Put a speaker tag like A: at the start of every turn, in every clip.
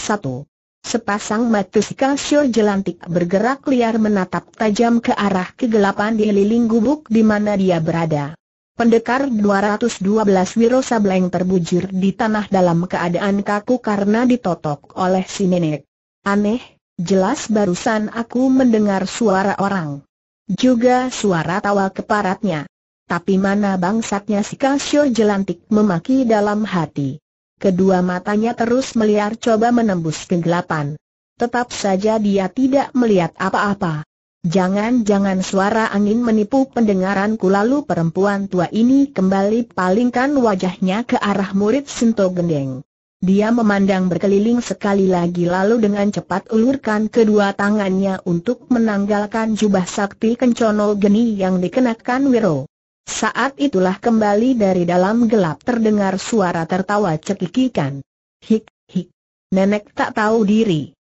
A: Satu. Sepasang mata si jelantik bergerak liar menatap tajam ke arah kegelapan di liling gubuk di mana dia berada. Pendekar 212 Wiro Sableng terbujur di tanah dalam keadaan kaku karena ditotok oleh si nenek. Aneh, jelas barusan aku mendengar suara orang. Juga suara tawa keparatnya. Tapi mana bangsatnya si Kasio jelantik memaki dalam hati. Kedua matanya terus meliar coba menembus kegelapan. Tetap saja dia tidak melihat apa-apa. Jangan-jangan suara angin menipu pendengaranku lalu perempuan tua ini kembali palingkan wajahnya ke arah murid Sinto Gendeng. Dia memandang berkeliling sekali lagi lalu dengan cepat ulurkan kedua tangannya untuk menanggalkan jubah sakti kencono geni yang dikenakan Wiro. Saat itulah kembali dari dalam gelap terdengar suara tertawa cekikikan. Hik, hik. Nenek tak tahu diri.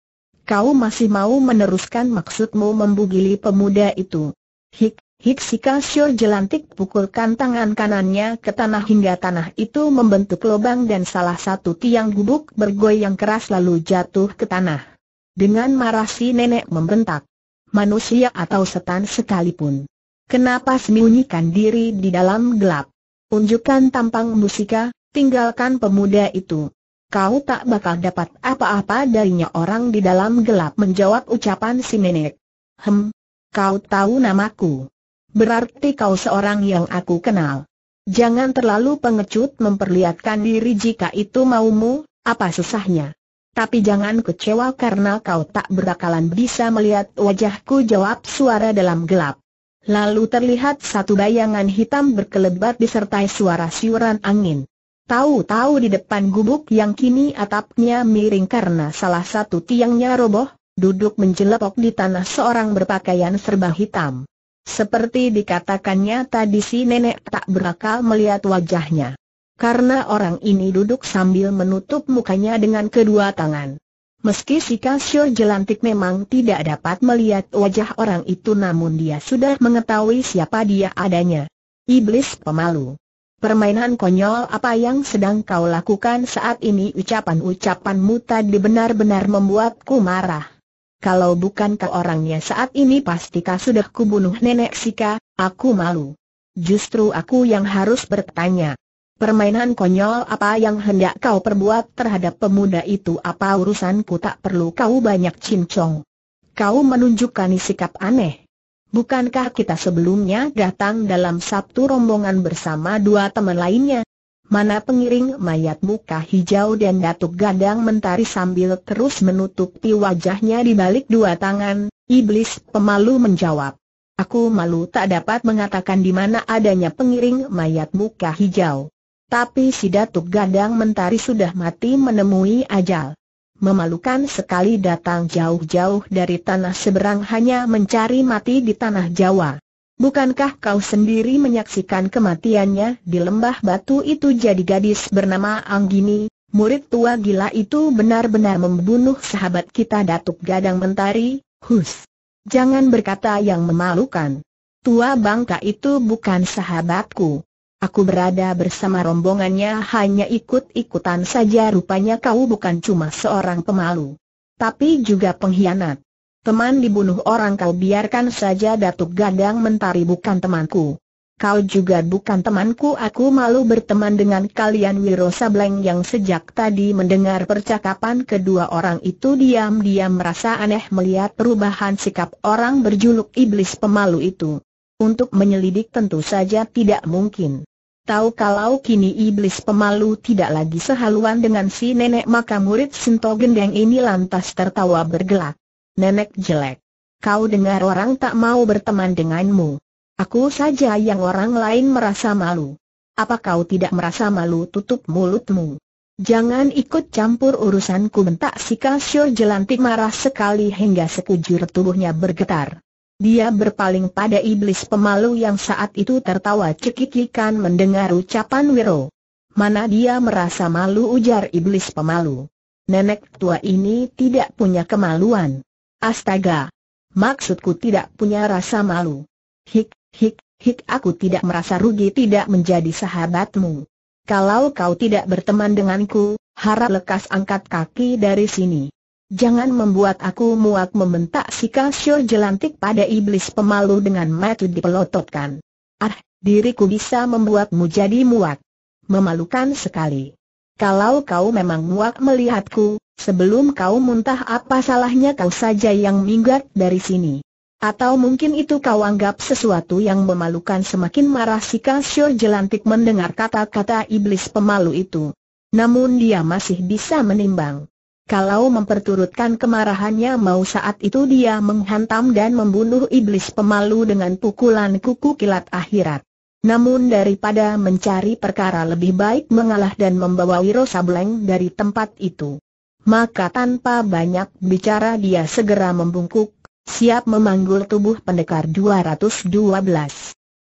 A: Kau masih mau meneruskan maksudmu membugili pemuda itu. Hik, hik si kasyur jelantik pukulkan tangan kanannya ke tanah hingga tanah itu membentuk lubang dan salah satu tiang gubuk bergoyang keras lalu jatuh ke tanah. Dengan marah si nenek membentak. Manusia atau setan sekalipun Kenapa sembunyikan diri di dalam gelap? Unjukkan tampang musika, tinggalkan pemuda itu. Kau tak bakal dapat apa-apa darinya orang di dalam gelap menjawab ucapan si nenek. Hem, kau tahu namaku. Berarti kau seorang yang aku kenal. Jangan terlalu pengecut memperlihatkan diri jika itu maumu, apa susahnya. Tapi jangan kecewa karena kau tak berakalan bisa melihat wajahku jawab suara dalam gelap. Lalu terlihat satu bayangan hitam berkelebat disertai suara siuran angin. Tahu-tahu di depan gubuk yang kini atapnya miring karena salah satu tiangnya roboh, duduk menjelepok di tanah seorang berpakaian serba hitam. Seperti dikatakannya tadi si nenek tak berakal melihat wajahnya. Karena orang ini duduk sambil menutup mukanya dengan kedua tangan. Meski si Kasio jelantik memang tidak dapat melihat wajah orang itu namun dia sudah mengetahui siapa dia adanya. Iblis pemalu. Permainan konyol apa yang sedang kau lakukan saat ini ucapan-ucapanmu tadi benar-benar membuatku marah. Kalau bukan ke orangnya saat ini pastikah sudah kubunuh nenek Sika, aku malu. Justru aku yang harus bertanya. Permainan konyol apa yang hendak kau perbuat terhadap pemuda itu apa urusanku tak perlu kau banyak cincong. Kau menunjukkan sikap aneh. Bukankah kita sebelumnya datang dalam satu rombongan bersama dua teman lainnya? Mana pengiring mayat muka hijau dan datuk gadang mentari sambil terus menutupi wajahnya di balik dua tangan, iblis pemalu menjawab. Aku malu tak dapat mengatakan di mana adanya pengiring mayat muka hijau. Tapi si Datuk Gadang Mentari sudah mati menemui ajal. Memalukan sekali datang jauh-jauh dari tanah seberang hanya mencari mati di tanah Jawa. Bukankah kau sendiri menyaksikan kematiannya di lembah batu itu jadi gadis bernama Anggini, murid tua gila itu benar-benar membunuh sahabat kita Datuk Gadang Mentari, hus. Jangan berkata yang memalukan. Tua bangka itu bukan sahabatku. Aku berada bersama rombongannya hanya ikut-ikutan saja rupanya kau bukan cuma seorang pemalu. Tapi juga pengkhianat. Teman dibunuh orang kau biarkan saja Datuk gadang Mentari bukan temanku. Kau juga bukan temanku aku malu berteman dengan kalian Wiro Sableng yang sejak tadi mendengar percakapan kedua orang itu diam-diam merasa aneh melihat perubahan sikap orang berjuluk iblis pemalu itu. Untuk menyelidik tentu saja tidak mungkin. Tahu kalau kini iblis pemalu tidak lagi sehaluan dengan si nenek maka murid Sinto Gendeng ini lantas tertawa bergelak. Nenek jelek. Kau dengar orang tak mau berteman denganmu. Aku saja yang orang lain merasa malu. Apa kau tidak merasa malu tutup mulutmu? Jangan ikut campur urusanku bentak si Kasio jelantik marah sekali hingga sekujur tubuhnya bergetar. Dia berpaling pada iblis pemalu yang saat itu tertawa cekikikan mendengar ucapan Wiro. Mana dia merasa malu ujar iblis pemalu. Nenek tua ini tidak punya kemaluan. Astaga! Maksudku tidak punya rasa malu. Hik, hik, hik aku tidak merasa rugi tidak menjadi sahabatmu. Kalau kau tidak berteman denganku, harap lekas angkat kaki dari sini. Jangan membuat aku muak membentak si kasur jelantik pada iblis pemalu dengan mata dipelototkan. Ah, diriku bisa membuatmu jadi muak. Memalukan sekali. Kalau kau memang muak melihatku, sebelum kau muntah apa salahnya kau saja yang minggat dari sini. Atau mungkin itu kau anggap sesuatu yang memalukan semakin marah si kasur jelantik mendengar kata-kata iblis pemalu itu. Namun dia masih bisa menimbang. Kalau memperturutkan kemarahannya mau saat itu dia menghantam dan membunuh iblis pemalu dengan pukulan kuku kilat akhirat. Namun daripada mencari perkara lebih baik mengalah dan membawa Wiro Sableng dari tempat itu. Maka tanpa banyak bicara dia segera membungkuk, siap memanggul tubuh pendekar 212.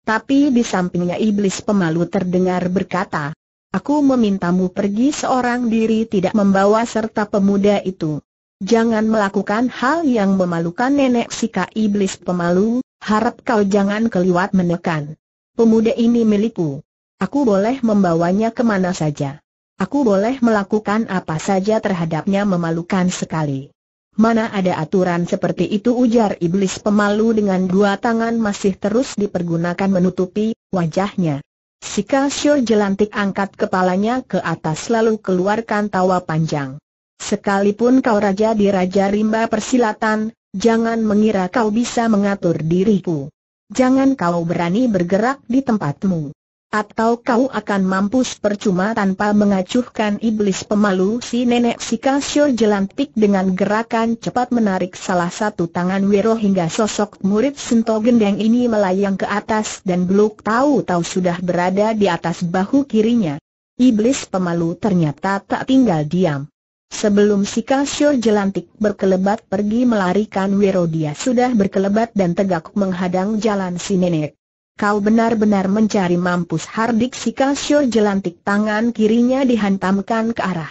A: Tapi di sampingnya iblis pemalu terdengar berkata, Aku memintamu pergi seorang diri tidak membawa serta pemuda itu. Jangan melakukan hal yang memalukan nenek Sika Iblis pemalu, harap kau jangan keliwat menekan. Pemuda ini milikku. Aku boleh membawanya kemana saja. Aku boleh melakukan apa saja terhadapnya memalukan sekali. Mana ada aturan seperti itu ujar iblis pemalu dengan dua tangan masih terus dipergunakan menutupi wajahnya. Si Kasio jelantik angkat kepalanya ke atas lalu keluarkan tawa panjang. Sekalipun kau raja di Raja Rimba Persilatan, jangan mengira kau bisa mengatur diriku. Jangan kau berani bergerak di tempatmu. Atau kau akan mampus percuma tanpa mengacuhkan iblis pemalu si nenek si Kasyo jelantik dengan gerakan cepat menarik salah satu tangan Wiro hingga sosok murid sento gendeng ini melayang ke atas dan beluk tahu-tahu sudah berada di atas bahu kirinya. Iblis pemalu ternyata tak tinggal diam. Sebelum si Kasyo jelantik berkelebat pergi melarikan Wiro dia sudah berkelebat dan tegak menghadang jalan si nenek. Kau benar-benar mencari mampus Hardik si Kasio jelantik tangan kirinya dihantamkan ke arah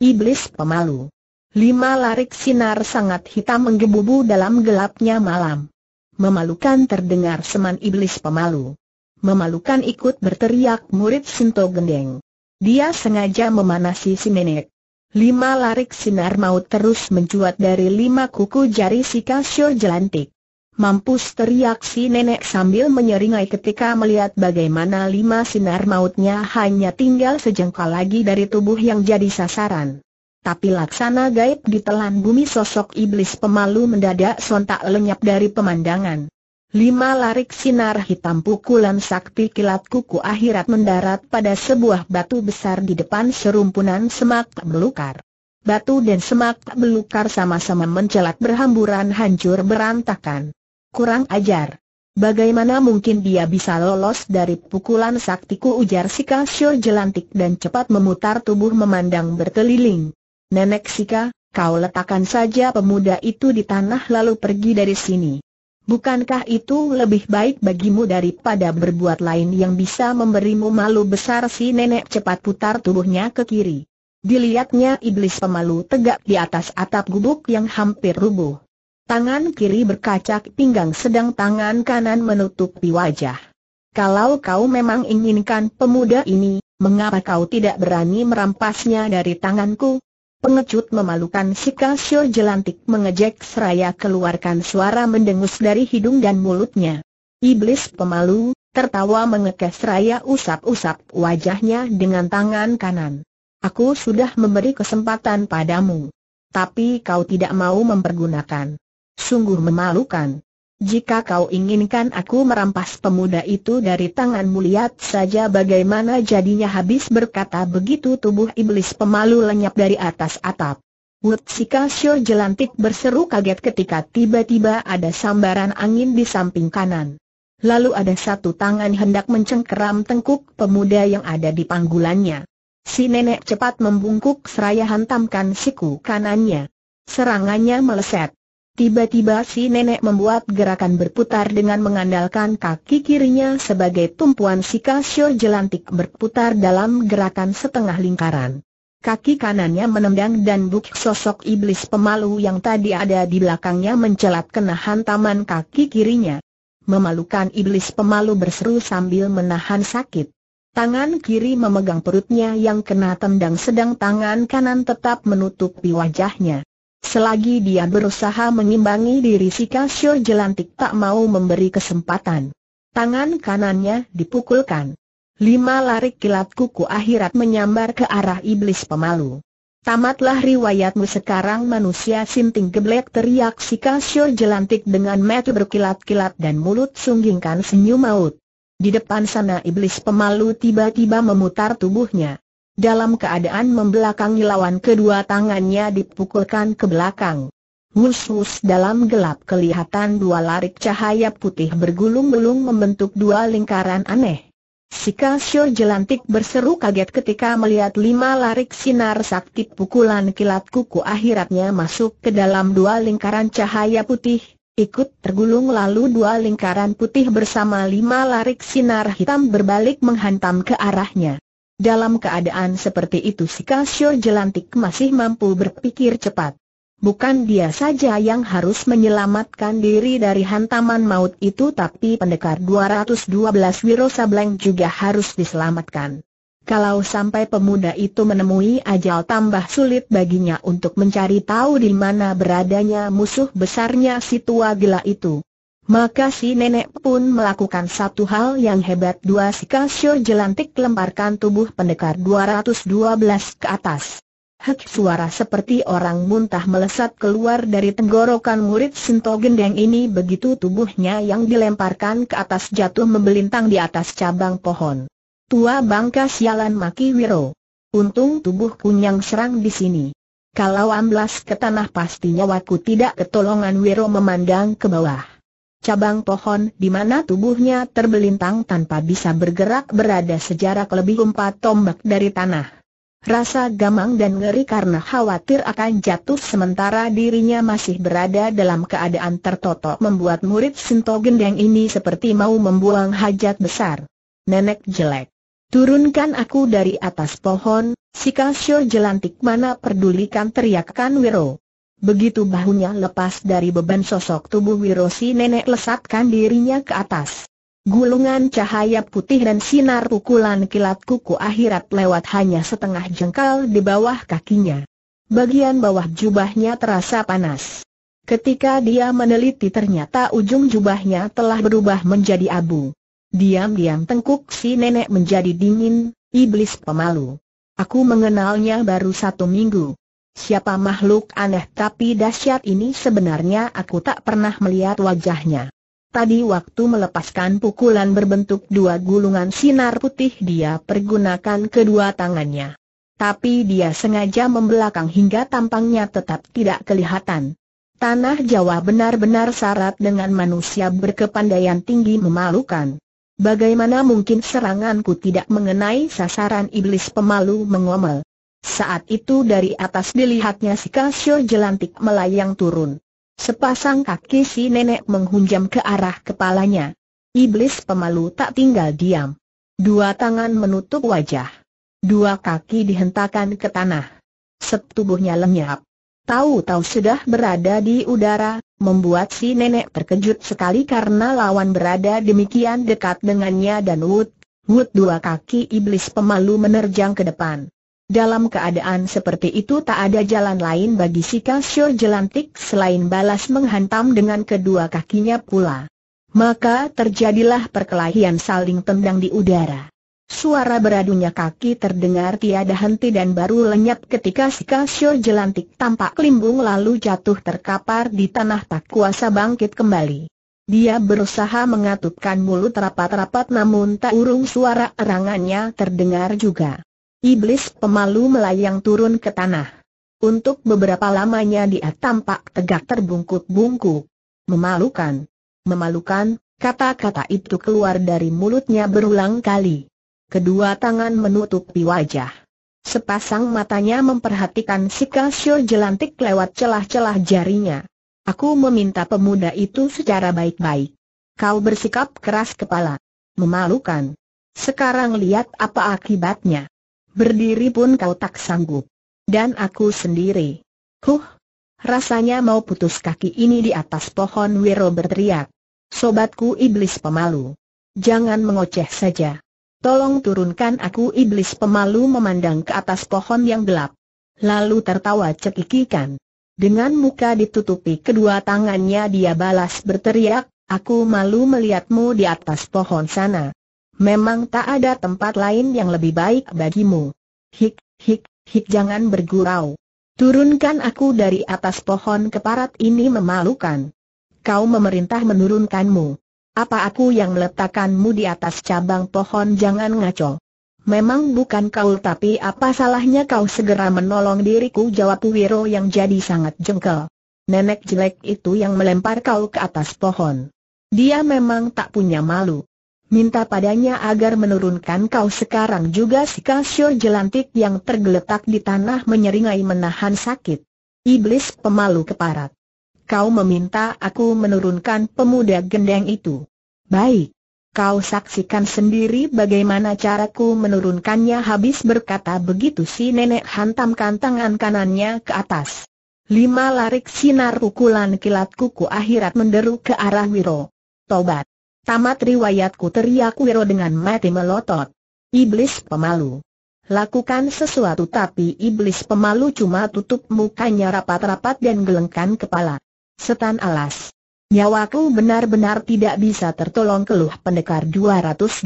A: Iblis pemalu. Lima larik sinar sangat hitam menggebu menggebubu dalam gelapnya malam. Memalukan terdengar seman iblis pemalu. Memalukan ikut berteriak murid Sinto Gendeng. Dia sengaja memanasi si nenek. Lima larik sinar maut terus mencuat dari lima kuku jari si Kasio jelantik. Mampus teriak si nenek sambil menyeringai ketika melihat bagaimana lima sinar mautnya hanya tinggal sejengkal lagi dari tubuh yang jadi sasaran. Tapi laksana gaib ditelan bumi sosok iblis pemalu mendadak sontak lenyap dari pemandangan. Lima larik sinar hitam pukulan sakti kilat kuku akhirat mendarat pada sebuah batu besar di depan serumpunan semak belukar. Batu dan semak belukar sama-sama mencelat berhamburan hancur berantakan. Kurang ajar. Bagaimana mungkin dia bisa lolos dari pukulan saktiku ujar Sika Syur jelantik dan cepat memutar tubuh memandang berkeliling. Nenek Sika, kau letakkan saja pemuda itu di tanah lalu pergi dari sini. Bukankah itu lebih baik bagimu daripada berbuat lain yang bisa memberimu malu besar si nenek cepat putar tubuhnya ke kiri. Dilihatnya iblis pemalu tegak di atas atap gubuk yang hampir rubuh. Tangan kiri berkacak pinggang sedang tangan kanan menutupi wajah. Kalau kau memang inginkan pemuda ini, mengapa kau tidak berani merampasnya dari tanganku? Pengecut memalukan si Kasio jelantik mengejek seraya keluarkan suara mendengus dari hidung dan mulutnya. Iblis pemalu, tertawa mengekes seraya usap-usap wajahnya dengan tangan kanan. Aku sudah memberi kesempatan padamu. Tapi kau tidak mau mempergunakan. Sungguh memalukan. Jika kau inginkan aku merampas pemuda itu dari tanganmu lihat saja bagaimana jadinya habis berkata begitu tubuh iblis pemalu lenyap dari atas atap. Wutsika Shio jelantik berseru kaget ketika tiba-tiba ada sambaran angin di samping kanan. Lalu ada satu tangan hendak mencengkeram tengkuk pemuda yang ada di panggulannya. Si nenek cepat membungkuk seraya hantamkan siku kanannya. Serangannya meleset. Tiba-tiba si nenek membuat gerakan berputar dengan mengandalkan kaki kirinya sebagai tumpuan si kasyo jelantik berputar dalam gerakan setengah lingkaran. Kaki kanannya menendang dan buk sosok iblis pemalu yang tadi ada di belakangnya mencelat kena hantaman kaki kirinya. Memalukan iblis pemalu berseru sambil menahan sakit. Tangan kiri memegang perutnya yang kena tendang sedang tangan kanan tetap menutupi wajahnya. Selagi dia berusaha mengimbangi diri si Kasio jelantik tak mau memberi kesempatan. Tangan kanannya dipukulkan. Lima larik kilat kuku akhirat menyambar ke arah iblis pemalu. Tamatlah riwayatmu sekarang manusia sinting geblek teriak si Kasio jelantik dengan mata berkilat-kilat dan mulut sunggingkan senyum maut. Di depan sana iblis pemalu tiba-tiba memutar tubuhnya. Dalam keadaan membelakangi lawan kedua tangannya dipukulkan ke belakang. Wus-wus dalam gelap kelihatan dua larik cahaya putih bergulung-gulung membentuk dua lingkaran aneh. Si Kasio jelantik berseru kaget ketika melihat lima larik sinar sakti pukulan kilat kuku akhiratnya masuk ke dalam dua lingkaran cahaya putih, ikut tergulung lalu dua lingkaran putih bersama lima larik sinar hitam berbalik menghantam ke arahnya. Dalam keadaan seperti itu si Kasio Jelantik masih mampu berpikir cepat. Bukan dia saja yang harus menyelamatkan diri dari hantaman maut itu tapi pendekar 212 Wiro Sableng juga harus diselamatkan. Kalau sampai pemuda itu menemui ajal tambah sulit baginya untuk mencari tahu di mana beradanya musuh besarnya si tua gila itu. Maka si nenek pun melakukan satu hal yang hebat dua si Kasyo jelantik lemparkan tubuh pendekar 212 ke atas. Hek suara seperti orang muntah melesat keluar dari tenggorokan murid Sinto Gendeng ini begitu tubuhnya yang dilemparkan ke atas jatuh membelintang di atas cabang pohon. Tua bangka sialan maki Wiro. Untung tubuh kunyang serang di sini. Kalau amblas ke tanah pasti nyawaku tidak ketolongan Wiro memandang ke bawah cabang pohon di mana tubuhnya terbelintang tanpa bisa bergerak berada sejarak lebih empat tombak dari tanah. Rasa gamang dan ngeri karena khawatir akan jatuh sementara dirinya masih berada dalam keadaan tertotok membuat murid Sinto Gendeng ini seperti mau membuang hajat besar. Nenek jelek. Turunkan aku dari atas pohon, si kasyur jelantik mana perdulikan? teriakkan Wiro. Begitu bahunya lepas dari beban sosok tubuh Wirosi nenek lesatkan dirinya ke atas. Gulungan cahaya putih dan sinar pukulan kilat kuku akhirat lewat hanya setengah jengkal di bawah kakinya. Bagian bawah jubahnya terasa panas. Ketika dia meneliti ternyata ujung jubahnya telah berubah menjadi abu. Diam-diam tengkuk si nenek menjadi dingin, iblis pemalu. Aku mengenalnya baru satu minggu. Siapa makhluk aneh tapi dahsyat ini sebenarnya aku tak pernah melihat wajahnya. Tadi waktu melepaskan pukulan berbentuk dua gulungan sinar putih dia pergunakan kedua tangannya. Tapi dia sengaja membelakang hingga tampangnya tetap tidak kelihatan. Tanah Jawa benar-benar syarat dengan manusia berkepandaian tinggi memalukan. Bagaimana mungkin seranganku tidak mengenai sasaran iblis pemalu mengomel? Saat itu dari atas dilihatnya si kasur jelantik melayang turun. Sepasang kaki si nenek menghunjam ke arah kepalanya. Iblis pemalu tak tinggal diam. Dua tangan menutup wajah. Dua kaki dihentakkan ke tanah. Setubuhnya lenyap. Tahu-tahu sudah berada di udara, membuat si nenek terkejut sekali karena lawan berada demikian dekat dengannya dan wut, wut dua kaki iblis pemalu menerjang ke depan. Dalam keadaan seperti itu tak ada jalan lain bagi si Kalsio jelantik selain balas menghantam dengan kedua kakinya pula. Maka terjadilah perkelahian saling tendang di udara. Suara beradunya kaki terdengar tiada henti dan baru lenyap ketika si Kalsio jelantik tampak kelimbung lalu jatuh terkapar di tanah tak kuasa bangkit kembali. Dia berusaha mengatupkan mulut rapat-rapat namun tak urung suara erangannya terdengar juga. Iblis pemalu melayang turun ke tanah. Untuk beberapa lamanya dia tampak tegak terbungkuk-bungkuk. Memalukan. Memalukan, kata-kata itu keluar dari mulutnya berulang kali. Kedua tangan menutupi wajah. Sepasang matanya memperhatikan si kasio jelantik lewat celah-celah jarinya. Aku meminta pemuda itu secara baik-baik. Kau bersikap keras kepala. Memalukan. Sekarang lihat apa akibatnya. Berdiri pun kau tak sanggup. Dan aku sendiri. Huh! Rasanya mau putus kaki ini di atas pohon Wiro berteriak. Sobatku iblis pemalu. Jangan mengoceh saja. Tolong turunkan aku iblis pemalu memandang ke atas pohon yang gelap. Lalu tertawa cekikikan. Dengan muka ditutupi kedua tangannya dia balas berteriak, aku malu melihatmu di atas pohon sana. Memang tak ada tempat lain yang lebih baik bagimu. Hik, hik, hik jangan bergurau. Turunkan aku dari atas pohon keparat ini memalukan. Kau memerintah menurunkanmu. Apa aku yang meletakkanmu di atas cabang pohon jangan ngaco. Memang bukan kau tapi apa salahnya kau segera menolong diriku jawab Wiro yang jadi sangat jengkel. Nenek jelek itu yang melempar kau ke atas pohon. Dia memang tak punya malu. Minta padanya agar menurunkan kau sekarang juga si kasur jelantik yang tergeletak di tanah menyeringai menahan sakit. Iblis pemalu keparat. Kau meminta aku menurunkan pemuda gendeng itu. Baik. Kau saksikan sendiri bagaimana caraku menurunkannya habis berkata begitu si nenek hantamkan tangan kanannya ke atas. Lima larik sinar pukulan kilat kuku akhirat menderu ke arah Wiro. Tobat. Tamat riwayatku teriak Wiro dengan mati melotot. Iblis pemalu. Lakukan sesuatu tapi iblis pemalu cuma tutup mukanya rapat-rapat dan gelengkan kepala. Setan alas. Nyawaku benar-benar tidak bisa tertolong keluh pendekar 212.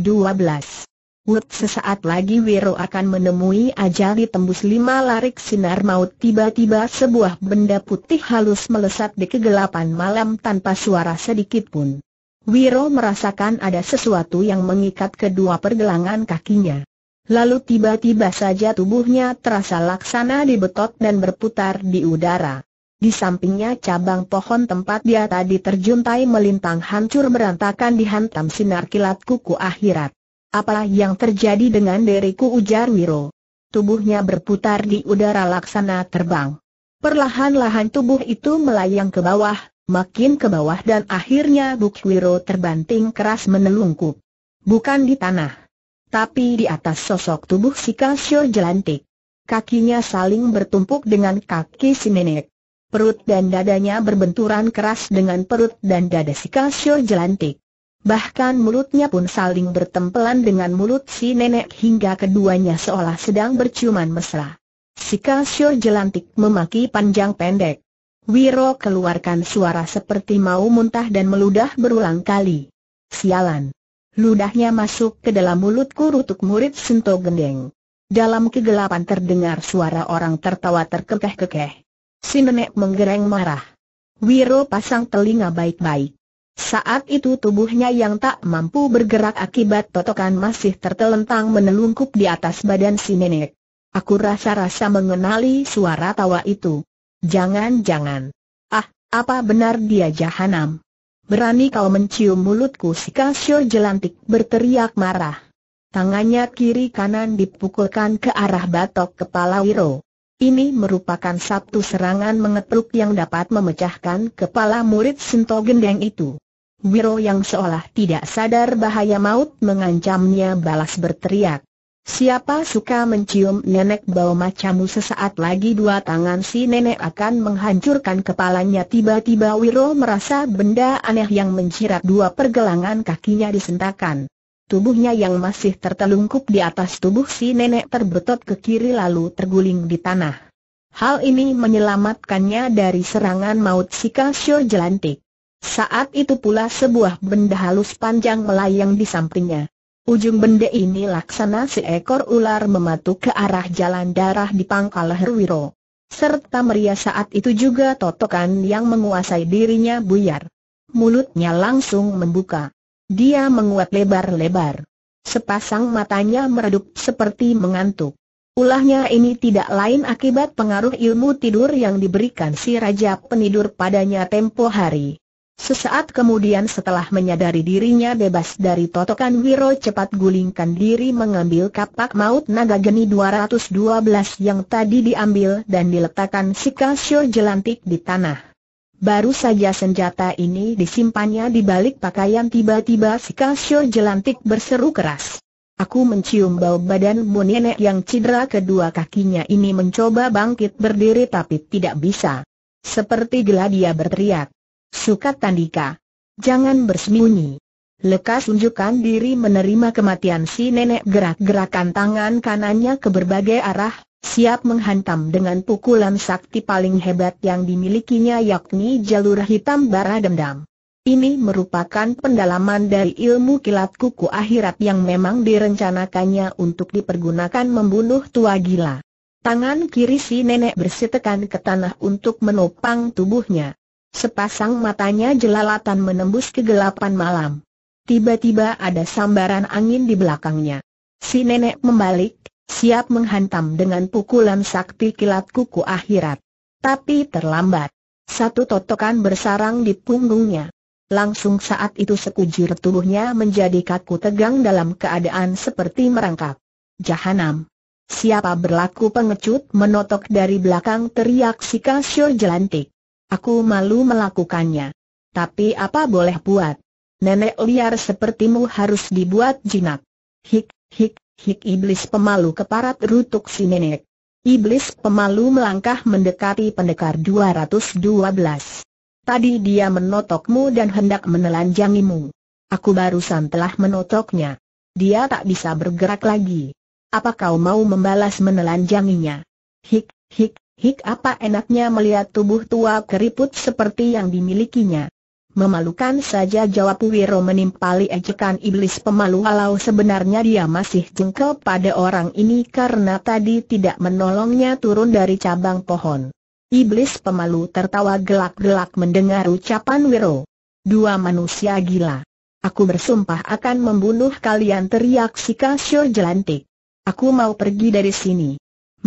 A: Wut sesaat lagi Wiro akan menemui ajal tembus lima larik sinar maut tiba-tiba sebuah benda putih halus melesat di kegelapan malam tanpa suara sedikit pun. Wiro merasakan ada sesuatu yang mengikat kedua pergelangan kakinya. Lalu tiba-tiba saja tubuhnya terasa laksana dibetot dan berputar di udara. Di sampingnya cabang pohon tempat dia tadi terjuntai melintang hancur berantakan dihantam sinar kilat kuku akhirat. Apalah yang terjadi dengan diriku ujar Wiro. Tubuhnya berputar di udara laksana terbang. Perlahan-lahan tubuh itu melayang ke bawah, makin ke bawah dan akhirnya Bukwiro terbanting keras menelungkup. Bukan di tanah, tapi di atas sosok tubuh si Kasio jelantik. Kakinya saling bertumpuk dengan kaki si nenek. Perut dan dadanya berbenturan keras dengan perut dan dada si Kasio jelantik. Bahkan mulutnya pun saling bertempelan dengan mulut si nenek hingga keduanya seolah sedang berciuman mesra. Si Kasio jelantik memaki panjang pendek. Wiro keluarkan suara seperti mau muntah dan meludah berulang kali. Sialan. Ludahnya masuk ke dalam mulutku rutuk murid Sento Gendeng. Dalam kegelapan terdengar suara orang tertawa terkekeh-kekeh. Si nenek menggereng marah. Wiro pasang telinga baik-baik. Saat itu tubuhnya yang tak mampu bergerak akibat totokan masih tertelentang menelungkup di atas badan si nenek. Aku rasa-rasa mengenali suara tawa itu. Jangan-jangan. Ah, apa benar dia jahanam? Berani kau mencium mulutku si Kasio jelantik berteriak marah. Tangannya kiri kanan dipukulkan ke arah batok kepala Wiro. Ini merupakan satu serangan mengetuk yang dapat memecahkan kepala murid Sinto Gendeng itu. Wiro yang seolah tidak sadar bahaya maut mengancamnya balas berteriak. Siapa suka mencium nenek bau macamu sesaat lagi dua tangan si nenek akan menghancurkan kepalanya Tiba-tiba Wiro merasa benda aneh yang mencirat dua pergelangan kakinya disentakan Tubuhnya yang masih tertelungkup di atas tubuh si nenek terbetot ke kiri lalu terguling di tanah Hal ini menyelamatkannya dari serangan maut si Kasio jelantik. Saat itu pula sebuah benda halus panjang melayang di sampingnya. Ujung benda ini laksana seekor ular mematuk ke arah jalan darah di pangkal Wiro. Serta meriah saat itu juga totokan yang menguasai dirinya buyar. Mulutnya langsung membuka. Dia menguat lebar-lebar. Sepasang matanya meredup seperti mengantuk. Ulahnya ini tidak lain akibat pengaruh ilmu tidur yang diberikan si Raja Penidur padanya tempo hari. Sesaat kemudian setelah menyadari dirinya bebas dari totokan Wiro cepat gulingkan diri mengambil kapak maut naga geni 212 yang tadi diambil dan diletakkan si Kasyo jelantik di tanah. Baru saja senjata ini disimpannya di balik pakaian tiba-tiba si Kasyo jelantik berseru keras. Aku mencium bau badan nenek yang cedera kedua kakinya ini mencoba bangkit berdiri tapi tidak bisa. Seperti gila dia berteriak. Sukat Tandika. Jangan bersembunyi. Lekas tunjukkan diri menerima kematian si nenek gerak-gerakan tangan kanannya ke berbagai arah, siap menghantam dengan pukulan sakti paling hebat yang dimilikinya yakni jalur hitam bara dendam. Ini merupakan pendalaman dari ilmu kilat kuku akhirat yang memang direncanakannya untuk dipergunakan membunuh tua gila. Tangan kiri si nenek bersitekan ke tanah untuk menopang tubuhnya. Sepasang matanya jelalatan menembus kegelapan malam. Tiba-tiba ada sambaran angin di belakangnya. Si nenek membalik, siap menghantam dengan pukulan sakti kilat kuku akhirat. Tapi terlambat. Satu totokan bersarang di punggungnya. Langsung saat itu sekujur tubuhnya menjadi kaku tegang dalam keadaan seperti merangkak. Jahanam. Siapa berlaku pengecut menotok dari belakang teriak si kasur jelantik. Aku malu melakukannya. Tapi apa boleh buat? Nenek liar sepertimu harus dibuat jinak. Hik, hik, hik iblis pemalu keparat rutuk si nenek. Iblis pemalu melangkah mendekati pendekar 212. Tadi dia menotokmu dan hendak menelanjangimu. Aku barusan telah menotoknya. Dia tak bisa bergerak lagi. Apa kau mau membalas menelanjanginya? Hik, hik, Hik apa enaknya melihat tubuh tua keriput seperti yang dimilikinya. Memalukan saja jawab Wiro menimpali ejekan iblis pemalu walau sebenarnya dia masih jengkel pada orang ini karena tadi tidak menolongnya turun dari cabang pohon. Iblis pemalu tertawa gelak-gelak mendengar ucapan Wiro. Dua manusia gila. Aku bersumpah akan membunuh kalian teriak si kasyur jelantik. Aku mau pergi dari sini.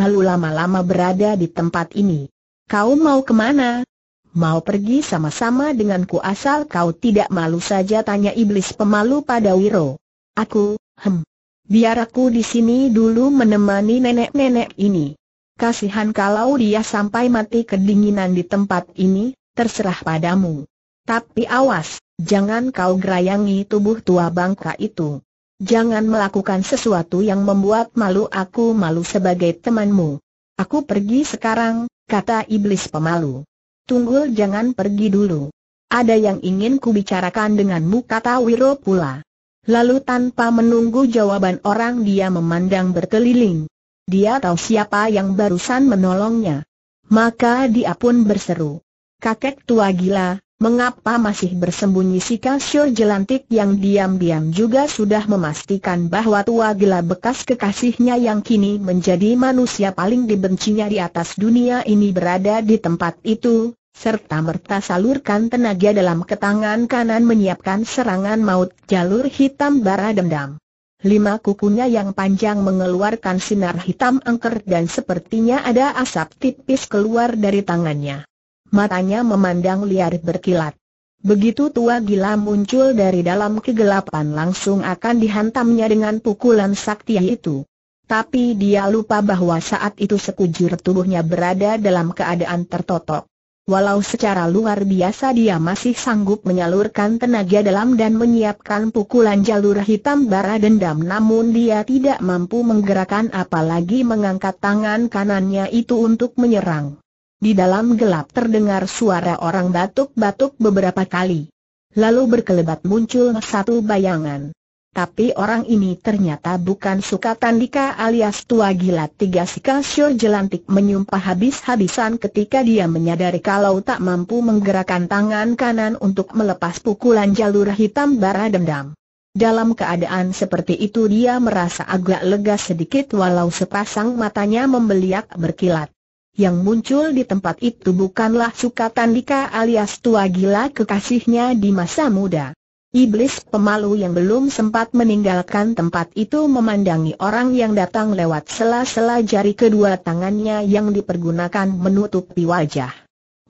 A: Malu lama-lama berada di tempat ini. Kau mau kemana? Mau pergi sama-sama denganku asal kau tidak malu saja tanya iblis pemalu pada Wiro. Aku, hem. Biar aku di sini dulu menemani nenek-nenek ini. Kasihan kalau dia sampai mati kedinginan di tempat ini, terserah padamu. Tapi awas, jangan kau gerayangi tubuh tua bangka itu. Jangan melakukan sesuatu yang membuat malu aku malu sebagai temanmu. Aku pergi sekarang, kata iblis pemalu. Tunggu, jangan pergi dulu. Ada yang ingin kubicarakan denganmu kata Wiro pula. Lalu tanpa menunggu jawaban orang dia memandang berkeliling. Dia tahu siapa yang barusan menolongnya. Maka dia pun berseru. Kakek tua gila, Mengapa masih bersembunyi si Kasio jelantik yang diam-diam juga sudah memastikan bahwa tua gila bekas kekasihnya yang kini menjadi manusia paling dibencinya di atas dunia ini berada di tempat itu, serta merta salurkan tenaga dalam ketangan kanan menyiapkan serangan maut jalur hitam bara dendam. Lima kukunya yang panjang mengeluarkan sinar hitam angker dan sepertinya ada asap tipis keluar dari tangannya matanya memandang liar berkilat. Begitu tua gila muncul dari dalam kegelapan langsung akan dihantamnya dengan pukulan sakti itu. Tapi dia lupa bahwa saat itu sekujur tubuhnya berada dalam keadaan tertotok. Walau secara luar biasa dia masih sanggup menyalurkan tenaga dalam dan menyiapkan pukulan jalur hitam bara dendam namun dia tidak mampu menggerakkan apalagi mengangkat tangan kanannya itu untuk menyerang. Di dalam gelap terdengar suara orang batuk-batuk beberapa kali. Lalu berkelebat muncul satu bayangan. Tapi orang ini ternyata bukan Sukatandika alias tua gila tiga Sikasyur jelantik menyumpah habis-habisan ketika dia menyadari kalau tak mampu menggerakkan tangan kanan untuk melepas pukulan jalur hitam bara dendam. Dalam keadaan seperti itu dia merasa agak lega sedikit walau sepasang matanya membeliak berkilat. Yang muncul di tempat itu bukanlah Sukatandika alias tua gila kekasihnya di masa muda. Iblis pemalu yang belum sempat meninggalkan tempat itu memandangi orang yang datang lewat sela-sela jari kedua tangannya yang dipergunakan menutupi wajah.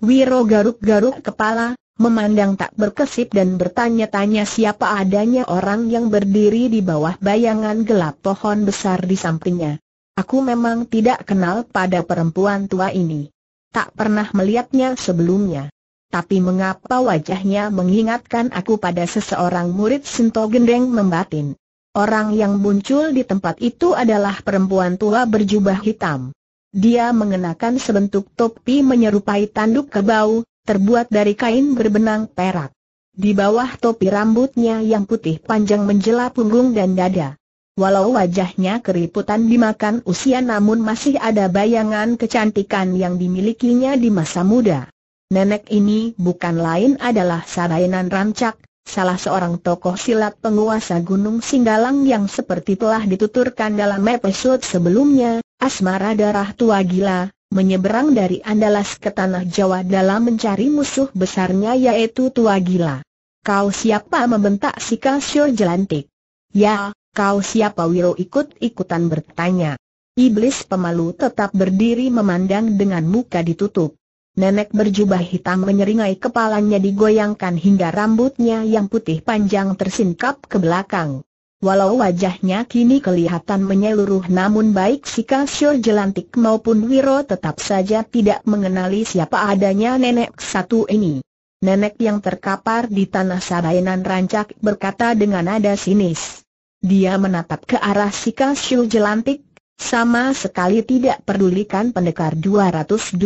A: Wiro garuk-garuk kepala, memandang tak berkesip dan bertanya-tanya siapa adanya orang yang berdiri di bawah bayangan gelap pohon besar di sampingnya. Aku memang tidak kenal pada perempuan tua ini. Tak pernah melihatnya sebelumnya. Tapi mengapa wajahnya mengingatkan aku pada seseorang murid Sinto Gendeng membatin? Orang yang muncul di tempat itu adalah perempuan tua berjubah hitam. Dia mengenakan sebentuk topi menyerupai tanduk kebau, terbuat dari kain berbenang perak. Di bawah topi rambutnya yang putih panjang menjela punggung dan dada. Walau wajahnya keriputan dimakan usia namun masih ada bayangan kecantikan yang dimilikinya di masa muda. Nenek ini bukan lain adalah Sarayanan Rancak, salah seorang tokoh silat penguasa Gunung Singgalang yang seperti telah dituturkan dalam episode sebelumnya, Asmara Darah Tua Gila, menyeberang dari Andalas ke Tanah Jawa dalam mencari musuh besarnya yaitu Tua Gila. Kau siapa membentak si Kasio Jelantik? Ya, Kau siapa Wiro ikut-ikutan bertanya. Iblis pemalu tetap berdiri memandang dengan muka ditutup. Nenek berjubah hitam menyeringai kepalanya digoyangkan hingga rambutnya yang putih panjang tersingkap ke belakang. Walau wajahnya kini kelihatan menyeluruh namun baik si Kasyur Jelantik maupun Wiro tetap saja tidak mengenali siapa adanya nenek satu ini. Nenek yang terkapar di tanah Sarainan Rancak berkata dengan nada sinis. Dia menatap ke arah si Kasyul jelantik, sama sekali tidak pedulikan pendekar 212.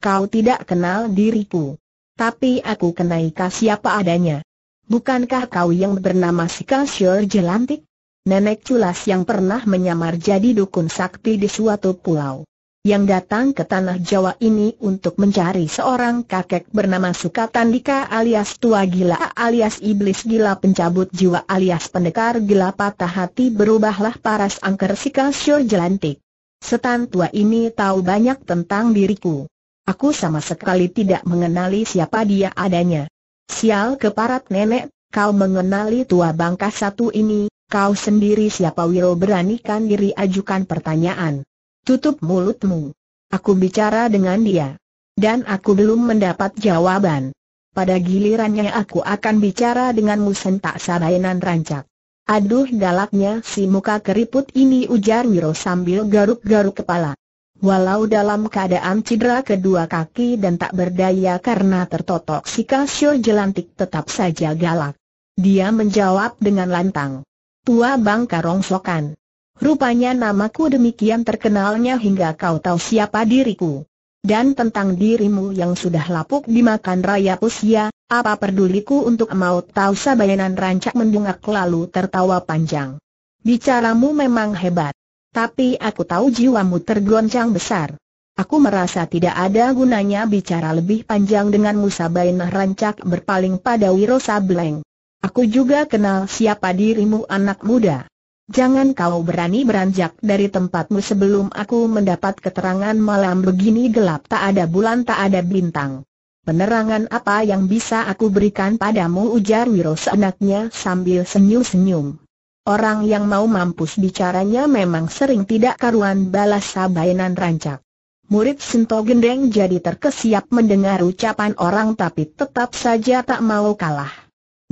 A: Kau tidak kenal diriku. Tapi aku kenaika siapa adanya. Bukankah kau yang bernama si Kasyul Jelantik? Nenek culas yang pernah menyamar jadi dukun sakti di suatu pulau yang datang ke tanah Jawa ini untuk mencari seorang kakek bernama Sukatandika alias Tua Gila alias Iblis Gila pencabut jiwa alias pendekar gila patah hati berubahlah paras angker si kasur jelantik. Setan tua ini tahu banyak tentang diriku. Aku sama sekali tidak mengenali siapa dia adanya. Sial keparat nenek, kau mengenali tua bangka satu ini, kau sendiri siapa Wiro beranikan diri ajukan pertanyaan. Tutup mulutmu. Aku bicara dengan dia. Dan aku belum mendapat jawaban. Pada gilirannya aku akan bicara denganmu sentak sarainan rancak. Aduh galaknya si muka keriput ini ujar Wiro sambil garuk-garuk kepala. Walau dalam keadaan cedera kedua kaki dan tak berdaya karena tertotok si Kasio jelantik tetap saja galak. Dia menjawab dengan lantang. Tua bangka rongsokan. Rupanya namaku demikian terkenalnya hingga kau tahu siapa diriku. Dan tentang dirimu yang sudah lapuk dimakan raya usia, apa peduliku untuk mau tahu sabayanan rancak mendungak lalu tertawa panjang. Bicaramu memang hebat. Tapi aku tahu jiwamu tergoncang besar. Aku merasa tidak ada gunanya bicara lebih panjang dengan Musabainah Rancak berpaling pada Wiro Sableng. Aku juga kenal siapa dirimu anak muda. Jangan kau berani beranjak dari tempatmu sebelum aku mendapat keterangan malam begini gelap tak ada bulan tak ada bintang. Penerangan apa yang bisa aku berikan padamu ujar Wiro seenaknya sambil senyum-senyum. Orang yang mau mampus bicaranya memang sering tidak karuan balas sabainan rancak. Murid Sento Gendeng jadi terkesiap mendengar ucapan orang tapi tetap saja tak mau kalah.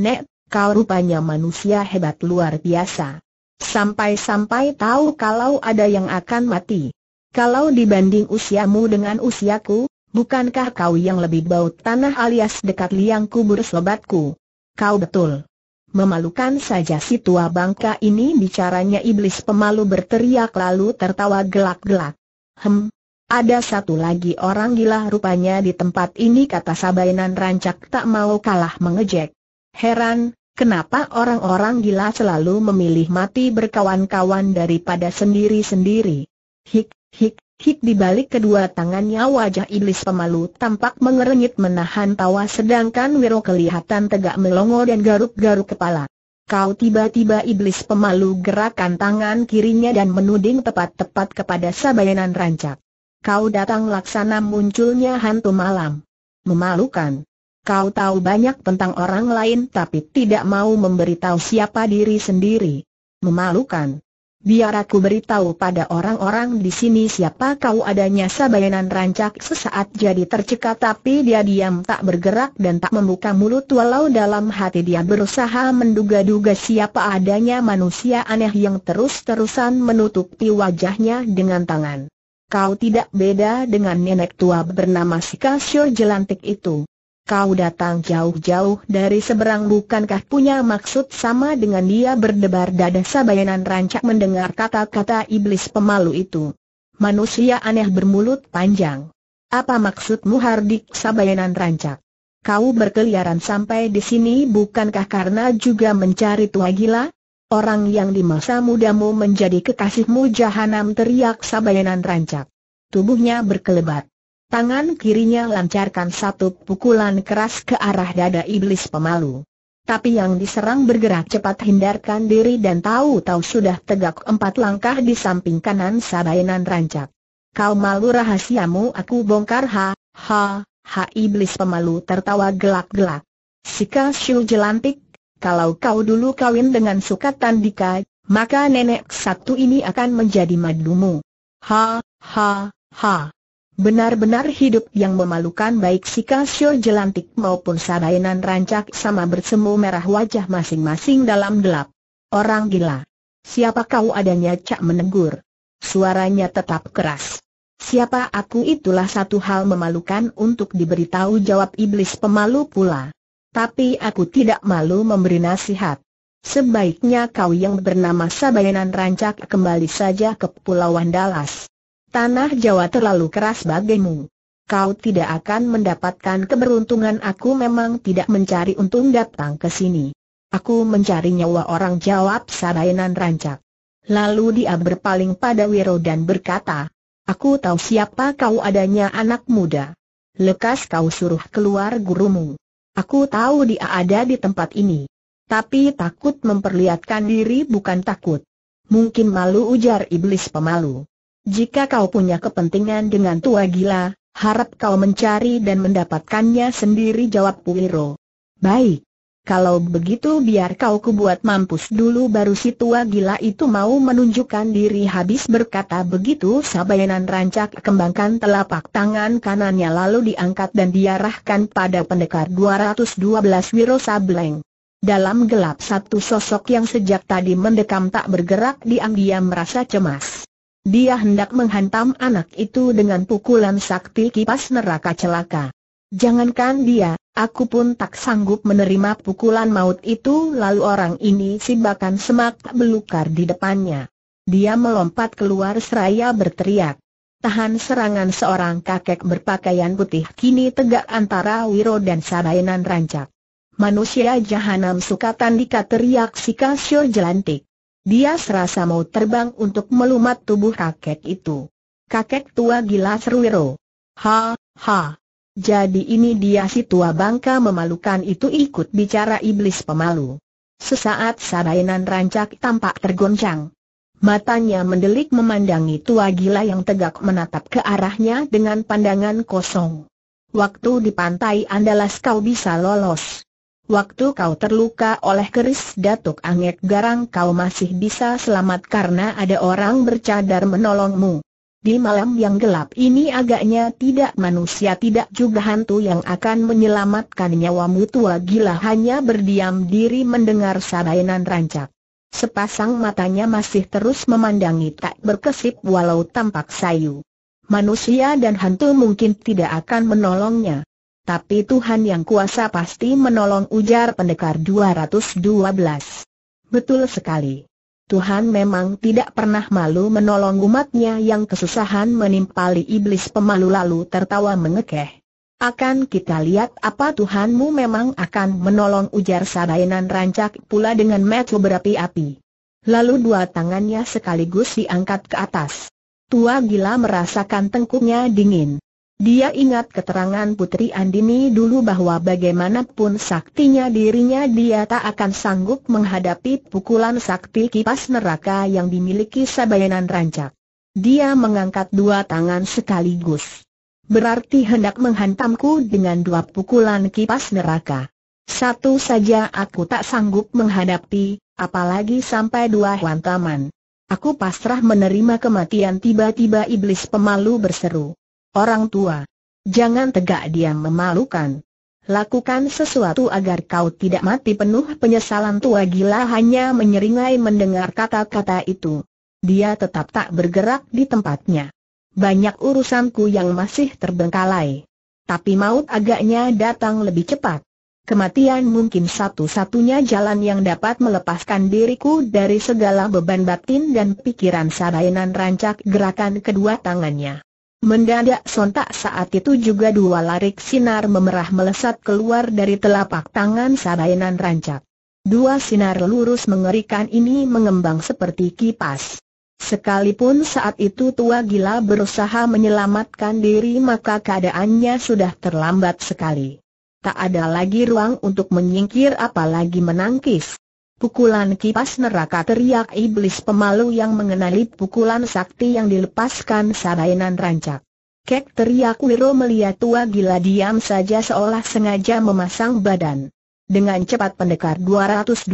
A: Nek, kau rupanya manusia hebat luar biasa. Sampai-sampai tahu kalau ada yang akan mati. Kalau dibanding usiamu dengan usiaku, bukankah kau yang lebih bau tanah alias dekat liang kubur sobatku? Kau betul. Memalukan saja si tua bangka ini bicaranya iblis pemalu berteriak lalu tertawa gelak-gelak. Hem, ada satu lagi orang gila rupanya di tempat ini kata Sabainan rancak tak mau kalah mengejek. Heran, Kenapa orang-orang gila selalu memilih mati berkawan-kawan daripada sendiri-sendiri? Hik, hik, hik di balik kedua tangannya wajah iblis pemalu tampak mengerenyit menahan tawa sedangkan Wiro kelihatan tegak melongo dan garuk-garuk kepala. Kau tiba-tiba iblis pemalu gerakan tangan kirinya dan menuding tepat-tepat kepada sabayanan rancak. Kau datang laksana munculnya hantu malam. Memalukan. Kau tahu banyak tentang orang lain tapi tidak mau memberitahu siapa diri sendiri. Memalukan. Biar aku beritahu pada orang-orang di sini siapa kau adanya Sabayanan rancak sesaat jadi tercekat tapi dia diam tak bergerak dan tak membuka mulut walau dalam hati dia berusaha menduga-duga siapa adanya manusia aneh yang terus-terusan menutupi wajahnya dengan tangan. Kau tidak beda dengan nenek tua bernama Sikasyo Jelantik itu. Kau datang jauh-jauh dari seberang bukankah punya maksud sama dengan dia berdebar dada sabayanan rancak mendengar kata-kata iblis pemalu itu. Manusia aneh bermulut panjang. Apa maksudmu Hardik sabayanan rancak? Kau berkeliaran sampai di sini bukankah karena juga mencari tua gila? Orang yang di masa mudamu menjadi kekasihmu jahanam teriak sabayanan rancak. Tubuhnya berkelebat. Tangan kirinya lancarkan satu pukulan keras ke arah dada iblis pemalu. Tapi yang diserang bergerak cepat hindarkan diri dan tahu-tahu sudah tegak empat langkah di samping kanan Sabayanan rancak. Kau malu rahasiamu aku bongkar ha, ha, ha iblis pemalu tertawa gelak-gelak. Sika Shu jelantik, kalau kau dulu kawin dengan suka tandika, maka nenek satu ini akan menjadi madumu. Ha, ha, ha. Benar-benar hidup yang memalukan baik si Kasio Jelantik maupun Sabainan Rancak sama bersemu merah wajah masing-masing dalam gelap. Orang gila. Siapa kau adanya Cak menegur. Suaranya tetap keras. Siapa aku itulah satu hal memalukan untuk diberitahu jawab iblis pemalu pula. Tapi aku tidak malu memberi nasihat. Sebaiknya kau yang bernama Sabainan Rancak kembali saja ke Pulauan Dallas. Tanah Jawa terlalu keras bagimu. Kau tidak akan mendapatkan keberuntungan aku memang tidak mencari untung datang ke sini. Aku mencari nyawa orang jawab Sarayanan rancak. Lalu dia berpaling pada Wiro dan berkata, Aku tahu siapa kau adanya anak muda. Lekas kau suruh keluar gurumu. Aku tahu dia ada di tempat ini. Tapi takut memperlihatkan diri bukan takut. Mungkin malu ujar iblis pemalu. Jika kau punya kepentingan dengan tua gila, harap kau mencari dan mendapatkannya sendiri jawab Puiro. Baik. Kalau begitu biar kau kubuat mampus dulu baru si tua gila itu mau menunjukkan diri habis berkata begitu Sabayanan rancak kembangkan telapak tangan kanannya lalu diangkat dan diarahkan pada pendekar 212 Wiro Sableng. Dalam gelap satu sosok yang sejak tadi mendekam tak bergerak diam-diam merasa cemas. Dia hendak menghantam anak itu dengan pukulan sakti kipas neraka celaka. Jangankan dia, aku pun tak sanggup menerima pukulan maut itu lalu orang ini bahkan semak belukar di depannya. Dia melompat keluar seraya berteriak. Tahan serangan seorang kakek berpakaian putih kini tegak antara Wiro dan Sabayanan Rancak. Manusia jahanam sukatan teriak si kasyo jelantik. Dia serasa mau terbang untuk melumat tubuh kakek itu. Kakek tua gila seruiro. Ha, ha. Jadi ini dia si tua bangka memalukan itu ikut bicara iblis pemalu. Sesaat sabainan rancak tampak tergoncang. Matanya mendelik memandangi tua gila yang tegak menatap ke arahnya dengan pandangan kosong. Waktu di pantai andalas kau bisa lolos. Waktu kau terluka oleh keris Datuk Angek Garang kau masih bisa selamat karena ada orang bercadar menolongmu. Di malam yang gelap ini agaknya tidak manusia tidak juga hantu yang akan menyelamatkan nyawamu tua gila hanya berdiam diri mendengar sabainan rancak. Sepasang matanya masih terus memandangi tak berkesip walau tampak sayu. Manusia dan hantu mungkin tidak akan menolongnya. Tapi Tuhan yang kuasa pasti menolong ujar pendekar 212. Betul sekali. Tuhan memang tidak pernah malu menolong umatnya yang kesusahan menimpali iblis pemalu lalu tertawa mengekeh. Akan kita lihat apa Tuhanmu memang akan menolong ujar Sabayanan rancak pula dengan metu berapi-api. Lalu dua tangannya sekaligus diangkat ke atas. Tua gila merasakan tengkuknya dingin. Dia ingat keterangan Putri Andini dulu bahwa bagaimanapun saktinya dirinya dia tak akan sanggup menghadapi pukulan sakti kipas neraka yang dimiliki Sabayanan Rancak. Dia mengangkat dua tangan sekaligus. Berarti hendak menghantamku dengan dua pukulan kipas neraka. Satu saja aku tak sanggup menghadapi, apalagi sampai dua hantaman. Aku pasrah menerima kematian tiba-tiba iblis pemalu berseru orang tua. Jangan tegak dia memalukan. Lakukan sesuatu agar kau tidak mati penuh penyesalan tua gila hanya menyeringai mendengar kata-kata itu. Dia tetap tak bergerak di tempatnya. Banyak urusanku yang masih terbengkalai. Tapi maut agaknya datang lebih cepat. Kematian mungkin satu-satunya jalan yang dapat melepaskan diriku dari segala beban batin dan pikiran sarainan rancak gerakan kedua tangannya. Mendadak sontak saat itu juga dua larik sinar memerah melesat keluar dari telapak tangan Sabainan rancak. Dua sinar lurus mengerikan ini mengembang seperti kipas. Sekalipun saat itu tua gila berusaha menyelamatkan diri maka keadaannya sudah terlambat sekali. Tak ada lagi ruang untuk menyingkir apalagi menangkis. Pukulan kipas neraka teriak iblis pemalu yang mengenali pukulan sakti yang dilepaskan sabainan rancak. Kek teriak Wiro melihat tua gila diam saja seolah sengaja memasang badan. Dengan cepat pendekar 212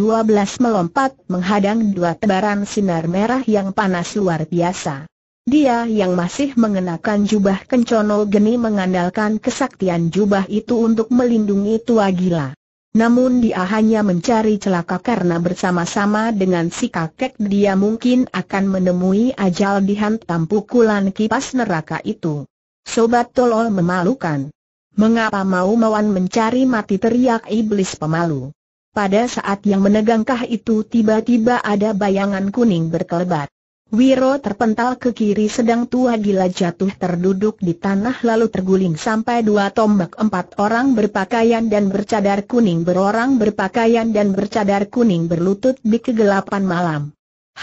A: melompat menghadang dua tebaran sinar merah yang panas luar biasa. Dia yang masih mengenakan jubah kencono geni mengandalkan kesaktian jubah itu untuk melindungi tua gila. Namun dia hanya mencari celaka karena bersama-sama dengan si kakek dia mungkin akan menemui ajal dihantam pukulan kipas neraka itu. Sobat tolol memalukan. Mengapa mau mawan mencari mati teriak iblis pemalu. Pada saat yang menegangkah itu tiba-tiba ada bayangan kuning berkelebat. Wiro terpental ke kiri sedang tua gila jatuh terduduk di tanah lalu terguling sampai dua tombak empat orang berpakaian dan bercadar kuning berorang berpakaian dan bercadar kuning berlutut di kegelapan malam.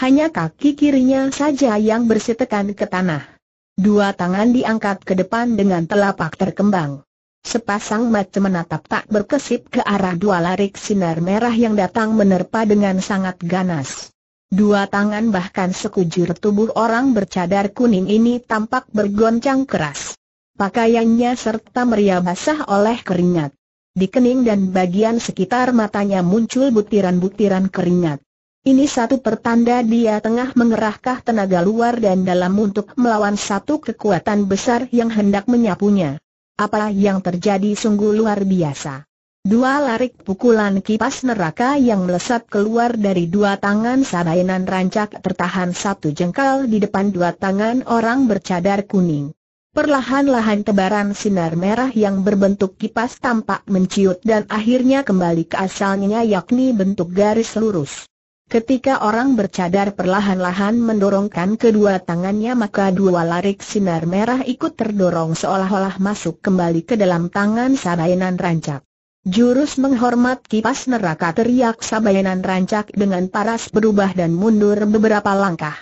A: Hanya kaki kirinya saja yang bersitekan ke tanah. Dua tangan diangkat ke depan dengan telapak terkembang. Sepasang mata menatap tak berkesip ke arah dua larik sinar merah yang datang menerpa dengan sangat ganas. Dua tangan bahkan sekujur tubuh orang bercadar kuning ini tampak bergoncang keras. Pakaiannya serta meriah basah oleh keringat. Di kening dan bagian sekitar matanya muncul butiran-butiran keringat. Ini satu pertanda dia tengah mengerahkan tenaga luar dan dalam untuk melawan satu kekuatan besar yang hendak menyapunya. Apa yang terjadi sungguh luar biasa. Dua larik pukulan kipas neraka yang melesat keluar dari dua tangan sarainan rancak tertahan satu jengkal di depan dua tangan orang bercadar kuning. Perlahan-lahan tebaran sinar merah yang berbentuk kipas tampak menciut dan akhirnya kembali ke asalnya yakni bentuk garis lurus. Ketika orang bercadar perlahan-lahan mendorongkan kedua tangannya maka dua larik sinar merah ikut terdorong seolah-olah masuk kembali ke dalam tangan sarainan rancak. Jurus menghormat kipas neraka teriak Sabayanan rancak dengan paras berubah dan mundur beberapa langkah.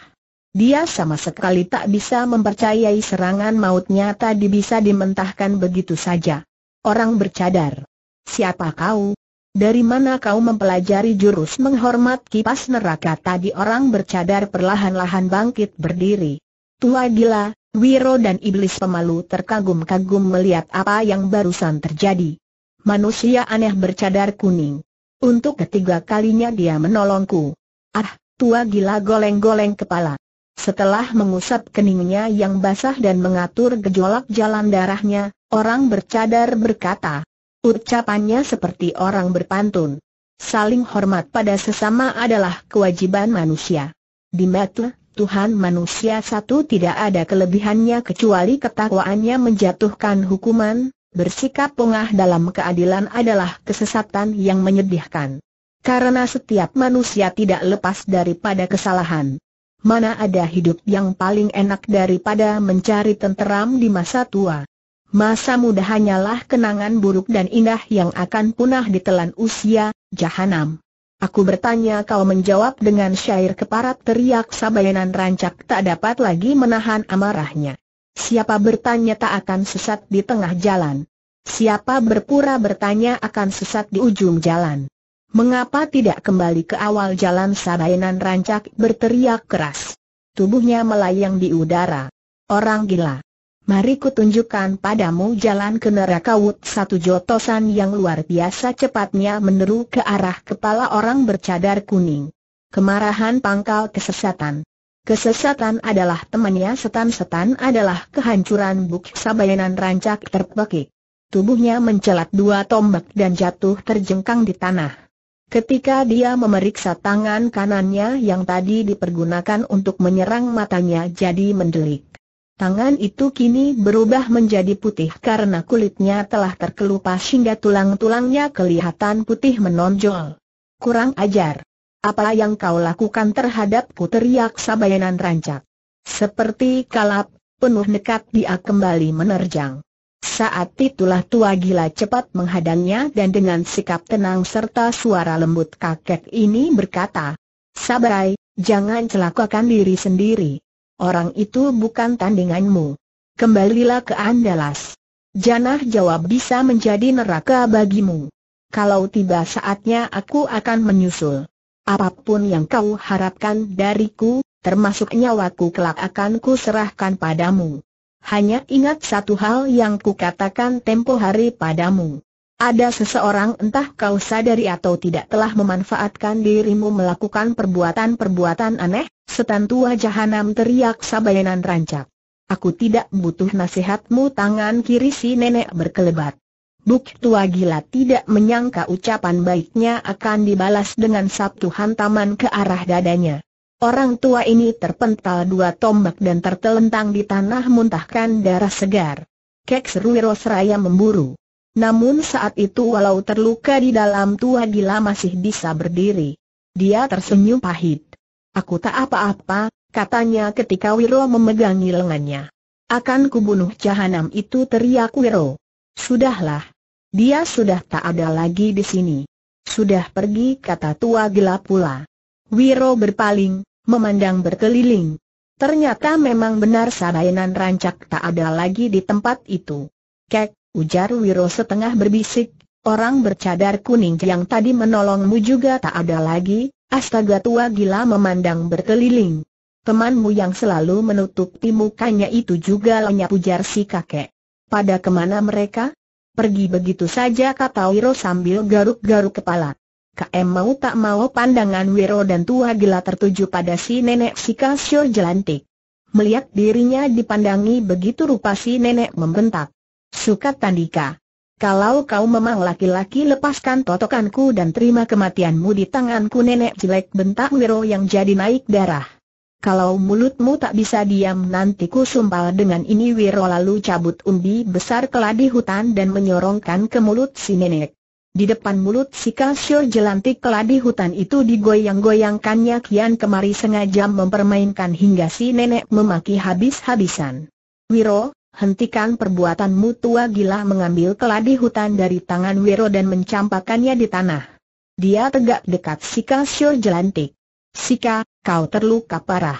A: Dia sama sekali tak bisa mempercayai serangan mautnya tadi bisa dimentahkan begitu saja. Orang bercadar. Siapa kau? Dari mana kau mempelajari jurus menghormat kipas neraka tadi orang bercadar perlahan-lahan bangkit berdiri. Tua gila, Wiro dan iblis pemalu terkagum-kagum melihat apa yang barusan terjadi manusia aneh bercadar kuning. Untuk ketiga kalinya dia menolongku. Ah, tua gila goleng-goleng kepala. Setelah mengusap keningnya yang basah dan mengatur gejolak jalan darahnya, orang bercadar berkata. Ucapannya seperti orang berpantun. Saling hormat pada sesama adalah kewajiban manusia. Di mata Tuhan manusia satu tidak ada kelebihannya kecuali ketakwaannya menjatuhkan hukuman, bersikap pungah dalam keadilan adalah kesesatan yang menyedihkan. Karena setiap manusia tidak lepas daripada kesalahan. Mana ada hidup yang paling enak daripada mencari tenteram di masa tua. Masa muda hanyalah kenangan buruk dan indah yang akan punah di telan usia, jahanam. Aku bertanya kau menjawab dengan syair keparat teriak Sabayanan rancak tak dapat lagi menahan amarahnya. Siapa bertanya tak akan sesat di tengah jalan. Siapa berpura bertanya akan sesat di ujung jalan. Mengapa tidak kembali ke awal jalan Sabayanan rancak berteriak keras. Tubuhnya melayang di udara. Orang gila. Mari kutunjukkan padamu jalan ke neraka wut satu jotosan yang luar biasa cepatnya meneru ke arah kepala orang bercadar kuning. Kemarahan pangkal kesesatan. Kesesatan adalah temannya setan-setan adalah kehancuran buk sabayanan rancak terpekik. Tubuhnya mencelat dua tombak dan jatuh terjengkang di tanah. Ketika dia memeriksa tangan kanannya yang tadi dipergunakan untuk menyerang matanya jadi mendelik. Tangan itu kini berubah menjadi putih karena kulitnya telah terkelupas hingga tulang-tulangnya kelihatan putih menonjol. Kurang ajar. Apa yang kau lakukan terhadapku teriak Sabayanan rancak. Seperti kalap, penuh nekat dia kembali menerjang. Saat itulah tua gila cepat menghadangnya dan dengan sikap tenang serta suara lembut kakek ini berkata, Sabai, jangan celakakan diri sendiri. Orang itu bukan tandinganmu. Kembalilah ke Andalas. Janah jawab bisa menjadi neraka bagimu. Kalau tiba saatnya aku akan menyusul. Apapun yang kau harapkan dariku, termasuk nyawaku kelak akan kuserahkan padamu. Hanya ingat satu hal yang ku katakan tempo hari padamu. Ada seseorang entah kau sadari atau tidak telah memanfaatkan dirimu melakukan perbuatan-perbuatan aneh, setan tua jahanam teriak sabayanan rancak. Aku tidak butuh nasihatmu tangan kiri si nenek berkelebat. Buk tua gila tidak menyangka ucapan baiknya akan dibalas dengan satu hantaman ke arah dadanya. Orang tua ini terpental dua tombak dan tertelentang di tanah muntahkan darah segar. Kek seru seraya memburu. Namun saat itu walau terluka di dalam tua gila masih bisa berdiri. Dia tersenyum pahit. Aku tak apa-apa, katanya ketika Wiro memegangi lengannya. Akan kubunuh jahanam itu teriak Wiro. Sudahlah. Dia sudah tak ada lagi di sini. Sudah pergi kata tua gila pula. Wiro berpaling, memandang berkeliling. Ternyata memang benar sarainan rancak tak ada lagi di tempat itu. Kek, ujar Wiro setengah berbisik, orang bercadar kuning yang tadi menolongmu juga tak ada lagi, astaga tua gila memandang berkeliling. Temanmu yang selalu menutupi mukanya itu juga lenyap ujar si kakek. Pada kemana mereka? Pergi begitu saja kata Wiro sambil garuk-garuk kepala. KM mau tak mau pandangan Wiro dan tua gila tertuju pada si nenek si kasyur jelantik. Melihat dirinya dipandangi begitu rupa si nenek membentak. Sukat Tandika. Kalau kau memang laki-laki lepaskan totokanku dan terima kematianmu di tanganku nenek jelek bentak Wiro yang jadi naik darah. Kalau mulutmu tak bisa diam nanti ku sumpal dengan ini Wiro lalu cabut umbi besar keladi hutan dan menyorongkan ke mulut si nenek. Di depan mulut si Kalsio jelantik keladi hutan itu digoyang-goyangkannya kian kemari sengaja mempermainkan hingga si nenek memaki habis-habisan. Wiro, hentikan perbuatanmu tua gila mengambil keladi hutan dari tangan Wiro dan mencampakannya di tanah. Dia tegak dekat si Kalsio jelantik. Sika, kau terluka parah.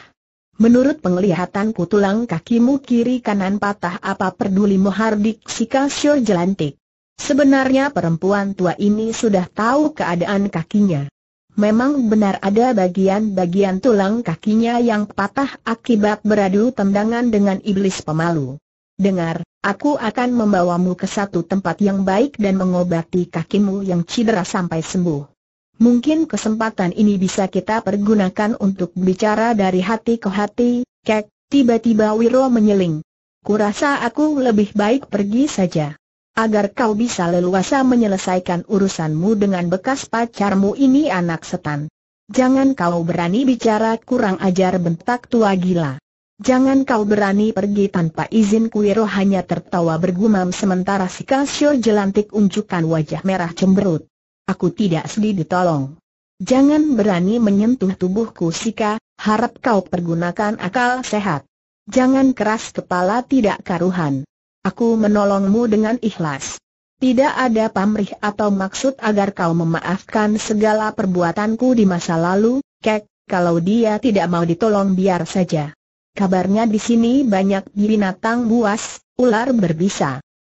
A: Menurut penglihatanku tulang kakimu kiri kanan patah apa peduli Mohardik Sika Syo jelantik. Sebenarnya perempuan tua ini sudah tahu keadaan kakinya. Memang benar ada bagian-bagian tulang kakinya yang patah akibat beradu tendangan dengan iblis pemalu. Dengar, aku akan membawamu ke satu tempat yang baik dan mengobati kakimu yang cedera sampai sembuh. Mungkin kesempatan ini bisa kita pergunakan untuk bicara dari hati ke hati, kek, tiba-tiba Wiro menyeling. Kurasa aku lebih baik pergi saja. Agar kau bisa leluasa menyelesaikan urusanmu dengan bekas pacarmu ini anak setan. Jangan kau berani bicara kurang ajar bentak tua gila. Jangan kau berani pergi tanpa izin Kuiro hanya tertawa bergumam sementara si Kasyo jelantik unjukkan wajah merah cemberut. Aku tidak sedih ditolong. Jangan berani menyentuh tubuhku Sika, harap kau pergunakan akal sehat. Jangan keras kepala tidak karuhan. Aku menolongmu dengan ikhlas. Tidak ada pamrih atau maksud agar kau memaafkan segala perbuatanku di masa lalu, kek, kalau dia tidak mau ditolong biar saja. Kabarnya di sini banyak binatang buas, ular berbisa.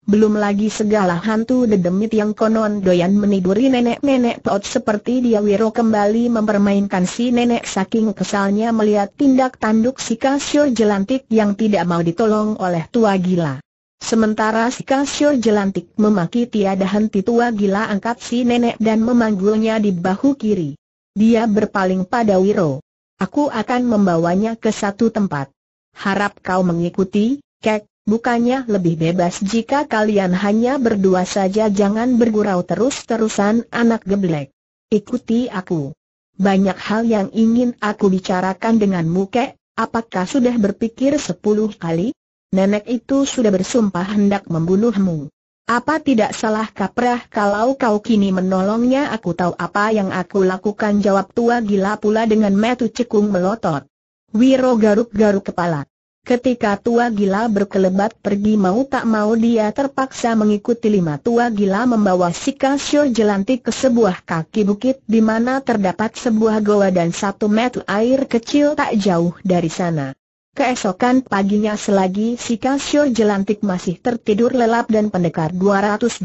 A: Belum lagi segala hantu dedemit yang konon doyan meniduri nenek-nenek tot seperti dia Wiro kembali mempermainkan si nenek saking kesalnya melihat tindak tanduk si kasur jelantik yang tidak mau ditolong oleh tua gila. Sementara si kasur jelantik memaki tiada henti tua gila angkat si nenek dan memanggulnya di bahu kiri. Dia berpaling pada Wiro. Aku akan membawanya ke satu tempat. Harap kau mengikuti, kek, Bukannya lebih bebas jika kalian hanya berdua saja jangan bergurau terus-terusan anak geblek. Ikuti aku. Banyak hal yang ingin aku bicarakan denganmu kek, apakah sudah berpikir sepuluh kali? Nenek itu sudah bersumpah hendak membunuhmu. Apa tidak salah kaprah kalau kau kini menolongnya aku tahu apa yang aku lakukan jawab tua gila pula dengan metu cekung melotot. Wiro garuk-garuk kepala. Ketika tua gila berkelebat pergi mau tak mau dia terpaksa mengikuti lima tua gila membawa si kasio jelantik ke sebuah kaki bukit di mana terdapat sebuah goa dan satu mata air kecil tak jauh dari sana. Keesokan paginya selagi si kasio jelantik masih tertidur lelap dan pendekar 212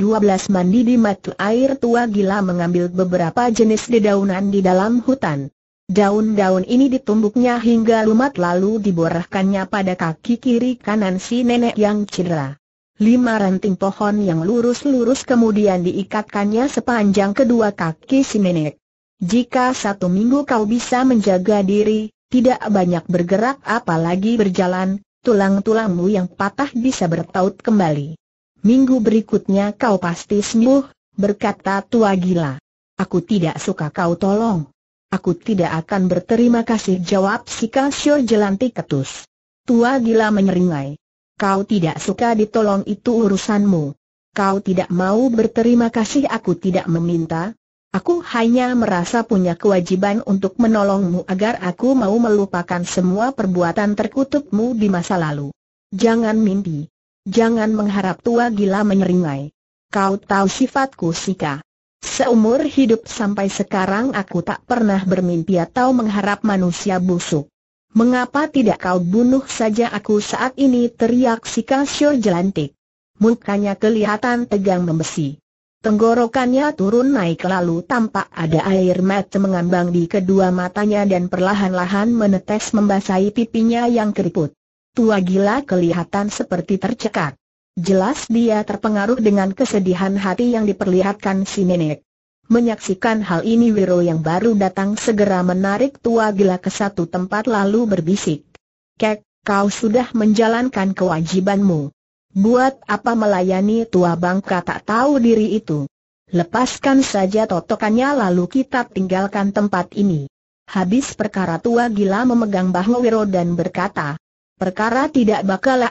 A: mandi di metu air tua gila mengambil beberapa jenis dedaunan di dalam hutan. Daun-daun ini ditumbuknya hingga lumat lalu diborahkannya pada kaki kiri kanan si nenek yang cedera. Lima ranting pohon yang lurus-lurus kemudian diikatkannya sepanjang kedua kaki si nenek. Jika satu minggu kau bisa menjaga diri, tidak banyak bergerak apalagi berjalan, tulang-tulangmu yang patah bisa bertaut kembali. Minggu berikutnya kau pasti sembuh, berkata tua gila. Aku tidak suka kau tolong. Aku tidak akan berterima kasih jawab si Kasio jelanti ketus. Tua gila menyeringai. Kau tidak suka ditolong itu urusanmu. Kau tidak mau berterima kasih aku tidak meminta. Aku hanya merasa punya kewajiban untuk menolongmu agar aku mau melupakan semua perbuatan terkutukmu di masa lalu. Jangan mimpi. Jangan mengharap tua gila menyeringai. Kau tahu sifatku Sika. Seumur hidup sampai sekarang aku tak pernah bermimpi atau mengharap manusia busuk. Mengapa tidak kau bunuh saja aku saat ini teriak si Kasio jelantik. Mukanya kelihatan tegang membesi. Tenggorokannya turun naik lalu tampak ada air mata mengambang di kedua matanya dan perlahan-lahan menetes membasahi pipinya yang keriput. Tua gila kelihatan seperti tercekat. Jelas dia terpengaruh dengan kesedihan hati yang diperlihatkan si nenek. Menyaksikan hal ini Wiro yang baru datang segera menarik tua gila ke satu tempat lalu berbisik. Kek, kau sudah menjalankan kewajibanmu. Buat apa melayani tua bangka tak tahu diri itu? Lepaskan saja totokannya lalu kita tinggalkan tempat ini. Habis perkara tua gila memegang bahu Wiro dan berkata, perkara tidak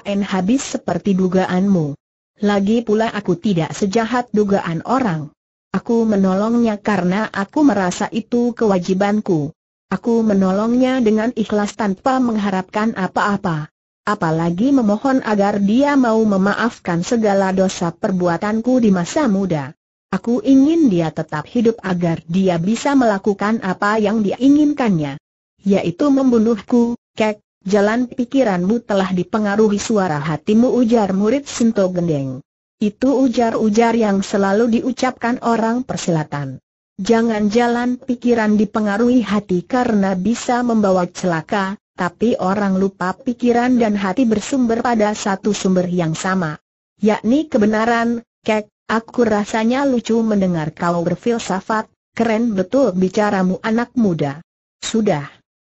A: en habis seperti dugaanmu. Lagi pula aku tidak sejahat dugaan orang. Aku menolongnya karena aku merasa itu kewajibanku. Aku menolongnya dengan ikhlas tanpa mengharapkan apa-apa. Apalagi memohon agar dia mau memaafkan segala dosa perbuatanku di masa muda. Aku ingin dia tetap hidup agar dia bisa melakukan apa yang diinginkannya, Yaitu membunuhku, kek, Jalan pikiranmu telah dipengaruhi suara hatimu ujar murid Sinto Gendeng. Itu ujar-ujar yang selalu diucapkan orang persilatan. Jangan jalan pikiran dipengaruhi hati karena bisa membawa celaka, tapi orang lupa pikiran dan hati bersumber pada satu sumber yang sama. Yakni kebenaran, kek, aku rasanya lucu mendengar kau berfilsafat, keren betul bicaramu anak muda. Sudah.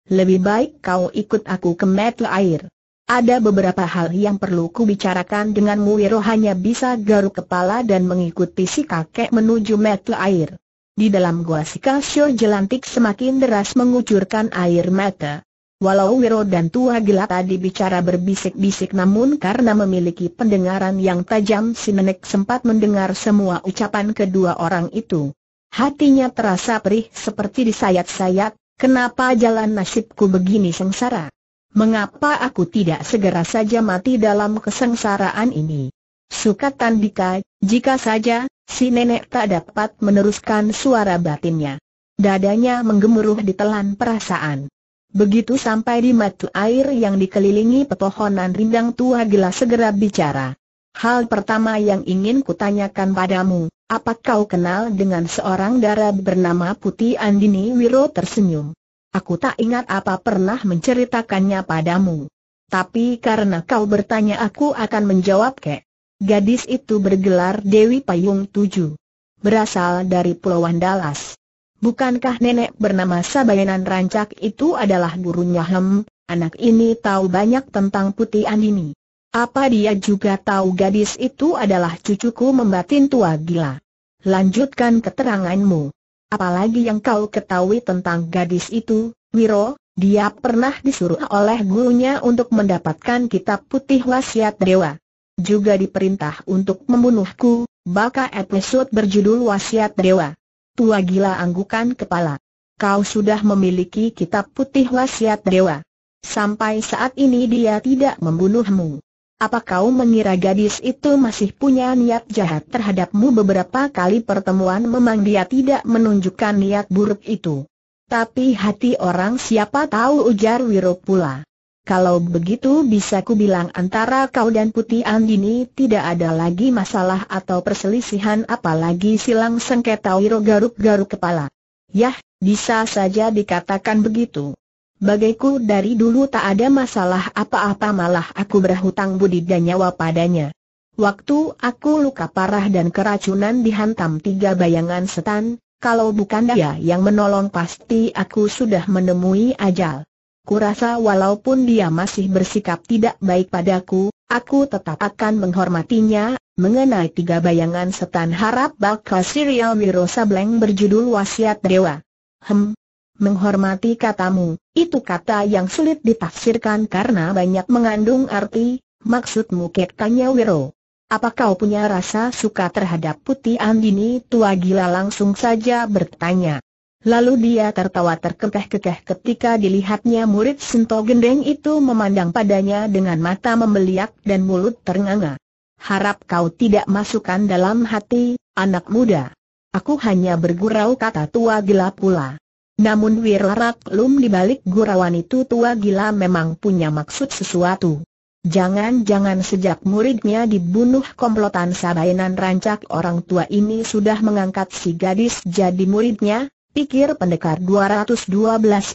A: Lebih baik kau ikut aku ke metu air. Ada beberapa hal yang perlu ku bicarakan denganmu Wiro hanya bisa garuk kepala dan mengikuti si kakek menuju metu air. Di dalam gua si Kasio jelantik semakin deras mengucurkan air mata. Walau Wiro dan Tua Gila tadi bicara berbisik-bisik namun karena memiliki pendengaran yang tajam si nenek sempat mendengar semua ucapan kedua orang itu. Hatinya terasa perih seperti disayat-sayat, Kenapa jalan nasibku begini sengsara? Mengapa aku tidak segera saja mati dalam kesengsaraan ini? Sukat Tandika, jika saja, si nenek tak dapat meneruskan suara batinnya. Dadanya menggemuruh ditelan perasaan. Begitu sampai di matu air yang dikelilingi pepohonan rindang tua gila segera bicara. Hal pertama yang ingin kutanyakan padamu, apa kau kenal dengan seorang darab bernama Putih Andini Wiro tersenyum? Aku tak ingat apa pernah menceritakannya padamu. Tapi karena kau bertanya aku akan menjawab kek. Gadis itu bergelar Dewi Payung Tujuh. Berasal dari Pulau Andalas. Bukankah nenek bernama Sabayanan Rancak itu adalah gurunya Hem, anak ini tahu banyak tentang Putih Andini. Apa dia juga tahu gadis itu adalah cucuku membatin tua gila? Lanjutkan keteranganmu. Apalagi yang kau ketahui tentang gadis itu, Wiro, dia pernah disuruh oleh gurunya untuk mendapatkan kitab putih wasiat dewa. Juga diperintah untuk membunuhku, baka episode berjudul wasiat dewa. Tua gila anggukan kepala. Kau sudah memiliki kitab putih wasiat dewa. Sampai saat ini dia tidak membunuhmu. Apa kau mengira gadis itu masih punya niat jahat terhadapmu beberapa kali pertemuan memang dia tidak menunjukkan niat buruk itu. Tapi hati orang siapa tahu ujar Wiro pula. Kalau begitu bisa ku bilang antara kau dan Putih Andini tidak ada lagi masalah atau perselisihan apalagi silang sengketa Wiro garuk-garuk kepala. Yah, bisa saja dikatakan begitu. Bagaiku dari dulu tak ada masalah apa-apa malah aku berhutang budi dan nyawa padanya. Waktu aku luka parah dan keracunan dihantam tiga bayangan setan, kalau bukan dia yang menolong pasti aku sudah menemui ajal. Kurasa walaupun dia masih bersikap tidak baik padaku, aku tetap akan menghormatinya. Mengenai tiga bayangan setan harap bakal serial Wirosa Blank berjudul Wasiat Dewa. Hem, Menghormati katamu, itu kata yang sulit ditafsirkan karena banyak mengandung arti, maksudmu ketanya Wiro. Apa kau punya rasa suka terhadap Putih Andini tua gila langsung saja bertanya. Lalu dia tertawa terkekeh-kekeh ketika dilihatnya murid Sento Gendeng itu memandang padanya dengan mata membeliak dan mulut ternganga. Harap kau tidak masukkan dalam hati, anak muda. Aku hanya bergurau kata tua gila pula. Namun Wirarak Wiraraklum dibalik gurauan itu tua gila memang punya maksud sesuatu. Jangan-jangan sejak muridnya dibunuh komplotan sabainan rancak orang tua ini sudah mengangkat si gadis jadi muridnya, pikir pendekar 212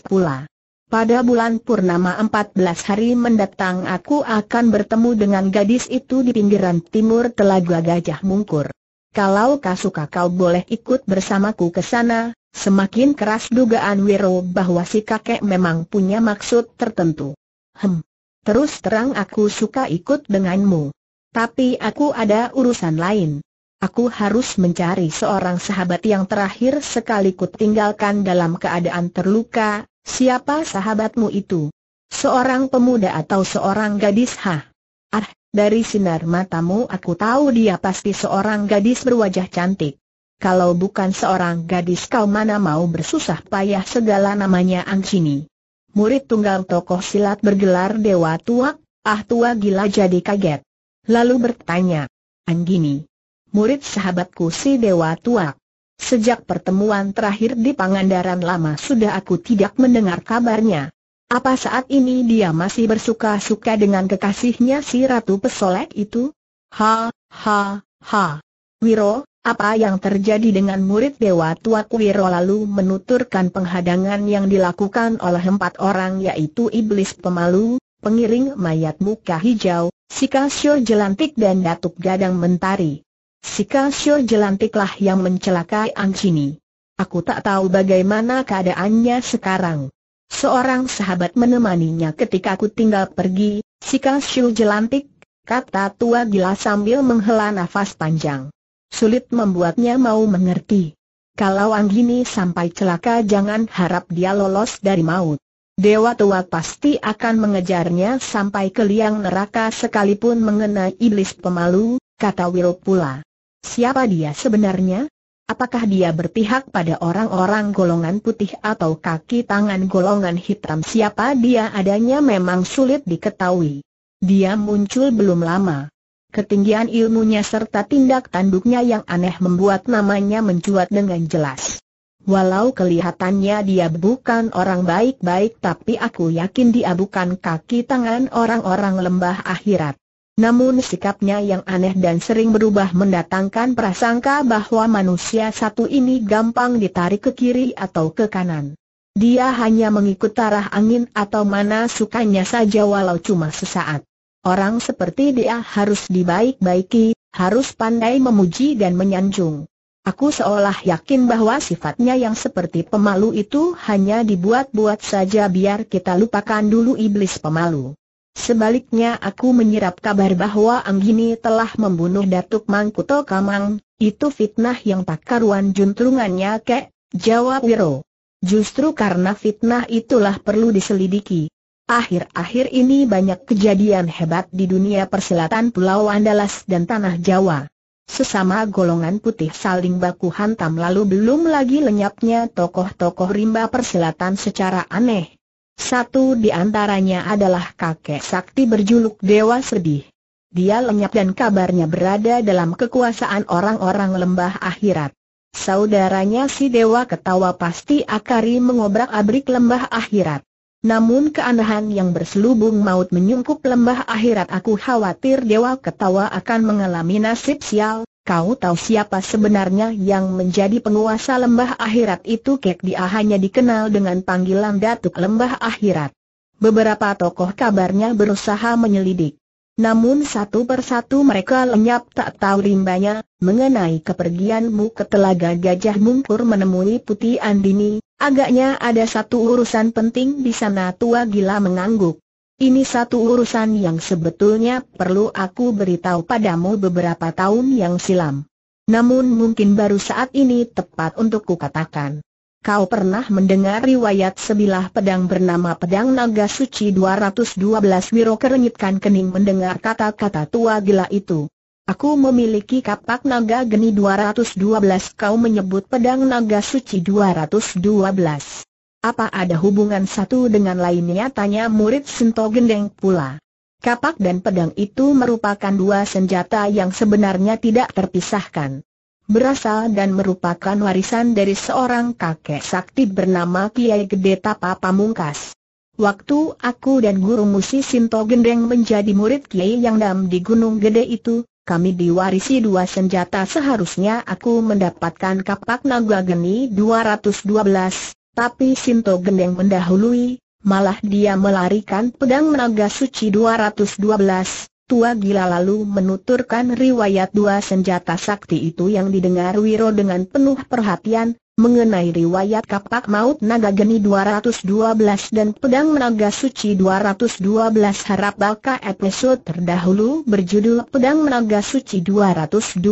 A: pula. Pada bulan purnama 14 hari mendatang aku akan bertemu dengan gadis itu di pinggiran timur telaga Gajah Mungkur. Kalau kasuka kau boleh ikut bersamaku ke sana, Semakin keras dugaan Wiro bahwa si kakek memang punya maksud tertentu. Hem. Terus terang aku suka ikut denganmu. Tapi aku ada urusan lain. Aku harus mencari seorang sahabat yang terakhir sekali ku tinggalkan dalam keadaan terluka, siapa sahabatmu itu? Seorang pemuda atau seorang gadis ha? Ah, dari sinar matamu aku tahu dia pasti seorang gadis berwajah cantik kalau bukan seorang gadis kau mana mau bersusah payah segala namanya Angcini. Murid tunggal tokoh silat bergelar Dewa Tuak, ah tua gila jadi kaget. Lalu bertanya, Anggini, murid sahabatku si Dewa Tuak. Sejak pertemuan terakhir di Pangandaran lama sudah aku tidak mendengar kabarnya. Apa saat ini dia masih bersuka-suka dengan kekasihnya si Ratu Pesolek itu? Ha, ha, ha. Wiro, apa yang terjadi dengan murid Dewa Tua Kuiro lalu menuturkan penghadangan yang dilakukan oleh empat orang yaitu Iblis Pemalu, Pengiring Mayat Muka Hijau, Sikasio Jelantik dan Datuk Gadang Mentari. Sikasio Jelantiklah yang mencelakai Angcini. Aku tak tahu bagaimana keadaannya sekarang. Seorang sahabat menemaninya ketika aku tinggal pergi, Sikasio Jelantik, kata tua gila sambil menghela nafas panjang sulit membuatnya mau mengerti. Kalau Anggini sampai celaka jangan harap dia lolos dari maut. Dewa tua pasti akan mengejarnya sampai ke liang neraka sekalipun mengenai iblis pemalu, kata Wil pula. Siapa dia sebenarnya? Apakah dia berpihak pada orang-orang golongan putih atau kaki tangan golongan hitam? Siapa dia adanya memang sulit diketahui. Dia muncul belum lama. Ketinggian ilmunya serta tindak tanduknya yang aneh membuat namanya mencuat dengan jelas. Walau kelihatannya dia bukan orang baik-baik tapi aku yakin dia bukan kaki tangan orang-orang lembah akhirat. Namun sikapnya yang aneh dan sering berubah mendatangkan prasangka bahwa manusia satu ini gampang ditarik ke kiri atau ke kanan. Dia hanya mengikut arah angin atau mana sukanya saja walau cuma sesaat. Orang seperti dia harus dibaik-baiki, harus pandai memuji dan menyanjung. Aku seolah yakin bahwa sifatnya yang seperti pemalu itu hanya dibuat-buat saja biar kita lupakan dulu iblis pemalu. Sebaliknya aku menyerap kabar bahwa Anggini telah membunuh Datuk Mangkuto Kamang, itu fitnah yang tak karuan juntrungannya kek, jawab Wiro. Justru karena fitnah itulah perlu diselidiki. Akhir-akhir ini banyak kejadian hebat di dunia perselatan Pulau Andalas dan Tanah Jawa. Sesama golongan putih saling baku hantam lalu belum lagi lenyapnya tokoh-tokoh rimba perselatan secara aneh. Satu di antaranya adalah kakek sakti berjuluk Dewa Sedih. Dia lenyap dan kabarnya berada dalam kekuasaan orang-orang lembah akhirat. Saudaranya si Dewa Ketawa pasti akari mengobrak-abrik lembah akhirat. Namun keanehan yang berselubung maut menyungkup lembah akhirat aku khawatir Dewa Ketawa akan mengalami nasib sial, kau tahu siapa sebenarnya yang menjadi penguasa lembah akhirat itu kek dia hanya dikenal dengan panggilan Datuk Lembah Akhirat. Beberapa tokoh kabarnya berusaha menyelidik. Namun satu persatu mereka lenyap tak tahu rimbanya, mengenai kepergianmu ke telaga gajah mungkur menemui Putih Andini, Agaknya ada satu urusan penting di sana tua gila mengangguk. Ini satu urusan yang sebetulnya perlu aku beritahu padamu beberapa tahun yang silam. Namun mungkin baru saat ini tepat untuk kukatakan. Kau pernah mendengar riwayat sebilah pedang bernama Pedang Naga Suci 212 Wiro kerenyitkan kening mendengar kata-kata tua gila itu. Aku memiliki kapak naga geni 212 kau menyebut pedang naga suci 212. Apa ada hubungan satu dengan lainnya tanya murid Sento Gendeng pula. Kapak dan pedang itu merupakan dua senjata yang sebenarnya tidak terpisahkan. Berasal dan merupakan warisan dari seorang kakek sakti bernama Kiai Gede Tapa Pamungkas. Waktu aku dan guru musi Sinto Gendeng menjadi murid Kiai yang dam di Gunung Gede itu, kami diwarisi dua senjata seharusnya aku mendapatkan kapak naga geni 212, tapi Sinto Gendeng mendahului, malah dia melarikan pedang naga suci 212. Tua gila lalu menuturkan riwayat dua senjata sakti itu yang didengar Wiro dengan penuh perhatian, mengenai riwayat kapak maut naga geni 212 dan pedang naga suci 212 harap baka episode terdahulu berjudul pedang naga suci 212.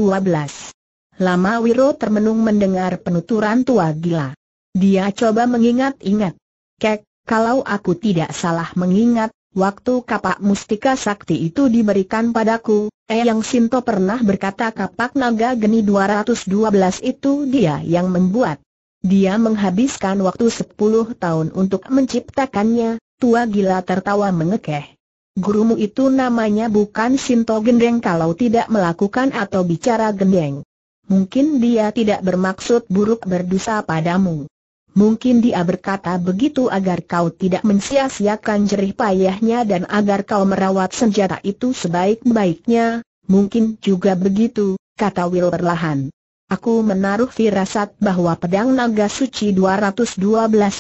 A: Lama Wiro termenung mendengar penuturan tua gila. Dia coba mengingat-ingat. Kek, kalau aku tidak salah mengingat, Waktu kapak mustika sakti itu diberikan padaku, Eyang Sinto pernah berkata kapak naga geni 212 itu dia yang membuat. Dia menghabiskan waktu 10 tahun untuk menciptakannya, tua gila tertawa mengekeh. Gurumu itu namanya bukan Sinto Gendeng kalau tidak melakukan atau bicara gendeng. Mungkin dia tidak bermaksud buruk berdosa padamu. Mungkin dia berkata begitu agar kau tidak mensia-siakan jerih payahnya dan agar kau merawat senjata itu sebaik-baiknya, mungkin juga begitu, kata Will perlahan. Aku menaruh firasat bahwa pedang naga suci 212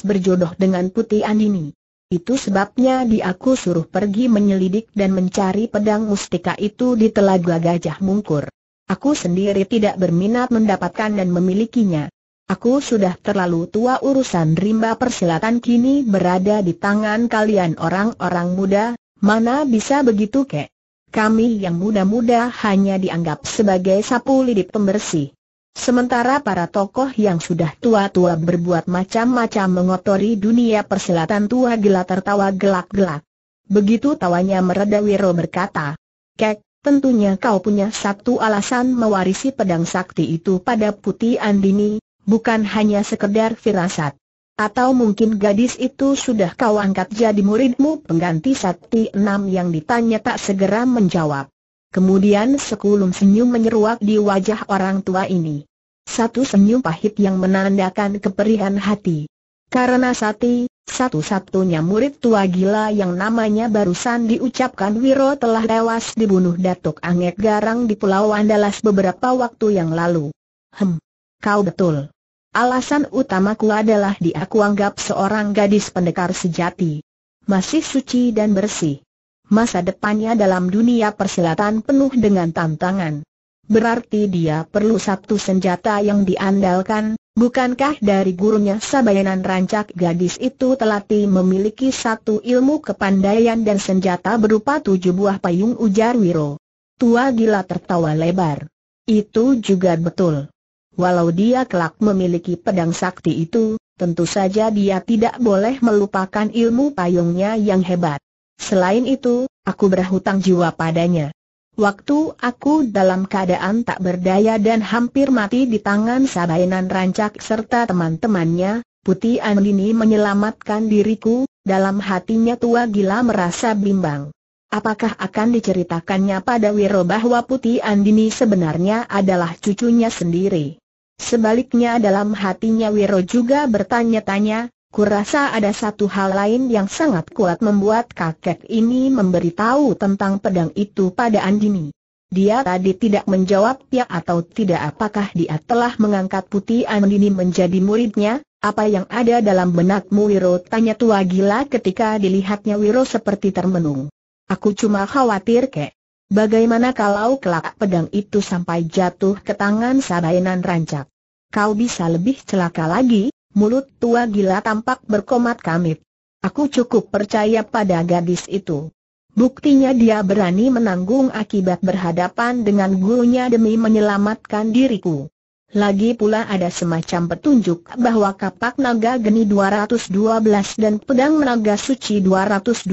A: berjodoh dengan putih Andini. Itu sebabnya di aku suruh pergi menyelidik dan mencari pedang mustika itu di telaga gajah mungkur. Aku sendiri tidak berminat mendapatkan dan memilikinya. Aku sudah terlalu tua urusan rimba persilatan kini berada di tangan kalian orang-orang muda, mana bisa begitu kek? Kami yang muda-muda hanya dianggap sebagai sapu lidi pembersih. Sementara para tokoh yang sudah tua-tua berbuat macam-macam mengotori dunia persilatan tua gila tertawa gelak-gelak. Begitu tawanya mereda Wiro berkata, Kek, tentunya kau punya satu alasan mewarisi pedang sakti itu pada Putih Andini, bukan hanya sekedar firasat. Atau mungkin gadis itu sudah kau angkat jadi muridmu pengganti Sakti Enam yang ditanya tak segera menjawab. Kemudian sekulum senyum menyeruak di wajah orang tua ini. Satu senyum pahit yang menandakan keperihan hati. Karena Sati, satu-satunya murid tua gila yang namanya barusan diucapkan Wiro telah tewas dibunuh Datuk Angek Garang di Pulau Andalas beberapa waktu yang lalu. Hem, kau betul. Alasan utamaku adalah dia aku anggap seorang gadis pendekar sejati. Masih suci dan bersih. Masa depannya dalam dunia persilatan penuh dengan tantangan. Berarti dia perlu satu senjata yang diandalkan, bukankah dari gurunya Sabayanan Rancak gadis itu telati memiliki satu ilmu kepandaian dan senjata berupa tujuh buah payung ujar Wiro. Tua gila tertawa lebar. Itu juga betul. Walau dia kelak memiliki pedang sakti itu, tentu saja dia tidak boleh melupakan ilmu payungnya yang hebat. Selain itu, aku berhutang jiwa padanya. Waktu aku dalam keadaan tak berdaya dan hampir mati di tangan Sabainan Rancak serta teman-temannya, Putih Andini menyelamatkan diriku, dalam hatinya tua gila merasa bimbang. Apakah akan diceritakannya pada Wiro bahwa Putih Andini sebenarnya adalah cucunya sendiri? Sebaliknya dalam hatinya Wiro juga bertanya-tanya, kurasa ada satu hal lain yang sangat kuat membuat kakek ini memberitahu tentang pedang itu pada Andini. Dia tadi tidak menjawab ya atau tidak apakah dia telah mengangkat putih Andini menjadi muridnya, apa yang ada dalam benakmu Wiro tanya tua gila ketika dilihatnya Wiro seperti termenung. Aku cuma khawatir kek. Bagaimana kalau kelak pedang itu sampai jatuh ke tangan Sabainan Rancak? Kau bisa lebih celaka lagi, mulut tua gila tampak berkomat kamit. Aku cukup percaya pada gadis itu. Buktinya dia berani menanggung akibat berhadapan dengan gurunya demi menyelamatkan diriku. Lagi pula ada semacam petunjuk bahwa kapak naga geni 212 dan pedang naga suci 212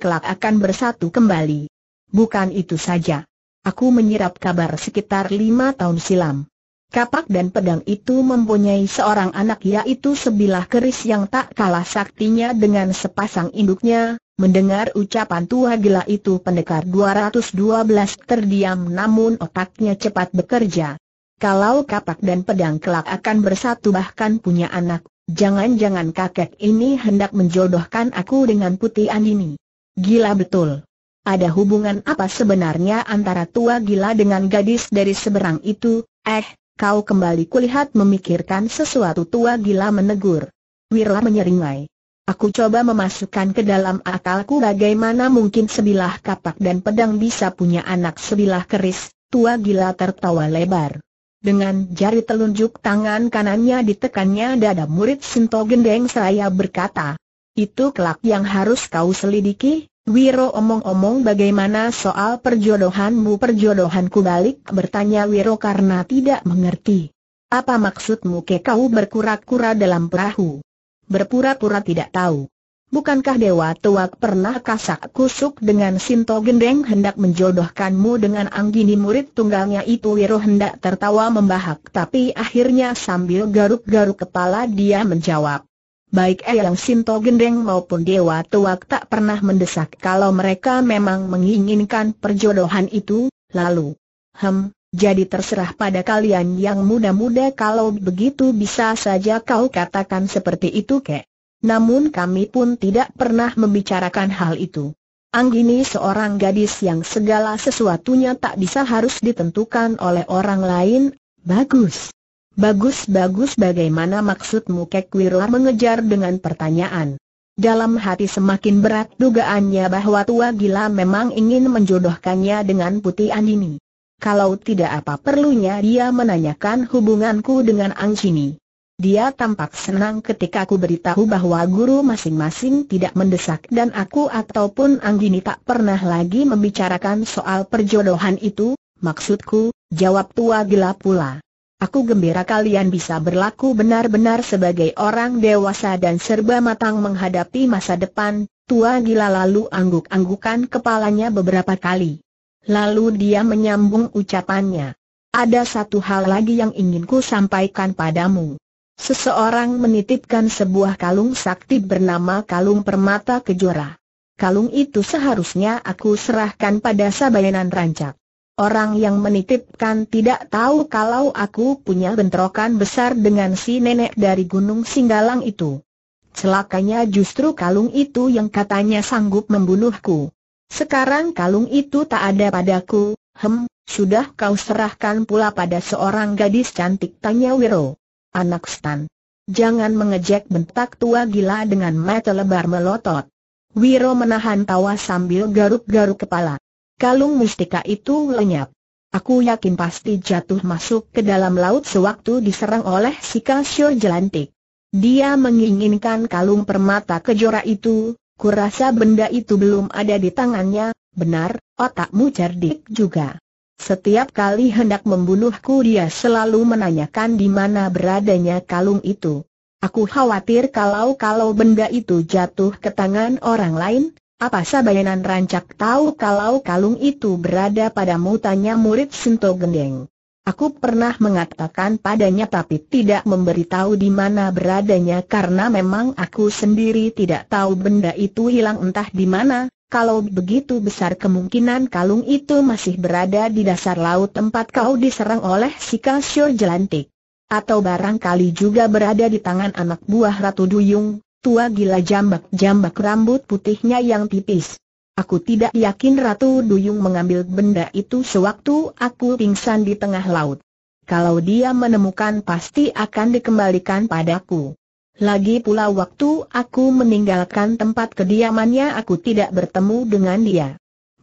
A: kelak akan bersatu kembali. Bukan itu saja. Aku menyerap kabar sekitar lima tahun silam. Kapak dan pedang itu mempunyai seorang anak yaitu sebilah keris yang tak kalah saktinya dengan sepasang induknya, mendengar ucapan tua gila itu pendekar 212 terdiam namun otaknya cepat bekerja. Kalau kapak dan pedang kelak akan bersatu bahkan punya anak, jangan-jangan kakek ini hendak menjodohkan aku dengan putih Andini. Gila betul. Ada hubungan apa sebenarnya antara tua gila dengan gadis dari seberang itu? Eh, kau kembali kulihat memikirkan sesuatu tua gila menegur. Wirla menyeringai. Aku coba memasukkan ke dalam akalku bagaimana mungkin sebilah kapak dan pedang bisa punya anak sebilah keris, tua gila tertawa lebar. Dengan jari telunjuk tangan kanannya ditekannya dada murid Sinto Gendeng seraya berkata, itu kelak yang harus kau selidiki, Wiro omong-omong bagaimana soal perjodohanmu perjodohanku balik bertanya Wiro karena tidak mengerti. Apa maksudmu ke kau berkura-kura dalam perahu? Berpura-pura tidak tahu. Bukankah Dewa Tuak pernah kasak kusuk dengan Sinto Gendeng hendak menjodohkanmu dengan Anggini murid tunggalnya itu Wiro hendak tertawa membahak tapi akhirnya sambil garuk-garuk kepala dia menjawab baik Eyang Sinto Gendeng maupun Dewa Tuak tak pernah mendesak kalau mereka memang menginginkan perjodohan itu, lalu, hem, jadi terserah pada kalian yang muda-muda kalau begitu bisa saja kau katakan seperti itu kek. Namun kami pun tidak pernah membicarakan hal itu. Anggini seorang gadis yang segala sesuatunya tak bisa harus ditentukan oleh orang lain, bagus. Bagus-bagus bagaimana maksudmu Kek mengejar dengan pertanyaan. Dalam hati semakin berat dugaannya bahwa tua gila memang ingin menjodohkannya dengan putih Andini. Kalau tidak apa perlunya dia menanyakan hubunganku dengan Angcini. Dia tampak senang ketika aku beritahu bahwa guru masing-masing tidak mendesak dan aku ataupun Anggini tak pernah lagi membicarakan soal perjodohan itu, maksudku, jawab tua gila pula. Aku gembira kalian bisa berlaku benar-benar sebagai orang dewasa dan serba matang menghadapi masa depan, tua gila lalu angguk-anggukan kepalanya beberapa kali. Lalu dia menyambung ucapannya. Ada satu hal lagi yang ingin ku sampaikan padamu. Seseorang menitipkan sebuah kalung sakti bernama kalung permata kejora. Kalung itu seharusnya aku serahkan pada Sabayanan Rancak. Orang yang menitipkan tidak tahu kalau aku punya bentrokan besar dengan si nenek dari Gunung Singgalang itu. Celakanya justru kalung itu yang katanya sanggup membunuhku. Sekarang kalung itu tak ada padaku, hem, sudah kau serahkan pula pada seorang gadis cantik tanya Wiro. Anak Stan. Jangan mengejek bentak tua gila dengan mata lebar melotot. Wiro menahan tawa sambil garuk-garuk kepala kalung mustika itu lenyap. Aku yakin pasti jatuh masuk ke dalam laut sewaktu diserang oleh si Kasio Jelantik. Dia menginginkan kalung permata kejora itu, kurasa benda itu belum ada di tangannya, benar, otakmu cerdik juga. Setiap kali hendak membunuhku dia selalu menanyakan di mana beradanya kalung itu. Aku khawatir kalau-kalau benda itu jatuh ke tangan orang lain, apa sabayanan rancak tahu kalau kalung itu berada pada mutanya murid Sinto Gendeng. Aku pernah mengatakan padanya tapi tidak memberitahu di mana beradanya karena memang aku sendiri tidak tahu benda itu hilang entah di mana. Kalau begitu besar kemungkinan kalung itu masih berada di dasar laut tempat kau diserang oleh si Kasyur Jelantik. Atau barangkali juga berada di tangan anak buah Ratu Duyung, tua gila jambak-jambak rambut putihnya yang tipis. Aku tidak yakin Ratu Duyung mengambil benda itu sewaktu aku pingsan di tengah laut. Kalau dia menemukan pasti akan dikembalikan padaku. Lagi pula waktu aku meninggalkan tempat kediamannya aku tidak bertemu dengan dia.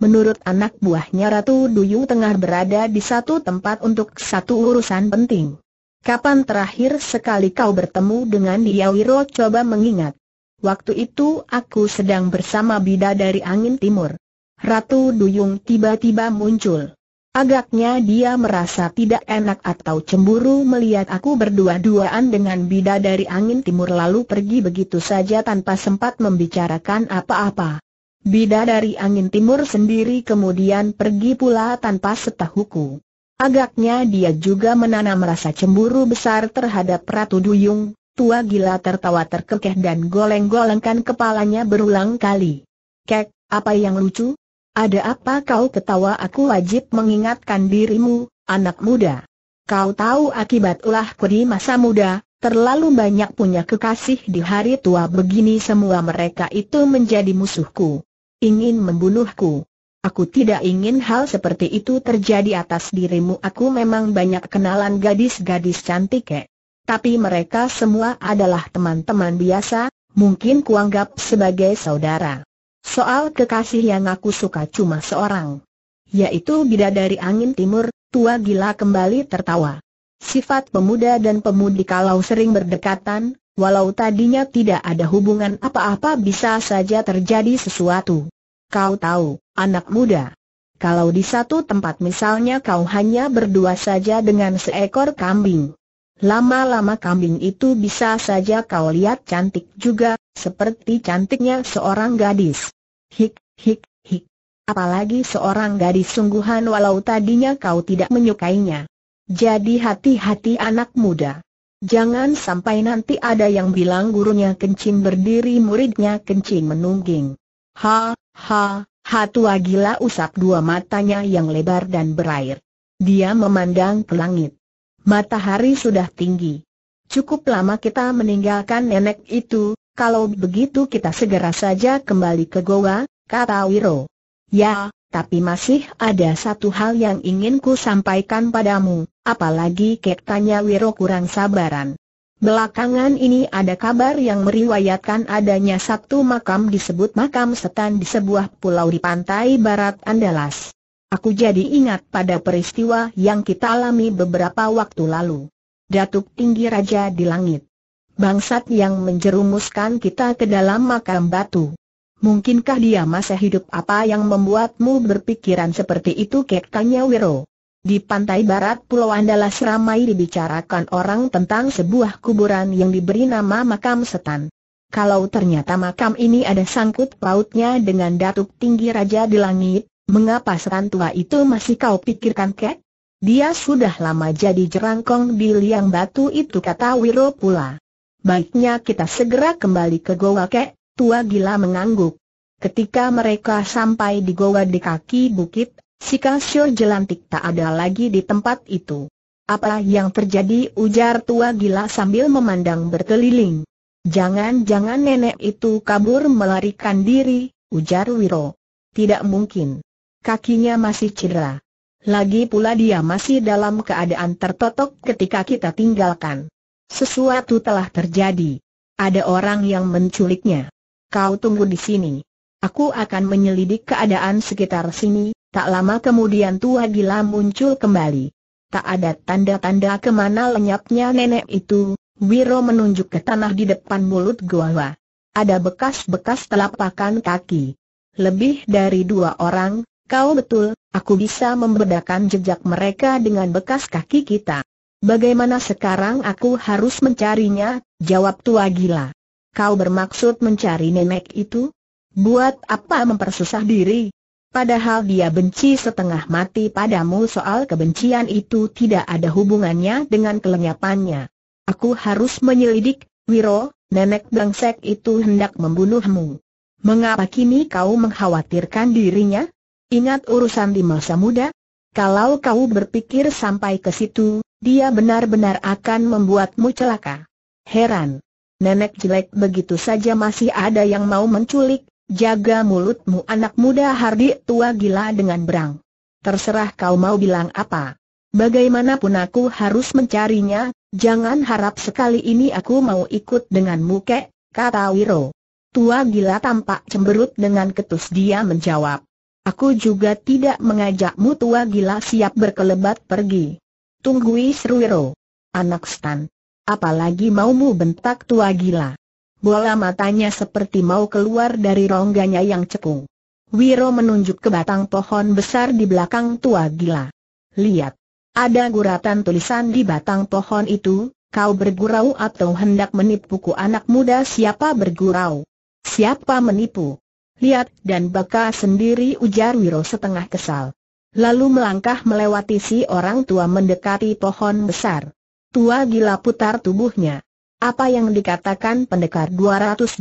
A: Menurut anak buahnya Ratu Duyung tengah berada di satu tempat untuk satu urusan penting. Kapan terakhir sekali kau bertemu dengan dia Wiro coba mengingat. Waktu itu aku sedang bersama Bida dari Angin Timur. Ratu Duyung tiba-tiba muncul. Agaknya dia merasa tidak enak atau cemburu melihat aku berdua-duaan dengan Bida dari Angin Timur lalu pergi begitu saja tanpa sempat membicarakan apa-apa. Bida dari Angin Timur sendiri kemudian pergi pula tanpa setahuku. Agaknya dia juga menanam rasa cemburu besar terhadap Ratu Duyung, tua gila tertawa terkekeh dan goleng-golengkan kepalanya berulang kali. Kek, apa yang lucu? Ada apa kau ketawa aku wajib mengingatkan dirimu, anak muda. Kau tahu akibat ulahku di masa muda, terlalu banyak punya kekasih di hari tua begini semua mereka itu menjadi musuhku. Ingin membunuhku. Aku tidak ingin hal seperti itu terjadi atas dirimu Aku memang banyak kenalan gadis-gadis cantik kek Tapi mereka semua adalah teman-teman biasa, mungkin kuanggap sebagai saudara Soal kekasih yang aku suka cuma seorang Yaitu bidadari angin timur, tua gila kembali tertawa Sifat pemuda dan pemudi kalau sering berdekatan, walau tadinya tidak ada hubungan apa-apa bisa saja terjadi sesuatu. Kau tahu, anak muda. Kalau di satu tempat misalnya kau hanya berdua saja dengan seekor kambing. Lama-lama kambing itu bisa saja kau lihat cantik juga, seperti cantiknya seorang gadis. Hik, hik, hik. Apalagi seorang gadis sungguhan walau tadinya kau tidak menyukainya. Jadi hati-hati anak muda. Jangan sampai nanti ada yang bilang gurunya kencing berdiri muridnya kencing menungging. Ha, Ha, ha tua gila usap dua matanya yang lebar dan berair. Dia memandang ke langit. Matahari sudah tinggi. Cukup lama kita meninggalkan nenek itu, kalau begitu kita segera saja kembali ke Goa, kata Wiro. Ya, tapi masih ada satu hal yang ingin ku sampaikan padamu, apalagi kek tanya Wiro kurang sabaran. Belakangan ini ada kabar yang meriwayatkan adanya satu makam disebut makam setan di sebuah pulau di pantai barat Andalas. Aku jadi ingat pada peristiwa yang kita alami beberapa waktu lalu. Datuk tinggi raja di langit. Bangsat yang menjerumuskan kita ke dalam makam batu. Mungkinkah dia masih hidup apa yang membuatmu berpikiran seperti itu kekanya Wiro? Di pantai barat Pulau Andalas ramai dibicarakan orang tentang sebuah kuburan yang diberi nama makam setan. Kalau ternyata makam ini ada sangkut pautnya dengan datuk tinggi raja di langit, mengapa setan tua itu masih kau pikirkan kek? Dia sudah lama jadi jerangkong di liang batu itu kata Wiro pula. Baiknya kita segera kembali ke goa kek, tua gila mengangguk. Ketika mereka sampai di goa di kaki bukit, Si kasur jelantik tak ada lagi di tempat itu. Apa yang terjadi ujar tua gila sambil memandang berkeliling. Jangan-jangan nenek itu kabur melarikan diri, ujar Wiro. Tidak mungkin. Kakinya masih cedera. Lagi pula dia masih dalam keadaan tertotok ketika kita tinggalkan. Sesuatu telah terjadi. Ada orang yang menculiknya. Kau tunggu di sini. Aku akan menyelidik keadaan sekitar sini, Tak lama kemudian tua gila muncul kembali. Tak ada tanda-tanda kemana lenyapnya nenek itu, Wiro menunjuk ke tanah di depan mulut gua. Ada bekas-bekas telapakan kaki. Lebih dari dua orang, kau betul, aku bisa membedakan jejak mereka dengan bekas kaki kita. Bagaimana sekarang aku harus mencarinya, jawab tua gila. Kau bermaksud mencari nenek itu? Buat apa mempersusah diri? Padahal dia benci setengah mati padamu soal kebencian itu tidak ada hubungannya dengan kelenyapannya. Aku harus menyelidik, Wiro, nenek bangsek itu hendak membunuhmu. Mengapa kini kau mengkhawatirkan dirinya? Ingat urusan di masa muda? Kalau kau berpikir sampai ke situ, dia benar-benar akan membuatmu celaka. Heran. Nenek jelek begitu saja masih ada yang mau menculik, Jaga mulutmu anak muda hardi tua gila dengan berang. Terserah kau mau bilang apa. Bagaimanapun aku harus mencarinya, jangan harap sekali ini aku mau ikut denganmu kek, kata Wiro. Tua gila tampak cemberut dengan ketus dia menjawab. Aku juga tidak mengajakmu tua gila siap berkelebat pergi. Tunggui seru Wiro. Anak stan. Apalagi maumu bentak tua gila. Bola matanya seperti mau keluar dari rongganya yang cekung. Wiro menunjuk ke batang pohon besar di belakang tua gila. Lihat. Ada guratan tulisan di batang pohon itu, kau bergurau atau hendak menipuku anak muda siapa bergurau? Siapa menipu? Lihat dan baka sendiri ujar Wiro setengah kesal. Lalu melangkah melewati si orang tua mendekati pohon besar. Tua gila putar tubuhnya. Apa yang dikatakan pendekar 212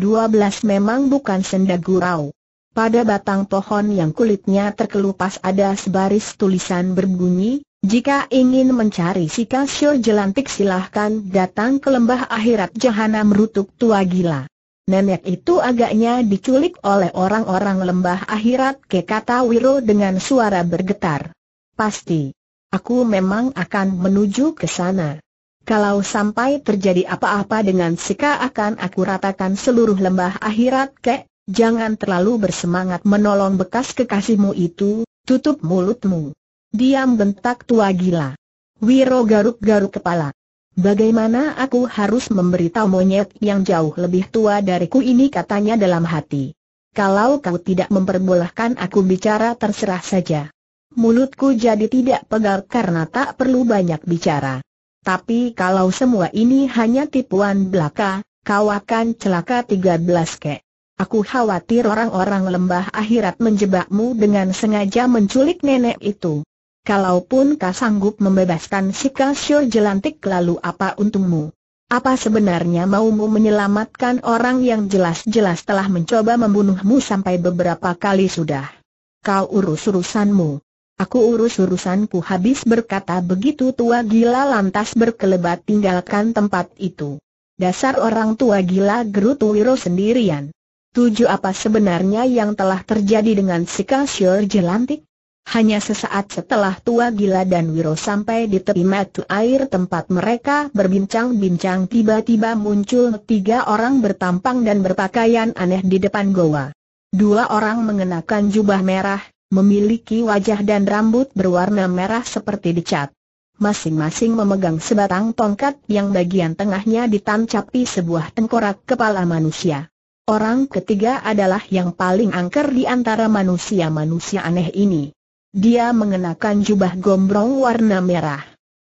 A: memang bukan senda gurau. Pada batang pohon yang kulitnya terkelupas ada sebaris tulisan berbunyi, jika ingin mencari si Kasyo Jelantik silahkan datang ke lembah akhirat Jahana merutuk tua gila. Nenek itu agaknya diculik oleh orang-orang lembah akhirat ke kata Wiro dengan suara bergetar. Pasti. Aku memang akan menuju ke sana. Kalau sampai terjadi apa-apa dengan Sika akan aku ratakan seluruh lembah akhirat kek, jangan terlalu bersemangat menolong bekas kekasihmu itu, tutup mulutmu. Diam bentak tua gila. Wiro garuk-garuk kepala. Bagaimana aku harus memberitahu monyet yang jauh lebih tua dariku ini katanya dalam hati. Kalau kau tidak memperbolehkan aku bicara terserah saja. Mulutku jadi tidak pegal karena tak perlu banyak bicara. Tapi kalau semua ini hanya tipuan belaka, kau akan celaka 13 kek. Aku khawatir orang-orang lembah akhirat menjebakmu dengan sengaja menculik nenek itu. Kalaupun kau sanggup membebaskan si kasur jelantik lalu apa untungmu? Apa sebenarnya maumu menyelamatkan orang yang jelas-jelas telah mencoba membunuhmu sampai beberapa kali sudah? Kau urus urusanmu. Aku urus urusanku habis berkata begitu tua gila lantas berkelebat tinggalkan tempat itu. Dasar orang tua gila gerutu Wiro sendirian. Tujuh apa sebenarnya yang telah terjadi dengan si Kasyur Jelantik? Hanya sesaat setelah tua gila dan Wiro sampai di tepi matu air tempat mereka berbincang-bincang tiba-tiba muncul tiga orang bertampang dan berpakaian aneh di depan goa. Dua orang mengenakan jubah merah, memiliki wajah dan rambut berwarna merah seperti dicat. Masing-masing memegang sebatang tongkat yang bagian tengahnya ditancapi sebuah tengkorak kepala manusia. Orang ketiga adalah yang paling angker di antara manusia-manusia aneh ini. Dia mengenakan jubah gombrong warna merah.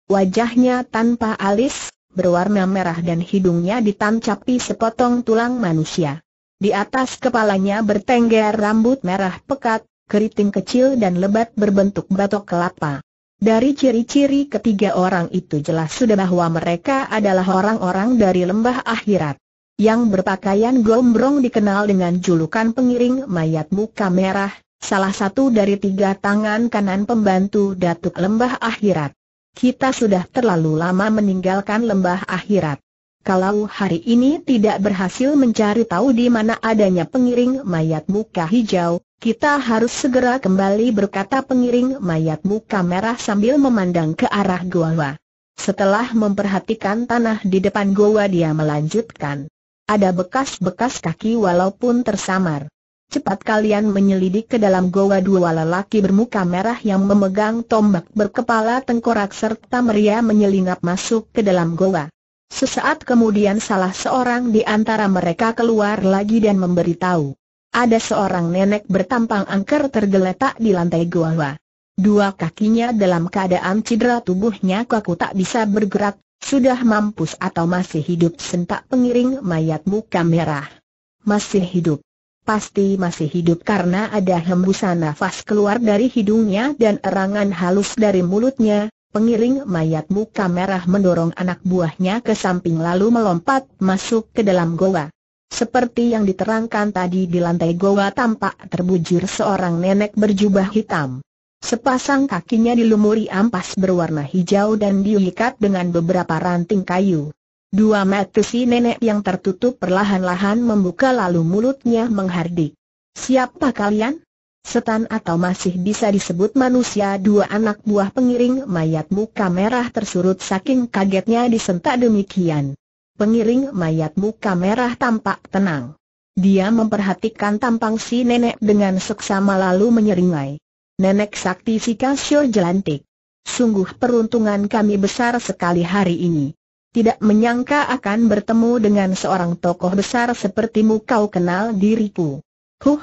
A: Wajahnya tanpa alis, berwarna merah dan hidungnya ditancapi sepotong tulang manusia. Di atas kepalanya bertengger rambut merah pekat, keriting kecil dan lebat berbentuk batok kelapa. Dari ciri-ciri ketiga orang itu jelas sudah bahwa mereka adalah orang-orang dari lembah akhirat. Yang berpakaian gombrong dikenal dengan julukan pengiring mayat muka merah, salah satu dari tiga tangan kanan pembantu datuk lembah akhirat. Kita sudah terlalu lama meninggalkan lembah akhirat. Kalau hari ini tidak berhasil mencari tahu di mana adanya pengiring mayat muka hijau, kita harus segera kembali berkata pengiring mayat muka merah sambil memandang ke arah goa. Setelah memperhatikan tanah di depan goa dia melanjutkan. Ada bekas-bekas kaki walaupun tersamar. Cepat kalian menyelidik ke dalam goa dua lelaki bermuka merah yang memegang tombak berkepala tengkorak serta meriah menyelinap masuk ke dalam goa. Sesaat kemudian salah seorang di antara mereka keluar lagi dan memberitahu. Ada seorang nenek bertampang angker tergeletak di lantai gua. Dua kakinya dalam keadaan cedera tubuhnya kaku tak bisa bergerak, sudah mampus atau masih hidup sentak pengiring mayat muka merah. Masih hidup. Pasti masih hidup karena ada hembusan nafas keluar dari hidungnya dan erangan halus dari mulutnya, Pengiring mayat muka merah mendorong anak buahnya ke samping lalu melompat masuk ke dalam goa. Seperti yang diterangkan tadi di lantai goa tampak terbujur seorang nenek berjubah hitam. Sepasang kakinya dilumuri ampas berwarna hijau dan diikat dengan beberapa ranting kayu. Dua mata si nenek yang tertutup perlahan-lahan membuka lalu mulutnya menghardik. Siapa kalian? Setan atau masih bisa disebut manusia dua anak buah pengiring mayat muka merah tersurut saking kagetnya disentak demikian. Pengiring mayat muka merah tampak tenang. Dia memperhatikan tampang si nenek dengan seksama lalu menyeringai. Nenek Sakti si kasio jelantik. Sungguh peruntungan kami besar sekali hari ini. Tidak menyangka akan bertemu dengan seorang tokoh besar sepertimu kau kenal diriku. Huh,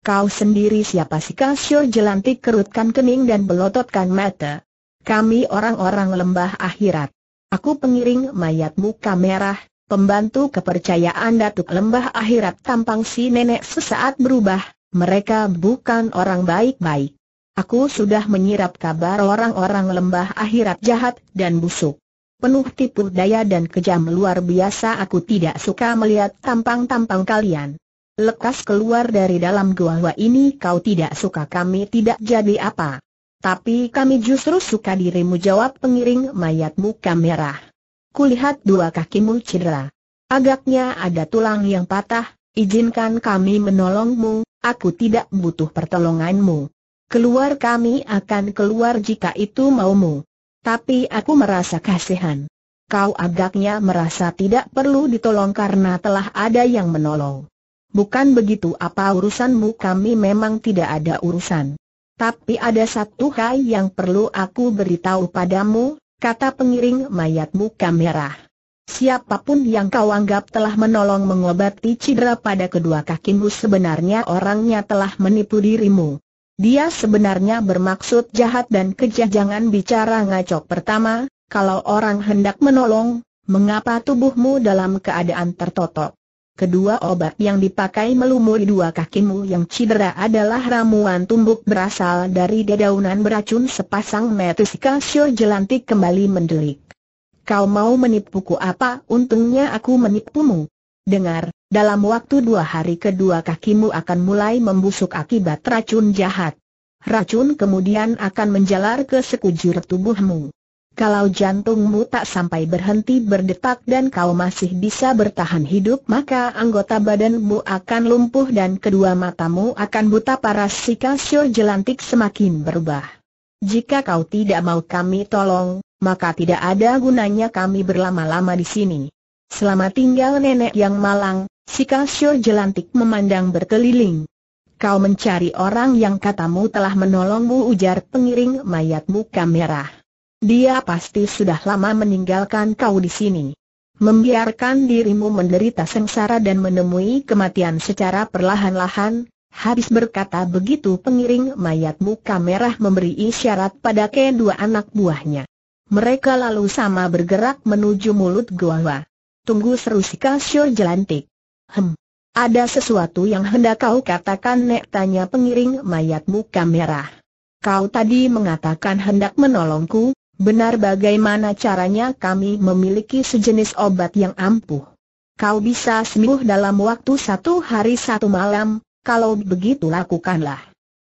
A: kau sendiri siapa si Kasyo jelantik kerutkan kening dan belototkan mata. Kami orang-orang lembah akhirat. Aku pengiring mayat muka merah, pembantu kepercayaan Datuk Lembah Akhirat tampang si nenek sesaat berubah, mereka bukan orang baik-baik. Aku sudah menyirap kabar orang-orang lembah akhirat jahat dan busuk. Penuh tipu daya dan kejam luar biasa aku tidak suka melihat tampang-tampang kalian. Lekas keluar dari dalam gua ini kau tidak suka kami tidak jadi apa. Tapi kami justru suka dirimu jawab pengiring mayat muka merah. Kulihat dua kakimu cedera. Agaknya ada tulang yang patah, izinkan kami menolongmu, aku tidak butuh pertolonganmu. Keluar kami akan keluar jika itu maumu. Tapi aku merasa kasihan. Kau agaknya merasa tidak perlu ditolong karena telah ada yang menolong. Bukan begitu apa urusanmu kami memang tidak ada urusan. Tapi ada satu hal yang perlu aku beritahu padamu, kata pengiring mayat muka merah. Siapapun yang kau anggap telah menolong mengobati cedera pada kedua kakimu sebenarnya orangnya telah menipu dirimu. Dia sebenarnya bermaksud jahat dan kejah jangan bicara ngaco. pertama, kalau orang hendak menolong, mengapa tubuhmu dalam keadaan tertotok? Kedua obat yang dipakai melumuri dua kakimu yang cedera adalah ramuan tumbuk berasal dari dedaunan beracun sepasang metis kalsio jelantik kembali mendelik. Kau mau menipuku apa? Untungnya aku menipumu. Dengar, dalam waktu dua hari kedua kakimu akan mulai membusuk akibat racun jahat. Racun kemudian akan menjalar ke sekujur tubuhmu. Kalau jantungmu tak sampai berhenti berdetak dan kau masih bisa bertahan hidup maka anggota badanmu akan lumpuh dan kedua matamu akan buta si sikasio jelantik semakin berubah. Jika kau tidak mau kami tolong, maka tidak ada gunanya kami berlama-lama di sini. Selama tinggal nenek yang malang, si sikasio jelantik memandang berkeliling. Kau mencari orang yang katamu telah menolongmu ujar pengiring mayatmu kamerah. Dia pasti sudah lama meninggalkan kau di sini. Membiarkan dirimu menderita sengsara dan menemui kematian secara perlahan-lahan, Habis berkata begitu pengiring mayatmu muka memberi isyarat pada kedua anak buahnya. Mereka lalu sama bergerak menuju mulut gua. Tunggu seru si kasyo jelantik. Hem, ada sesuatu yang hendak kau katakan nek tanya pengiring mayatmu muka Kau tadi mengatakan hendak menolongku, Benar bagaimana caranya kami memiliki sejenis obat yang ampuh. Kau bisa sembuh dalam waktu satu hari satu malam, kalau begitu lakukanlah.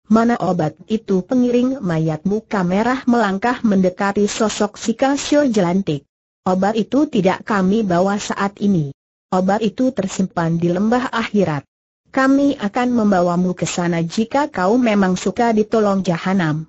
A: Mana obat itu pengiring mayat muka merah melangkah mendekati sosok si Kasio jelantik. Obat itu tidak kami bawa saat ini. Obat itu tersimpan di lembah akhirat. Kami akan membawamu ke sana jika kau memang suka ditolong jahanam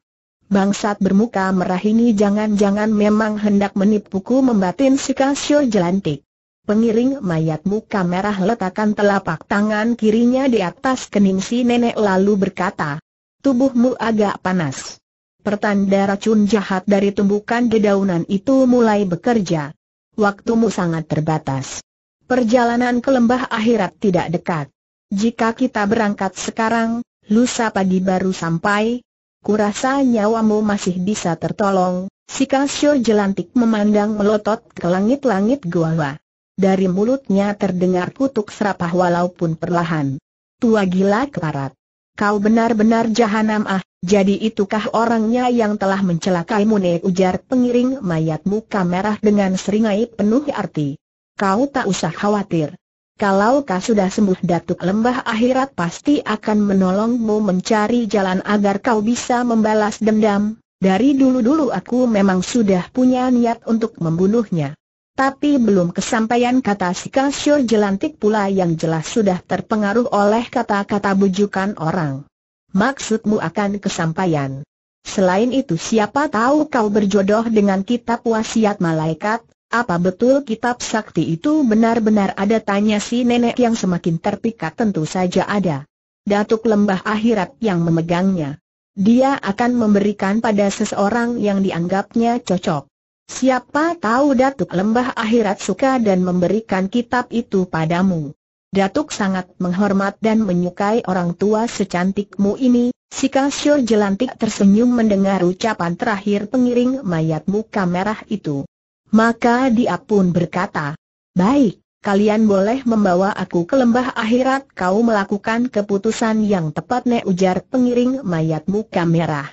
A: bangsat bermuka merah ini jangan-jangan memang hendak menipuku membatin si Kasio jelantik. Pengiring mayat muka merah letakkan telapak tangan kirinya di atas kening si nenek lalu berkata, Tubuhmu agak panas. Pertanda racun jahat dari tumbukan dedaunan itu mulai bekerja. Waktumu sangat terbatas. Perjalanan ke lembah akhirat tidak dekat. Jika kita berangkat sekarang, lusa pagi baru sampai, kurasa nyawamu masih bisa tertolong. Si Kasyo jelantik memandang melotot ke langit-langit gua. Dari mulutnya terdengar kutuk serapah walaupun perlahan. Tua gila keparat. Kau benar-benar jahanam ah, jadi itukah orangnya yang telah mencelakai Mune ujar pengiring mayat muka merah dengan seringai penuh arti. Kau tak usah khawatir. Kalau kau sudah sembuh datuk lembah akhirat pasti akan menolongmu mencari jalan agar kau bisa membalas dendam. Dari dulu-dulu aku memang sudah punya niat untuk membunuhnya. Tapi belum kesampaian kata si kasyur jelantik pula yang jelas sudah terpengaruh oleh kata-kata bujukan orang. Maksudmu akan kesampaian. Selain itu siapa tahu kau berjodoh dengan kitab wasiat malaikat, apa betul kitab sakti itu benar-benar ada tanya si nenek yang semakin terpikat tentu saja ada. Datuk lembah akhirat yang memegangnya. Dia akan memberikan pada seseorang yang dianggapnya cocok. Siapa tahu Datuk lembah akhirat suka dan memberikan kitab itu padamu. Datuk sangat menghormat dan menyukai orang tua secantikmu ini, Si kasyur jelantik tersenyum mendengar ucapan terakhir pengiring mayatmu muka itu. Maka dia pun berkata, Baik, kalian boleh membawa aku ke lembah akhirat kau melakukan keputusan yang tepat ne ujar pengiring mayat muka merah.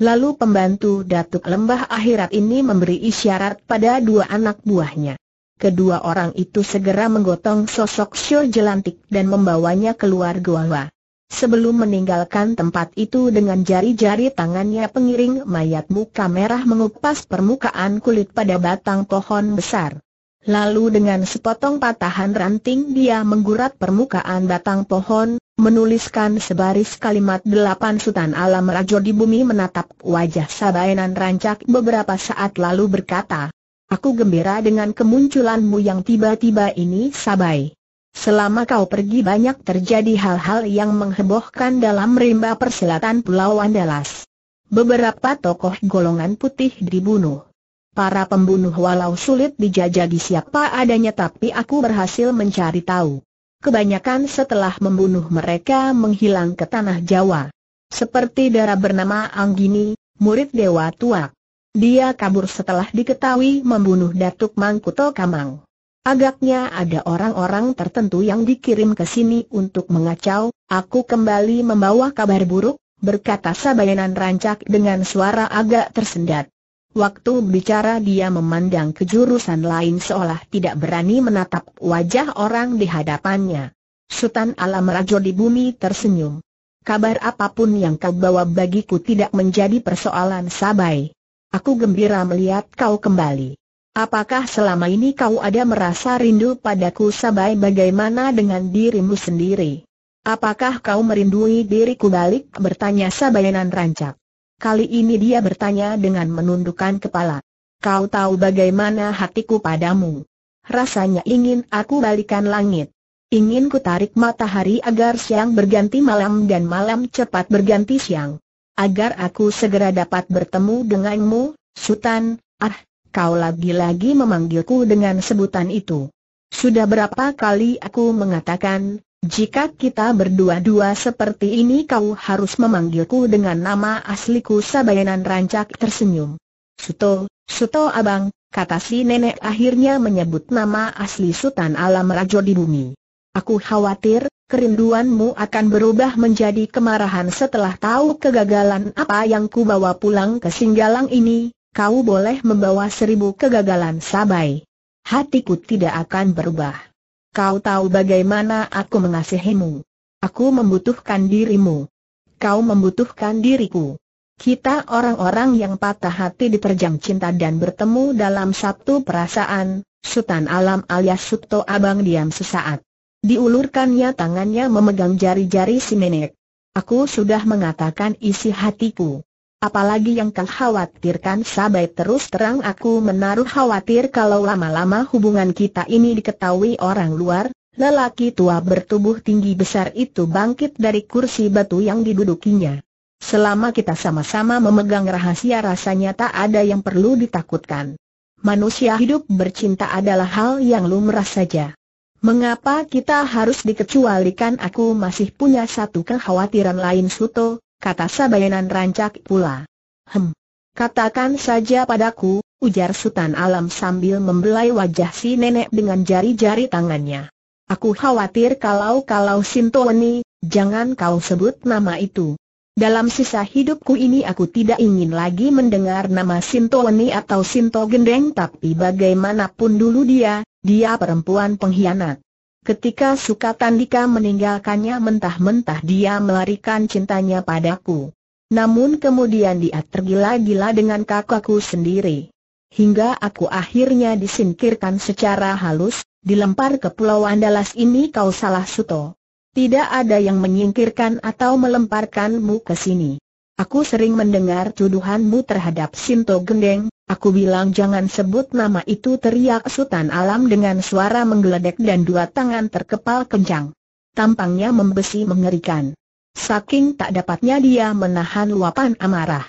A: Lalu pembantu Datuk Lembah Akhirat ini memberi isyarat pada dua anak buahnya. Kedua orang itu segera menggotong sosok Syo Jelantik dan membawanya keluar gua. Sebelum meninggalkan tempat itu dengan jari-jari tangannya pengiring mayat muka merah mengupas permukaan kulit pada batang pohon besar. Lalu dengan sepotong patahan ranting dia menggurat permukaan batang pohon, menuliskan sebaris kalimat delapan sultan alam rajo di bumi menatap wajah Sabainan rancak beberapa saat lalu berkata, Aku gembira dengan kemunculanmu yang tiba-tiba ini Sabai. Selama kau pergi banyak terjadi hal-hal yang menghebohkan dalam rimba perselatan Pulau Andalas. Beberapa tokoh golongan putih dibunuh. Para pembunuh walau sulit dijajagi siapa adanya tapi aku berhasil mencari tahu. Kebanyakan setelah membunuh mereka menghilang ke tanah Jawa. Seperti darah bernama Anggini, murid Dewa tua. Dia kabur setelah diketahui membunuh Datuk Mangkuto Kamang. Agaknya ada orang-orang tertentu yang dikirim ke sini untuk mengacau, aku kembali membawa kabar buruk, berkata Sabayanan rancak dengan suara agak tersendat. Waktu bicara dia memandang ke jurusan lain seolah tidak berani menatap wajah orang di hadapannya. Sultan Alam Rajo di bumi tersenyum. Kabar apapun yang kau bawa bagiku tidak menjadi persoalan Sabai. Aku gembira melihat kau kembali. Apakah selama ini kau ada merasa rindu padaku sabai bagaimana dengan dirimu sendiri? Apakah kau merindui diriku balik? Bertanya sabayanan rancak. Kali ini dia bertanya dengan menundukkan kepala. Kau tahu bagaimana hatiku padamu. Rasanya ingin aku balikan langit. Ingin ku tarik matahari agar siang berganti malam dan malam cepat berganti siang. Agar aku segera dapat bertemu denganmu, Sultan, ah, kau lagi-lagi memanggilku dengan sebutan itu. Sudah berapa kali aku mengatakan, jika kita berdua-dua seperti ini kau harus memanggilku dengan nama asliku Sabayanan Rancak tersenyum. Suto, Suto Abang, kata si nenek akhirnya menyebut nama asli Sultan Alam Rajo di bumi. Aku khawatir, kerinduanmu akan berubah menjadi kemarahan setelah tahu kegagalan apa yang kubawa pulang ke Singgalang ini, kau boleh membawa seribu kegagalan sabai. Hatiku tidak akan berubah. Kau tahu bagaimana aku mengasihimu. Aku membutuhkan dirimu. Kau membutuhkan diriku. Kita orang-orang yang patah hati diperjang cinta dan bertemu dalam satu perasaan, Sultan Alam alias Suto Abang diam sesaat. Diulurkannya tangannya memegang jari-jari si nenek. Aku sudah mengatakan isi hatiku. Apalagi yang kau khawatirkan sabai terus terang aku menaruh khawatir kalau lama-lama hubungan kita ini diketahui orang luar, lelaki tua bertubuh tinggi besar itu bangkit dari kursi batu yang didudukinya. Selama kita sama-sama memegang rahasia rasanya tak ada yang perlu ditakutkan. Manusia hidup bercinta adalah hal yang lumrah saja. Mengapa kita harus dikecualikan aku masih punya satu kekhawatiran lain Suto, kata Sabayanan rancak pula. Hem. Katakan saja padaku, ujar Sultan Alam sambil membelai wajah si nenek dengan jari-jari tangannya. Aku khawatir kalau-kalau Sintoni, jangan kau sebut nama itu. Dalam sisa hidupku ini aku tidak ingin lagi mendengar nama Sintoni atau Sinto Gendeng tapi bagaimanapun dulu dia, dia perempuan pengkhianat. Ketika Sukatandika meninggalkannya mentah-mentah dia melarikan cintanya padaku. Namun kemudian dia tergila-gila dengan kakakku sendiri. Hingga aku akhirnya disingkirkan secara halus, dilempar ke pulau Andalas ini kau salah Suto. Tidak ada yang menyingkirkan atau melemparkanmu ke sini. Aku sering mendengar tuduhanmu terhadap Sinto Gendeng, aku bilang jangan sebut nama itu teriak Sultan Alam dengan suara menggeledek dan dua tangan terkepal kencang. Tampangnya membesi mengerikan. Saking tak dapatnya dia menahan luapan amarah.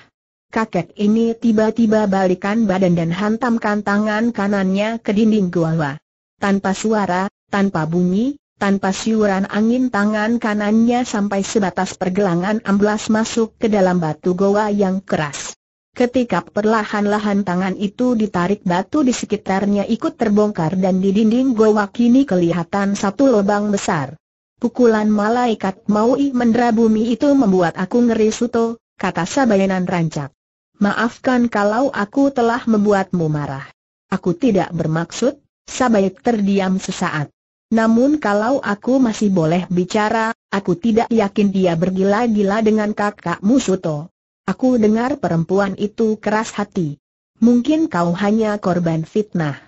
A: Kakek ini tiba-tiba balikan badan dan hantamkan tangan kanannya ke dinding gua. Tanpa suara, tanpa bunyi, tanpa siuran angin tangan kanannya sampai sebatas pergelangan amblas masuk ke dalam batu goa yang keras. Ketika perlahan-lahan tangan itu ditarik batu di sekitarnya ikut terbongkar dan di dinding goa kini kelihatan satu lubang besar. Pukulan malaikat Maui mendera bumi itu membuat aku ngeri suto, kata Sabayanan rancak. Maafkan kalau aku telah membuatmu marah. Aku tidak bermaksud, Sabayat terdiam sesaat. Namun kalau aku masih boleh bicara, aku tidak yakin dia bergila-gila dengan kakakmu Suto. Aku dengar perempuan itu keras hati. Mungkin kau hanya korban fitnah.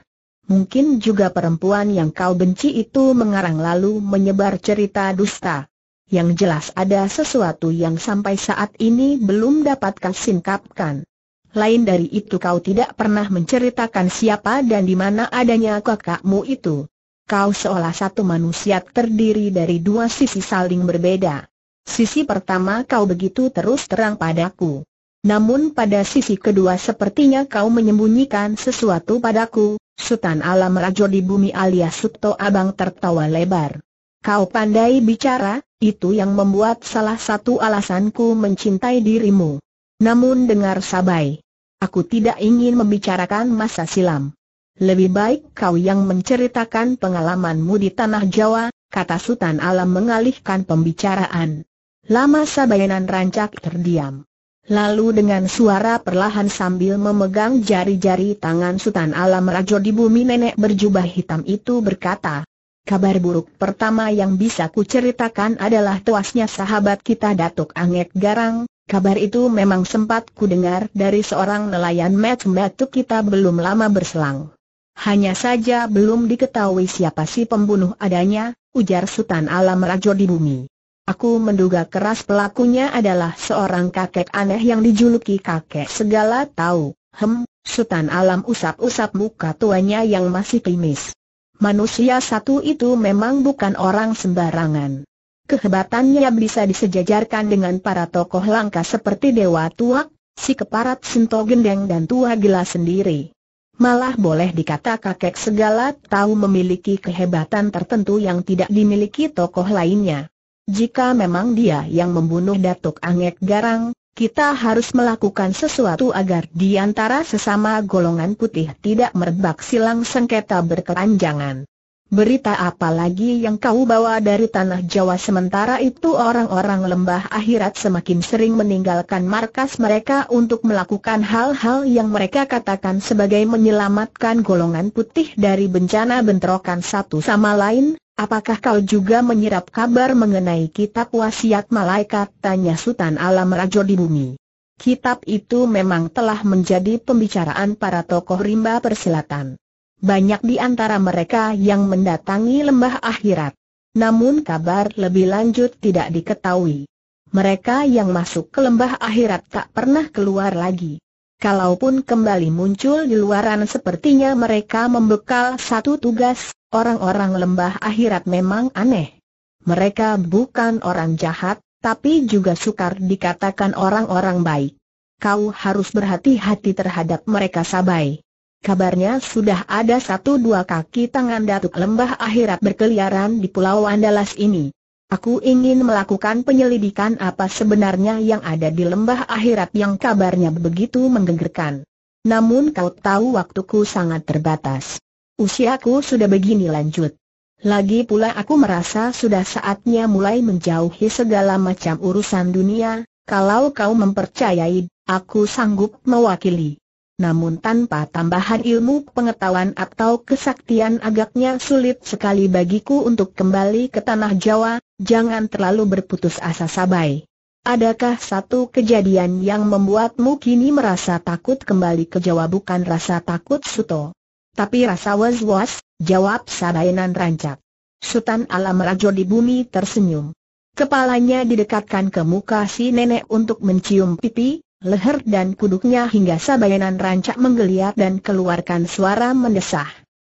A: Mungkin juga perempuan yang kau benci itu mengarang lalu menyebar cerita dusta. Yang jelas ada sesuatu yang sampai saat ini belum dapat kau singkapkan. Lain dari itu kau tidak pernah menceritakan siapa dan di mana adanya kakakmu itu kau seolah satu manusia terdiri dari dua sisi saling berbeda. Sisi pertama kau begitu terus terang padaku. Namun pada sisi kedua sepertinya kau menyembunyikan sesuatu padaku, Sultan Alam Rajo di bumi alias Subto Abang tertawa lebar. Kau pandai bicara, itu yang membuat salah satu alasanku mencintai dirimu. Namun dengar sabai. Aku tidak ingin membicarakan masa silam. Lebih baik kau yang menceritakan pengalamanmu di Tanah Jawa, kata Sultan Alam mengalihkan pembicaraan. Lama Sabayanan rancak terdiam. Lalu dengan suara perlahan sambil memegang jari-jari tangan Sultan Alam Rajo di bumi nenek berjubah hitam itu berkata, Kabar buruk pertama yang bisa kuceritakan adalah tuasnya sahabat kita Datuk Anget Garang, Kabar itu memang sempat ku dengar dari seorang nelayan met-metu kita belum lama berselang. Hanya saja belum diketahui siapa si pembunuh adanya, ujar Sultan Alam Rajo di bumi. Aku menduga keras pelakunya adalah seorang kakek aneh yang dijuluki kakek segala tahu. Hem, Sultan Alam usap-usap muka tuanya yang masih pimis. Manusia satu itu memang bukan orang sembarangan. Kehebatannya bisa disejajarkan dengan para tokoh langka seperti Dewa Tuak, si keparat Sinto Gendeng dan Tua Gila sendiri. Malah boleh dikata kakek segala tahu memiliki kehebatan tertentu yang tidak dimiliki tokoh lainnya. Jika memang dia yang membunuh Datuk Angek Garang, kita harus melakukan sesuatu agar di antara sesama golongan putih tidak merebak silang sengketa berkepanjangan. Berita apa lagi yang kau bawa dari tanah Jawa sementara itu orang-orang lembah akhirat semakin sering meninggalkan markas mereka untuk melakukan hal-hal yang mereka katakan sebagai menyelamatkan golongan putih dari bencana bentrokan satu sama lain, apakah kau juga menyerap kabar mengenai kitab wasiat malaikat tanya Sultan Alam Rajo di bumi. Kitab itu memang telah menjadi pembicaraan para tokoh rimba persilatan banyak di antara mereka yang mendatangi lembah akhirat. Namun kabar lebih lanjut tidak diketahui. Mereka yang masuk ke lembah akhirat tak pernah keluar lagi. Kalaupun kembali muncul di luaran sepertinya mereka membekal satu tugas, orang-orang lembah akhirat memang aneh. Mereka bukan orang jahat, tapi juga sukar dikatakan orang-orang baik. Kau harus berhati-hati terhadap mereka sabai. Kabarnya sudah ada satu dua kaki tangan Datuk Lembah Akhirat berkeliaran di Pulau Andalas ini. Aku ingin melakukan penyelidikan apa sebenarnya yang ada di Lembah Akhirat yang kabarnya begitu menggegerkan. Namun kau tahu waktuku sangat terbatas. Usiaku sudah begini lanjut. Lagi pula aku merasa sudah saatnya mulai menjauhi segala macam urusan dunia, kalau kau mempercayai, aku sanggup mewakili namun tanpa tambahan ilmu pengetahuan atau kesaktian agaknya sulit sekali bagiku untuk kembali ke tanah Jawa, jangan terlalu berputus asa sabai. Adakah satu kejadian yang membuatmu kini merasa takut kembali ke Jawa bukan rasa takut Suto? Tapi rasa was-was, jawab Sadainan rancak. Sultan Alam Rajo di bumi tersenyum. Kepalanya didekatkan ke muka si nenek untuk mencium pipi, leher dan kuduknya hingga sabayanan rancak menggeliat dan keluarkan suara mendesah.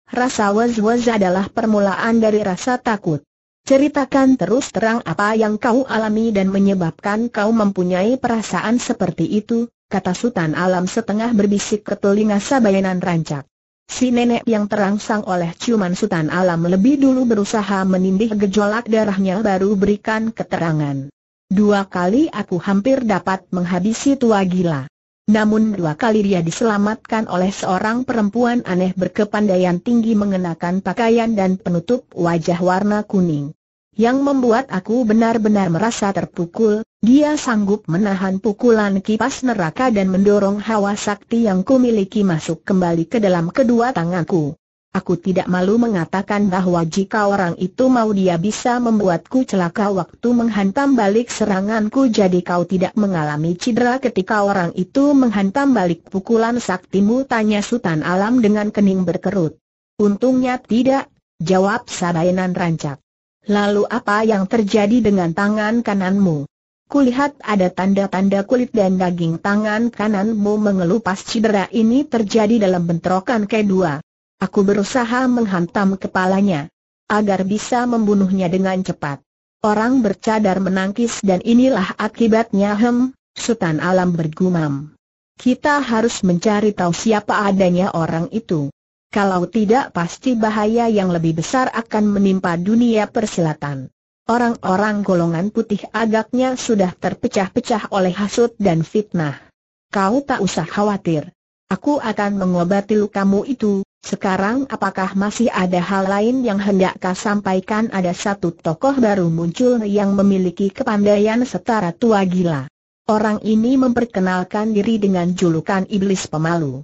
A: Rasa was-was adalah permulaan dari rasa takut. Ceritakan terus terang apa yang kau alami dan menyebabkan kau mempunyai perasaan seperti itu, kata Sultan Alam setengah berbisik ke telinga sabayanan rancak. Si nenek yang terangsang oleh ciuman Sultan Alam lebih dulu berusaha menindih gejolak darahnya baru berikan keterangan. Dua kali aku hampir dapat menghabisi tua gila. Namun dua kali dia diselamatkan oleh seorang perempuan aneh berkepandaian tinggi mengenakan pakaian dan penutup wajah warna kuning. Yang membuat aku benar-benar merasa terpukul, dia sanggup menahan pukulan kipas neraka dan mendorong hawa sakti yang kumiliki masuk kembali ke dalam kedua tanganku. Aku tidak malu mengatakan bahwa jika orang itu mau dia bisa membuatku celaka waktu menghantam balik seranganku jadi kau tidak mengalami cedera ketika orang itu menghantam balik pukulan saktimu tanya Sultan Alam dengan kening berkerut. Untungnya tidak, jawab Sabainan rancak. Lalu apa yang terjadi dengan tangan kananmu? Kulihat ada tanda-tanda kulit dan daging tangan kananmu mengelupas cedera ini terjadi dalam bentrokan kedua. Aku berusaha menghantam kepalanya agar bisa membunuhnya dengan cepat. Orang bercadar menangkis dan inilah akibatnya hem, Sultan Alam bergumam. Kita harus mencari tahu siapa adanya orang itu. Kalau tidak pasti bahaya yang lebih besar akan menimpa dunia persilatan. Orang-orang golongan putih agaknya sudah terpecah-pecah oleh hasut dan fitnah. Kau tak usah khawatir. Aku akan mengobati lukamu itu, sekarang apakah masih ada hal lain yang hendak kau sampaikan ada satu tokoh baru muncul yang memiliki kepandaian setara tua gila. Orang ini memperkenalkan diri dengan julukan Iblis Pemalu.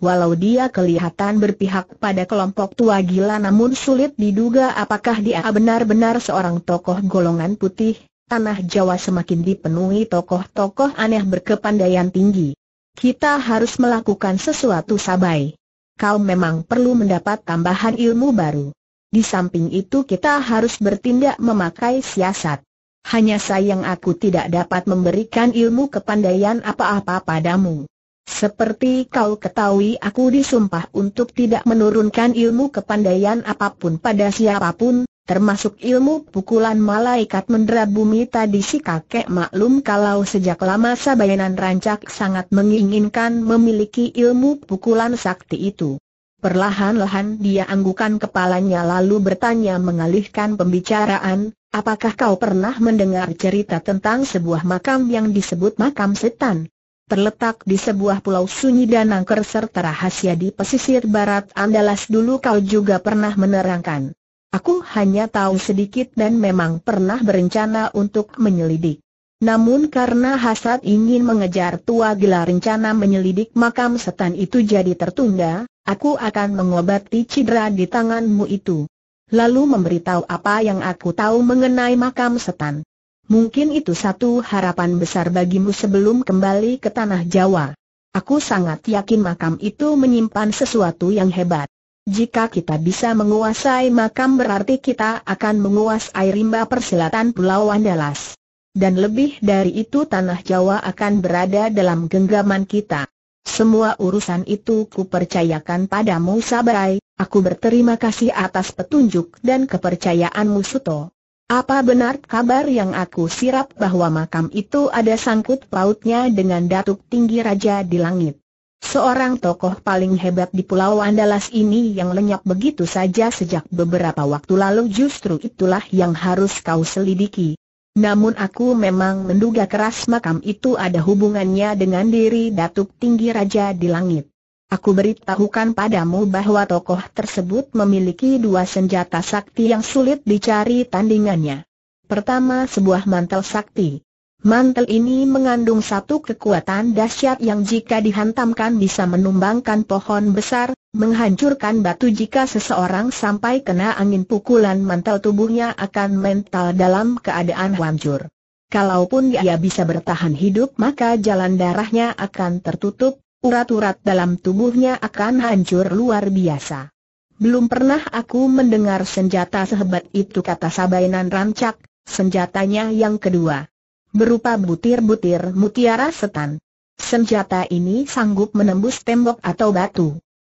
A: Walau dia kelihatan berpihak pada kelompok tua gila namun sulit diduga apakah dia benar-benar seorang tokoh golongan putih, tanah Jawa semakin dipenuhi tokoh-tokoh aneh berkepandaian tinggi. Kita harus melakukan sesuatu sabai kau memang perlu mendapat tambahan ilmu baru. Di samping itu kita harus bertindak memakai siasat. Hanya sayang aku tidak dapat memberikan ilmu kepandaian apa-apa padamu. Seperti kau ketahui aku disumpah untuk tidak menurunkan ilmu kepandaian apapun pada siapapun, termasuk ilmu pukulan malaikat mendera bumi tadi si kakek maklum kalau sejak lama Sabayanan Rancak sangat menginginkan memiliki ilmu pukulan sakti itu. Perlahan-lahan dia anggukan kepalanya lalu bertanya mengalihkan pembicaraan, apakah kau pernah mendengar cerita tentang sebuah makam yang disebut makam setan? terletak di sebuah pulau sunyi dan angker serta rahasia di pesisir barat Andalas dulu kau juga pernah menerangkan. Aku hanya tahu sedikit dan memang pernah berencana untuk menyelidik. Namun karena hasad ingin mengejar tua gila rencana menyelidik makam setan itu jadi tertunda, aku akan mengobati cedera di tanganmu itu. Lalu memberitahu apa yang aku tahu mengenai makam setan. Mungkin itu satu harapan besar bagimu sebelum kembali ke tanah Jawa. Aku sangat yakin makam itu menyimpan sesuatu yang hebat. Jika kita bisa menguasai makam berarti kita akan menguasai rimba persilatan Pulau Wandalas. Dan lebih dari itu tanah Jawa akan berada dalam genggaman kita. Semua urusan itu kupercayakan padamu Sabarai, aku berterima kasih atas petunjuk dan kepercayaanmu Suto. Apa benar kabar yang aku sirap bahwa makam itu ada sangkut pautnya dengan datuk tinggi raja di langit? Seorang tokoh paling hebat di Pulau Andalas ini yang lenyap begitu saja sejak beberapa waktu lalu justru itulah yang harus kau selidiki. Namun aku memang menduga keras makam itu ada hubungannya dengan diri Datuk Tinggi Raja di Langit. Aku beritahukan padamu bahwa tokoh tersebut memiliki dua senjata sakti yang sulit dicari tandingannya. Pertama sebuah mantel sakti. Mantel ini mengandung satu kekuatan dahsyat yang jika dihantamkan bisa menumbangkan pohon besar, menghancurkan batu jika seseorang sampai kena angin pukulan mantel tubuhnya akan mental dalam keadaan hancur. Kalaupun ia bisa bertahan hidup maka jalan darahnya akan tertutup, urat-urat dalam tubuhnya akan hancur luar biasa. Belum pernah aku mendengar senjata sehebat itu kata Sabainan Rancak, senjatanya yang kedua berupa butir-butir mutiara setan. Senjata ini sanggup menembus tembok atau batu.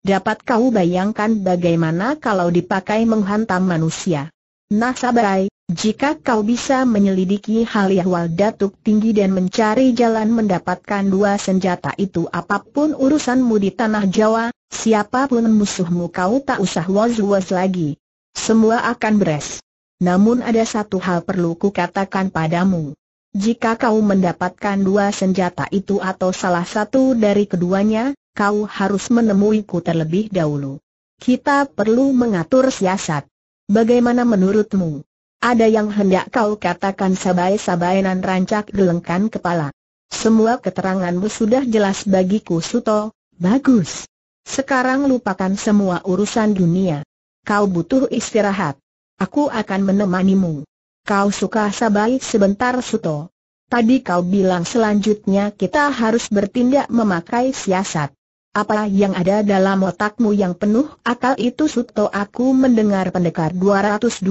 A: Dapat kau bayangkan bagaimana kalau dipakai menghantam manusia? Nasabai, jika kau bisa menyelidiki hal yang wal datuk tinggi dan mencari jalan mendapatkan dua senjata itu apapun urusanmu di tanah Jawa, siapapun musuhmu kau tak usah was-was lagi. Semua akan beres. Namun ada satu hal perlu kukatakan padamu. Jika kau mendapatkan dua senjata itu atau salah satu dari keduanya, kau harus menemuiku terlebih dahulu. Kita perlu mengatur siasat. Bagaimana menurutmu? Ada yang hendak kau katakan sabai-sabainan rancak gelengkan kepala. Semua keteranganmu sudah jelas bagiku Suto, bagus. Sekarang lupakan semua urusan dunia. Kau butuh istirahat. Aku akan menemanimu. Kau suka sabai sebentar Suto. Tadi kau bilang selanjutnya kita harus bertindak memakai siasat. Apa yang ada dalam otakmu yang penuh akal itu Suto aku mendengar pendekar 212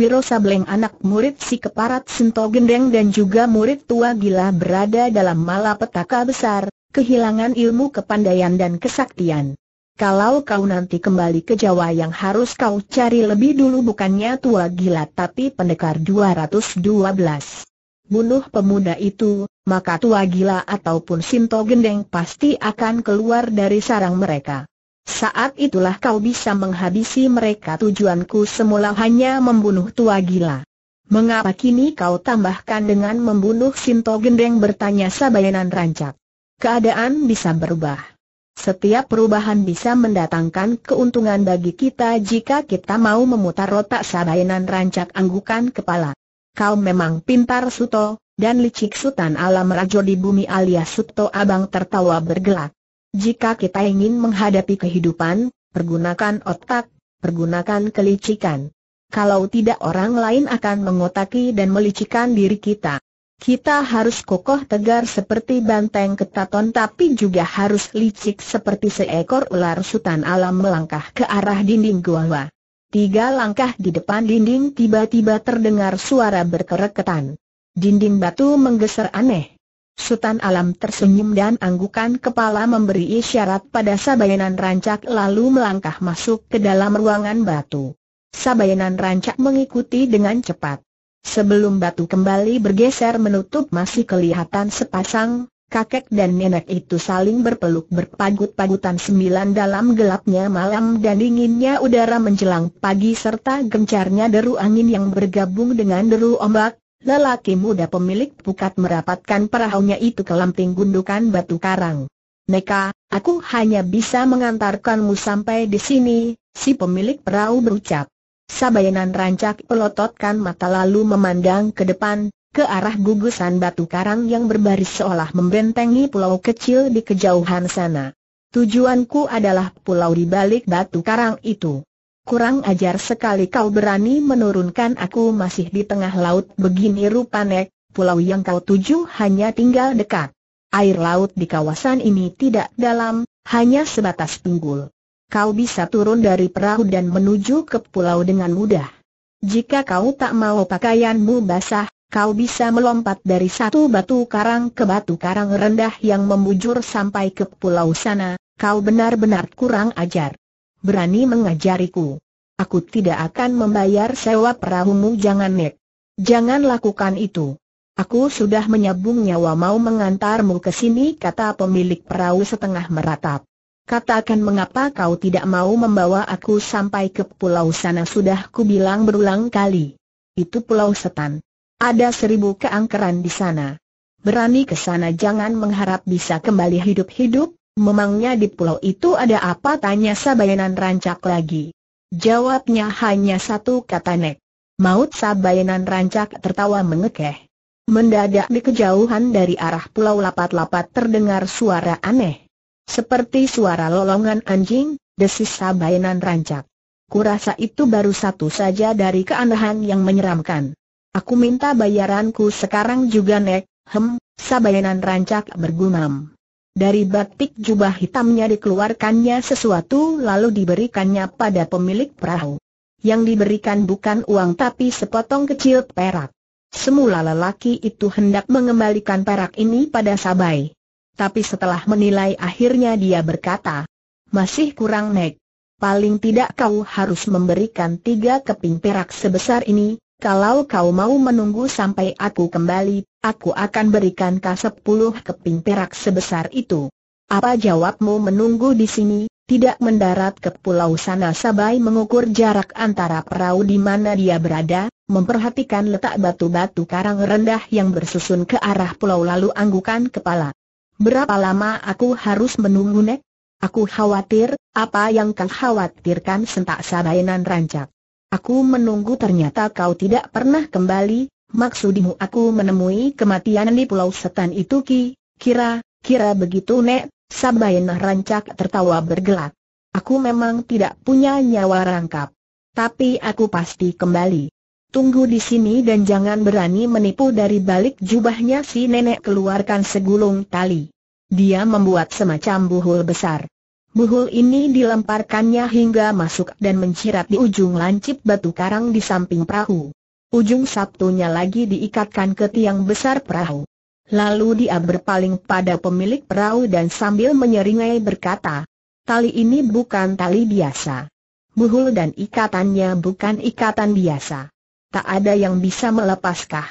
A: Wiro Sableng anak murid si keparat Sento Gendeng dan juga murid tua gila berada dalam malapetaka besar, kehilangan ilmu kepandaian dan kesaktian. Kalau kau nanti kembali ke Jawa yang harus kau cari lebih dulu bukannya tua gila tapi pendekar 212. Bunuh pemuda itu, maka tua gila ataupun Sinto Gendeng pasti akan keluar dari sarang mereka. Saat itulah kau bisa menghabisi mereka tujuanku semula hanya membunuh tua gila. Mengapa kini kau tambahkan dengan membunuh Sinto Gendeng bertanya Sabayanan Rancak. Keadaan bisa berubah. Setiap perubahan bisa mendatangkan keuntungan bagi kita jika kita mau memutar otak sabainan rancak anggukan kepala. Kau memang pintar Suto, dan licik Sultan alam rajo di bumi alias Suto Abang tertawa bergelak. Jika kita ingin menghadapi kehidupan, pergunakan otak, pergunakan kelicikan. Kalau tidak orang lain akan mengotaki dan melicikan diri kita. Kita harus kokoh tegar seperti banteng ketaton tapi juga harus licik seperti seekor ular sutan alam melangkah ke arah dinding gua. Tiga langkah di depan dinding tiba-tiba terdengar suara berkereketan. Dinding batu menggeser aneh. Sultan Alam tersenyum dan anggukan kepala memberi isyarat pada Sabayanan Rancak lalu melangkah masuk ke dalam ruangan batu. Sabayanan Rancak mengikuti dengan cepat. Sebelum batu kembali bergeser menutup masih kelihatan sepasang, kakek dan nenek itu saling berpeluk berpagut-pagutan sembilan dalam gelapnya malam dan dinginnya udara menjelang pagi serta gencarnya deru angin yang bergabung dengan deru ombak, lelaki muda pemilik pukat merapatkan perahunya itu ke lamping gundukan batu karang. Neka, aku hanya bisa mengantarkanmu sampai di sini, si pemilik perahu berucap. Sabayanan rancak pelototkan mata lalu memandang ke depan, ke arah gugusan batu karang yang berbaris seolah membentengi pulau kecil di kejauhan sana. Tujuanku adalah pulau di balik batu karang itu. Kurang ajar sekali kau berani menurunkan aku masih di tengah laut begini rupanek, pulau yang kau tuju hanya tinggal dekat. Air laut di kawasan ini tidak dalam, hanya sebatas pinggul kau bisa turun dari perahu dan menuju ke pulau dengan mudah. Jika kau tak mau pakaianmu basah, kau bisa melompat dari satu batu karang ke batu karang rendah yang membujur sampai ke pulau sana, kau benar-benar kurang ajar. Berani mengajariku. Aku tidak akan membayar sewa perahumu jangan nek. Jangan lakukan itu. Aku sudah menyabung nyawa mau mengantarmu ke sini kata pemilik perahu setengah meratap. Katakan mengapa kau tidak mau membawa aku sampai ke pulau sana sudah ku bilang berulang kali. Itu pulau setan. Ada seribu keangkeran di sana. Berani ke sana jangan mengharap bisa kembali hidup-hidup, memangnya di pulau itu ada apa tanya Sabayanan rancak lagi. Jawabnya hanya satu kata nek. Maut Sabayanan rancak tertawa mengekeh. Mendadak di kejauhan dari arah pulau lapat-lapat terdengar suara aneh. Seperti suara lolongan anjing, desis sabainan rancak. Kurasa itu baru satu saja dari keanehan yang menyeramkan. Aku minta bayaranku sekarang juga nek, hem, sabainan rancak bergumam. Dari batik jubah hitamnya dikeluarkannya sesuatu lalu diberikannya pada pemilik perahu. Yang diberikan bukan uang tapi sepotong kecil perak. Semula lelaki itu hendak mengembalikan perak ini pada Sabai tapi setelah menilai akhirnya dia berkata, masih kurang nek. Paling tidak kau harus memberikan tiga keping perak sebesar ini, kalau kau mau menunggu sampai aku kembali, aku akan berikan kau sepuluh keping perak sebesar itu. Apa jawabmu menunggu di sini, tidak mendarat ke pulau sana sabai mengukur jarak antara perahu di mana dia berada, memperhatikan letak batu-batu karang rendah yang bersusun ke arah pulau lalu anggukan kepala. Berapa lama aku harus menunggu Nek? Aku khawatir, apa yang kau khawatirkan sentak sabainan rancak. Aku menunggu ternyata kau tidak pernah kembali, maksudmu aku menemui kematian di Pulau Setan itu Ki, kira, kira begitu Nek, Sabainan rancak tertawa bergelak. Aku memang tidak punya nyawa rangkap. Tapi aku pasti kembali. Tunggu di sini dan jangan berani menipu dari balik jubahnya si nenek keluarkan segulung tali. Dia membuat semacam buhul besar. Buhul ini dilemparkannya hingga masuk dan mencirat di ujung lancip batu karang di samping perahu. Ujung sabtunya lagi diikatkan ke tiang besar perahu. Lalu dia berpaling pada pemilik perahu dan sambil menyeringai berkata, Tali ini bukan tali biasa. Buhul dan ikatannya bukan ikatan biasa tak ada yang bisa melepaskah.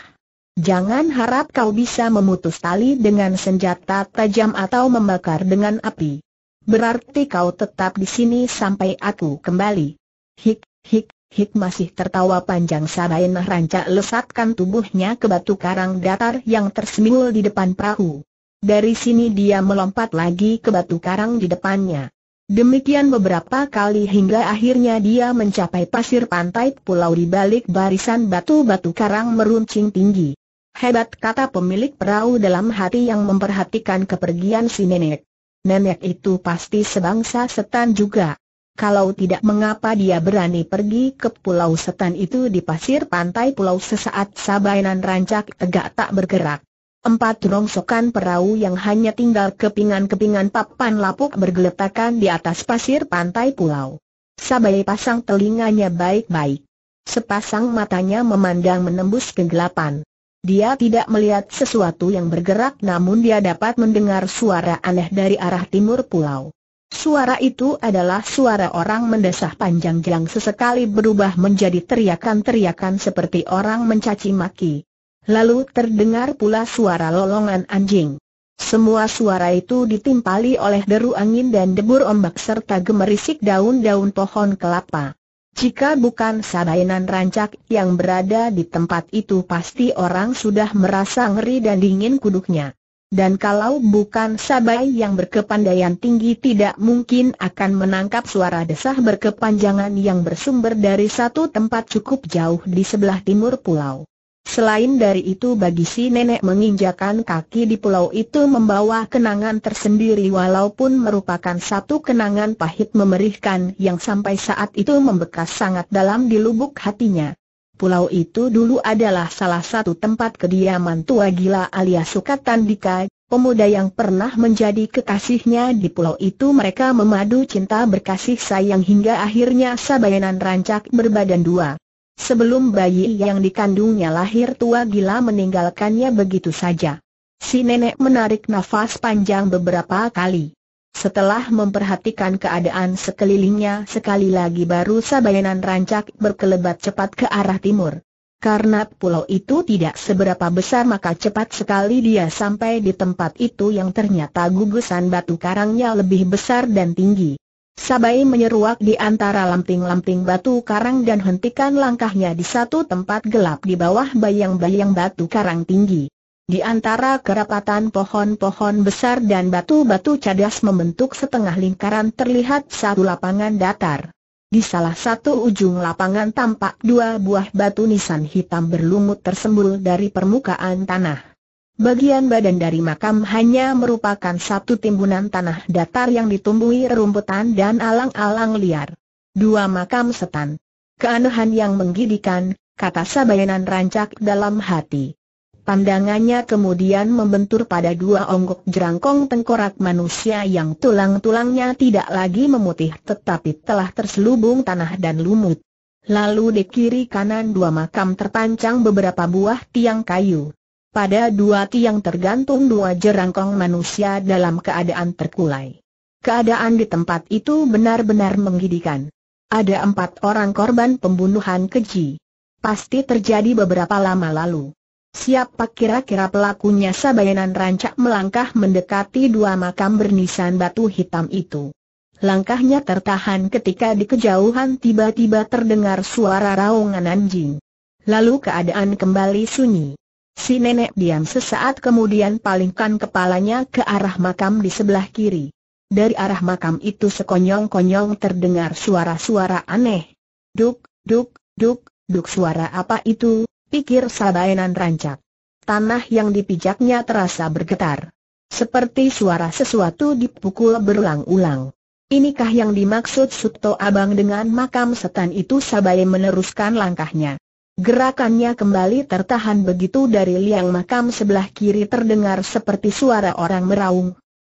A: Jangan harap kau bisa memutus tali dengan senjata tajam atau membakar dengan api. Berarti kau tetap di sini sampai aku kembali. Hik, hik, hik masih tertawa panjang Sarainah rancak lesatkan tubuhnya ke batu karang datar yang tersemingul di depan perahu. Dari sini dia melompat lagi ke batu karang di depannya. Demikian beberapa kali hingga akhirnya dia mencapai pasir pantai pulau di balik barisan batu-batu karang meruncing tinggi. Hebat kata pemilik perahu dalam hati yang memperhatikan kepergian si nenek. Nenek itu pasti sebangsa setan juga. Kalau tidak mengapa dia berani pergi ke pulau setan itu di pasir pantai pulau sesaat sabainan rancak tegak tak bergerak. Empat rongsokan perahu yang hanya tinggal kepingan-kepingan papan lapuk bergeletakan di atas pasir pantai pulau. Sabai pasang telinganya baik-baik. Sepasang matanya memandang menembus kegelapan. Dia tidak melihat sesuatu yang bergerak namun dia dapat mendengar suara aneh dari arah timur pulau. Suara itu adalah suara orang mendesah panjang jelang sesekali berubah menjadi teriakan-teriakan seperti orang mencaci maki. Lalu terdengar pula suara lolongan anjing. Semua suara itu ditimpali oleh deru angin dan debur ombak serta gemerisik daun-daun pohon kelapa. Jika bukan Sabainan rancak yang berada di tempat itu pasti orang sudah merasa ngeri dan dingin kuduknya. Dan kalau bukan sabai yang berkepandaian tinggi tidak mungkin akan menangkap suara desah berkepanjangan yang bersumber dari satu tempat cukup jauh di sebelah timur pulau. Selain dari itu bagi si nenek menginjakan kaki di pulau itu membawa kenangan tersendiri walaupun merupakan satu kenangan pahit memerihkan yang sampai saat itu membekas sangat dalam di lubuk hatinya. Pulau itu dulu adalah salah satu tempat kediaman tua gila alias Sukatandika, pemuda yang pernah menjadi kekasihnya di pulau itu mereka memadu cinta berkasih sayang hingga akhirnya Sabayanan rancak berbadan dua. Sebelum bayi yang dikandungnya lahir tua gila meninggalkannya begitu saja. Si nenek menarik nafas panjang beberapa kali. Setelah memperhatikan keadaan sekelilingnya sekali lagi baru sabayanan rancak berkelebat cepat ke arah timur. Karena pulau itu tidak seberapa besar maka cepat sekali dia sampai di tempat itu yang ternyata gugusan batu karangnya lebih besar dan tinggi. Sabai menyeruak di antara lamping-lamping batu karang dan hentikan langkahnya di satu tempat gelap di bawah bayang-bayang batu karang tinggi. Di antara kerapatan pohon-pohon besar dan batu-batu cadas membentuk setengah lingkaran terlihat satu lapangan datar. Di salah satu ujung lapangan tampak dua buah batu nisan hitam berlumut tersembul dari permukaan tanah. Bagian badan dari makam hanya merupakan satu timbunan tanah datar yang ditumbuhi rerumputan dan alang-alang liar. Dua makam setan. Keanehan yang menggidikan, kata Sabayanan rancak dalam hati. Pandangannya kemudian membentur pada dua onggok jerangkong tengkorak manusia yang tulang-tulangnya tidak lagi memutih tetapi telah terselubung tanah dan lumut. Lalu di kiri kanan dua makam terpancang beberapa buah tiang kayu. Pada dua tiang tergantung dua jerangkong manusia dalam keadaan terkulai. Keadaan di tempat itu benar-benar menggidikan. Ada empat orang korban pembunuhan keji. Pasti terjadi beberapa lama lalu. Siapa kira-kira pelakunya Sabayanan rancak melangkah mendekati dua makam bernisan batu hitam itu. Langkahnya tertahan ketika di kejauhan tiba-tiba terdengar suara raungan anjing. Lalu keadaan kembali sunyi. Si nenek diam sesaat kemudian palingkan kepalanya ke arah makam di sebelah kiri. Dari arah makam itu sekonyong-konyong terdengar suara-suara aneh. Duk, duk, duk, duk suara apa itu, pikir Sabainan rancak. Tanah yang dipijaknya terasa bergetar. Seperti suara sesuatu dipukul berulang-ulang. Inikah yang dimaksud Suto Abang dengan makam setan itu Sabai meneruskan langkahnya. Gerakannya kembali tertahan begitu dari liang makam sebelah kiri terdengar seperti suara orang meraung.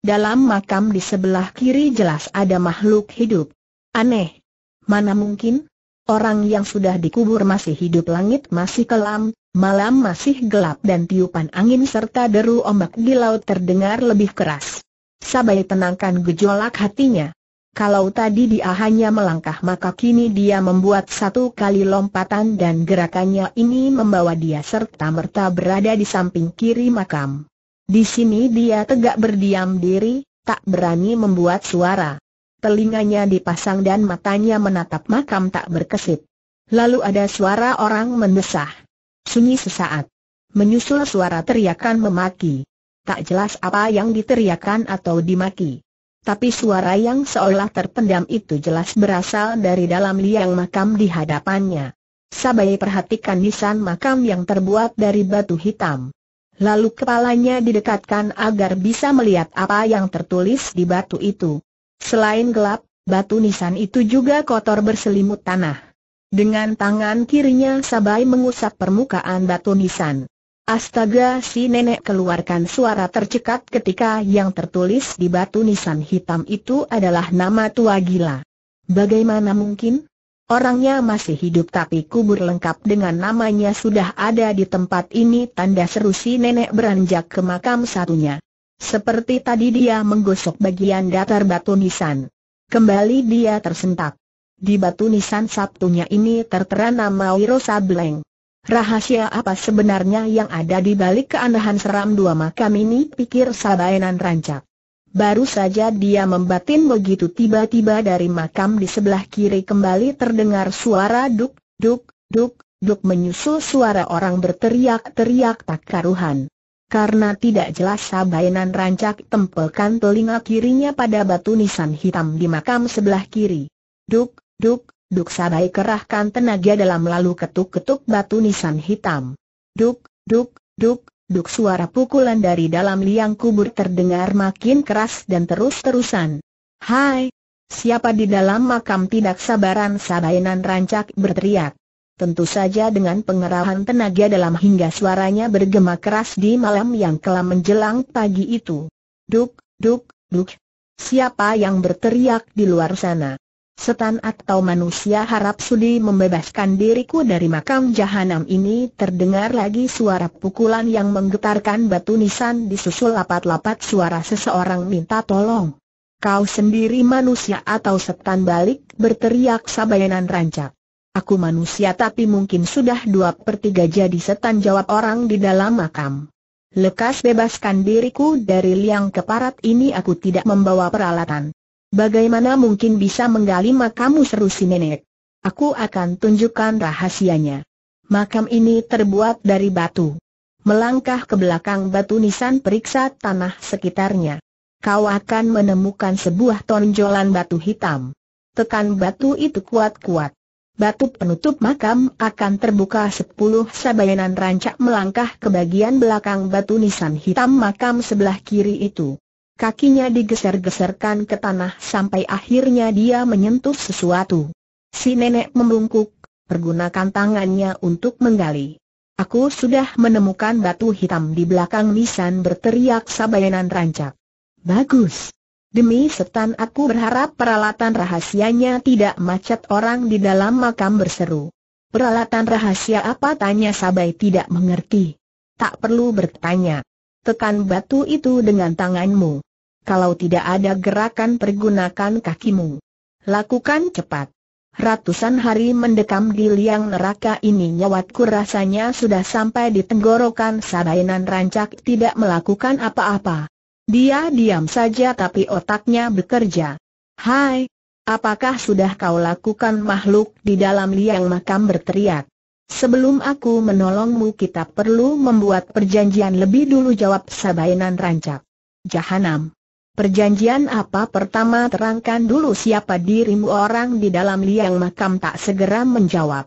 A: Dalam makam di sebelah kiri jelas ada makhluk hidup. Aneh. Mana mungkin? Orang yang sudah dikubur masih hidup langit masih kelam, malam masih gelap dan tiupan angin serta deru ombak di laut terdengar lebih keras. Sabai tenangkan gejolak hatinya. Kalau tadi dia hanya melangkah maka kini dia membuat satu kali lompatan dan gerakannya ini membawa dia serta-merta berada di samping kiri makam. Di sini dia tegak berdiam diri, tak berani membuat suara. Telinganya dipasang dan matanya menatap makam tak berkesip. Lalu ada suara orang mendesah. Sunyi sesaat. Menyusul suara teriakan memaki. Tak jelas apa yang diteriakan atau dimaki tapi suara yang seolah terpendam itu jelas berasal dari dalam liang makam di hadapannya. Sabai perhatikan nisan makam yang terbuat dari batu hitam. Lalu kepalanya didekatkan agar bisa melihat apa yang tertulis di batu itu. Selain gelap, batu nisan itu juga kotor berselimut tanah. Dengan tangan kirinya Sabai mengusap permukaan batu nisan. Astaga si nenek keluarkan suara tercekat ketika yang tertulis di batu nisan hitam itu adalah nama tua gila. Bagaimana mungkin? Orangnya masih hidup tapi kubur lengkap dengan namanya sudah ada di tempat ini tanda seru si nenek beranjak ke makam satunya. Seperti tadi dia menggosok bagian datar batu nisan. Kembali dia tersentak. Di batu nisan satunya ini tertera nama Wiro Sableng. Rahasia apa sebenarnya yang ada di balik keanehan seram dua makam ini pikir Sabayanan rancak. Baru saja dia membatin begitu tiba-tiba dari makam di sebelah kiri kembali terdengar suara duk, duk, duk, duk menyusul suara orang berteriak-teriak tak karuhan. Karena tidak jelas Sabayanan rancak tempelkan telinga kirinya pada batu nisan hitam di makam sebelah kiri. Duk, duk, Duk Sabai kerahkan tenaga dalam lalu ketuk-ketuk batu nisan hitam. Duk, duk, duk, duk suara pukulan dari dalam liang kubur terdengar makin keras dan terus-terusan. Hai! Siapa di dalam makam tidak sabaran Sabainan rancak berteriak. Tentu saja dengan pengerahan tenaga dalam hingga suaranya bergema keras di malam yang kelam menjelang pagi itu. Duk, duk, duk. Siapa yang berteriak di luar sana? Setan atau manusia harap sudi membebaskan diriku dari makam jahanam ini Terdengar lagi suara pukulan yang menggetarkan batu nisan disusul lapat-lapat suara seseorang minta tolong Kau sendiri manusia atau setan balik berteriak sabayanan rancak Aku manusia tapi mungkin sudah dua per tiga jadi setan jawab orang di dalam makam Lekas bebaskan diriku dari liang keparat ini aku tidak membawa peralatan Bagaimana mungkin bisa menggali makammu seru si nenek? Aku akan tunjukkan rahasianya. Makam ini terbuat dari batu. Melangkah ke belakang batu nisan periksa tanah sekitarnya. Kau akan menemukan sebuah tonjolan batu hitam. Tekan batu itu kuat-kuat. Batu penutup makam akan terbuka sepuluh sabayanan rancak melangkah ke bagian belakang batu nisan hitam makam sebelah kiri itu kakinya digeser-geserkan ke tanah sampai akhirnya dia menyentuh sesuatu. Si nenek membungkuk, pergunakan tangannya untuk menggali. Aku sudah menemukan batu hitam di belakang nisan berteriak sabayanan rancak. Bagus. Demi setan aku berharap peralatan rahasianya tidak macet orang di dalam makam berseru. Peralatan rahasia apa tanya Sabai tidak mengerti. Tak perlu bertanya. Tekan batu itu dengan tanganmu kalau tidak ada gerakan pergunakan kakimu. Lakukan cepat. Ratusan hari mendekam di liang neraka ini nyawatku rasanya sudah sampai di tenggorokan sabainan rancak tidak melakukan apa-apa. Dia diam saja tapi otaknya bekerja. Hai, apakah sudah kau lakukan makhluk di dalam liang makam berteriak? Sebelum aku menolongmu kita perlu membuat perjanjian lebih dulu jawab sabainan rancak. Jahanam. Perjanjian apa pertama terangkan dulu siapa dirimu orang di dalam liang makam tak segera menjawab.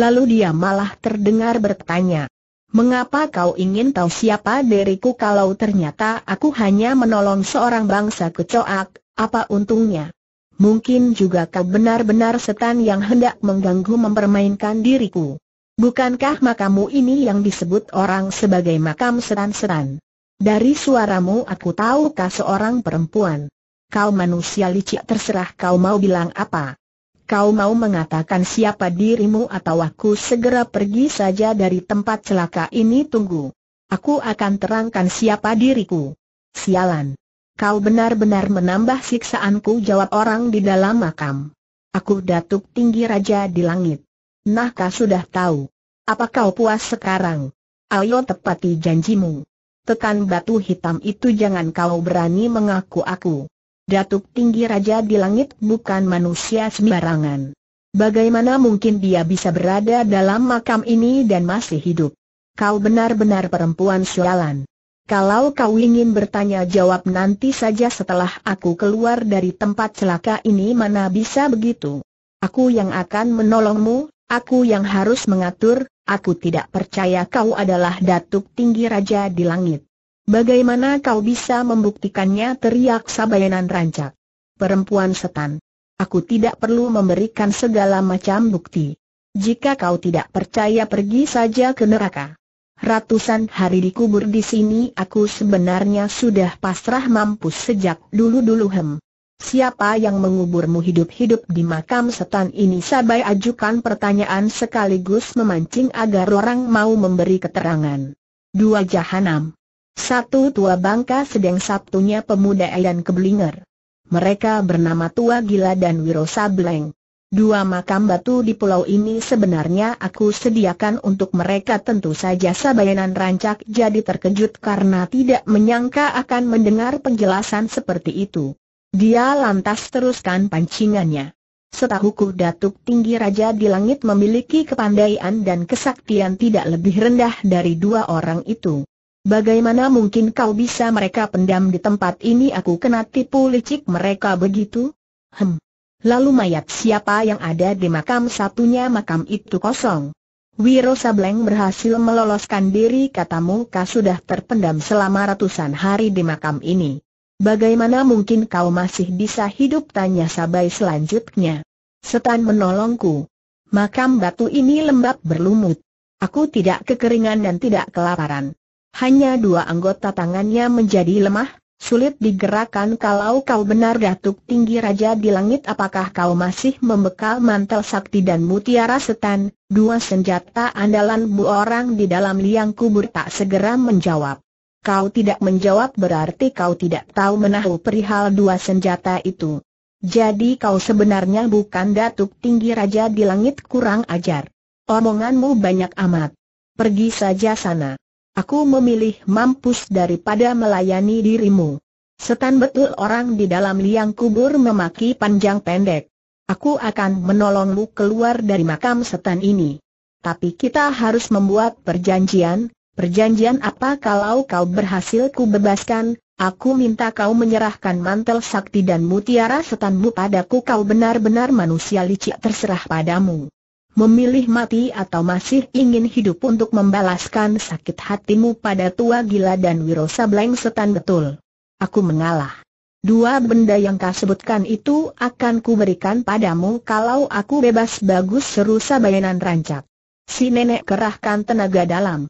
A: Lalu dia malah terdengar bertanya. Mengapa kau ingin tahu siapa diriku kalau ternyata aku hanya menolong seorang bangsa kecoak, apa untungnya? Mungkin juga kau benar-benar setan yang hendak mengganggu mempermainkan diriku. Bukankah makamu ini yang disebut orang sebagai makam setan-setan? Dari suaramu aku tahu kau seorang perempuan. Kau manusia licik terserah kau mau bilang apa. Kau mau mengatakan siapa dirimu atau aku segera pergi saja dari tempat celaka ini tunggu. Aku akan terangkan siapa diriku. Sialan. Kau benar-benar menambah siksaanku jawab orang di dalam makam. Aku datuk tinggi raja di langit. Nah kau sudah tahu. Apa kau puas sekarang? Ayo tepati janjimu tekan batu hitam itu jangan kau berani mengaku aku. Datuk tinggi raja di langit bukan manusia sembarangan. Bagaimana mungkin dia bisa berada dalam makam ini dan masih hidup? Kau benar-benar perempuan sialan. Kalau kau ingin bertanya jawab nanti saja setelah aku keluar dari tempat celaka ini mana bisa begitu. Aku yang akan menolongmu, aku yang harus mengatur, Aku tidak percaya kau adalah datuk tinggi raja di langit. Bagaimana kau bisa membuktikannya teriak Sabayanan rancak. Perempuan setan. Aku tidak perlu memberikan segala macam bukti. Jika kau tidak percaya pergi saja ke neraka. Ratusan hari dikubur di sini aku sebenarnya sudah pasrah mampus sejak dulu-dulu hem. Siapa yang menguburmu hidup-hidup di makam setan ini? Sabai ajukan pertanyaan sekaligus memancing agar orang mau memberi keterangan. Dua jahanam. Satu tua bangka sedang satunya pemuda elan keblinger. Mereka bernama Tua Gila dan Wiro Sableng. Dua makam batu di pulau ini sebenarnya aku sediakan untuk mereka tentu saja Sabayanan rancak jadi terkejut karena tidak menyangka akan mendengar penjelasan seperti itu. Dia lantas teruskan pancingannya. Setahuku Datuk Tinggi Raja di Langit memiliki kepandaian dan kesaktian tidak lebih rendah dari dua orang itu. Bagaimana mungkin kau bisa mereka pendam di tempat ini aku kena tipu licik mereka begitu? Hem. Lalu mayat siapa yang ada di makam satunya makam itu kosong. Wiro Sableng berhasil meloloskan diri katamu kau sudah terpendam selama ratusan hari di makam ini. Bagaimana mungkin kau masih bisa hidup? Tanya Sabai selanjutnya. Setan menolongku. Makam batu ini lembab berlumut. Aku tidak kekeringan dan tidak kelaparan. Hanya dua anggota tangannya menjadi lemah, sulit digerakkan kalau kau benar datuk tinggi raja di langit apakah kau masih membekal mantel sakti dan mutiara setan, dua senjata andalan bu orang di dalam liang kubur tak segera menjawab. Kau tidak menjawab berarti kau tidak tahu menahu perihal dua senjata itu. Jadi kau sebenarnya bukan datuk tinggi raja di langit kurang ajar. Omonganmu banyak amat. Pergi saja sana. Aku memilih mampus daripada melayani dirimu. Setan betul orang di dalam liang kubur memaki panjang pendek. Aku akan menolongmu keluar dari makam setan ini. Tapi kita harus membuat perjanjian, Perjanjian apa kalau kau berhasil ku bebaskan, aku minta kau menyerahkan mantel sakti dan mutiara setanmu padaku kau benar-benar manusia licik terserah padamu. Memilih mati atau masih ingin hidup untuk membalaskan sakit hatimu pada tua gila dan Wirosa sableng setan betul. Aku mengalah. Dua benda yang kau sebutkan itu akan kuberikan padamu kalau aku bebas bagus seru sabayanan rancak. Si nenek kerahkan tenaga dalam.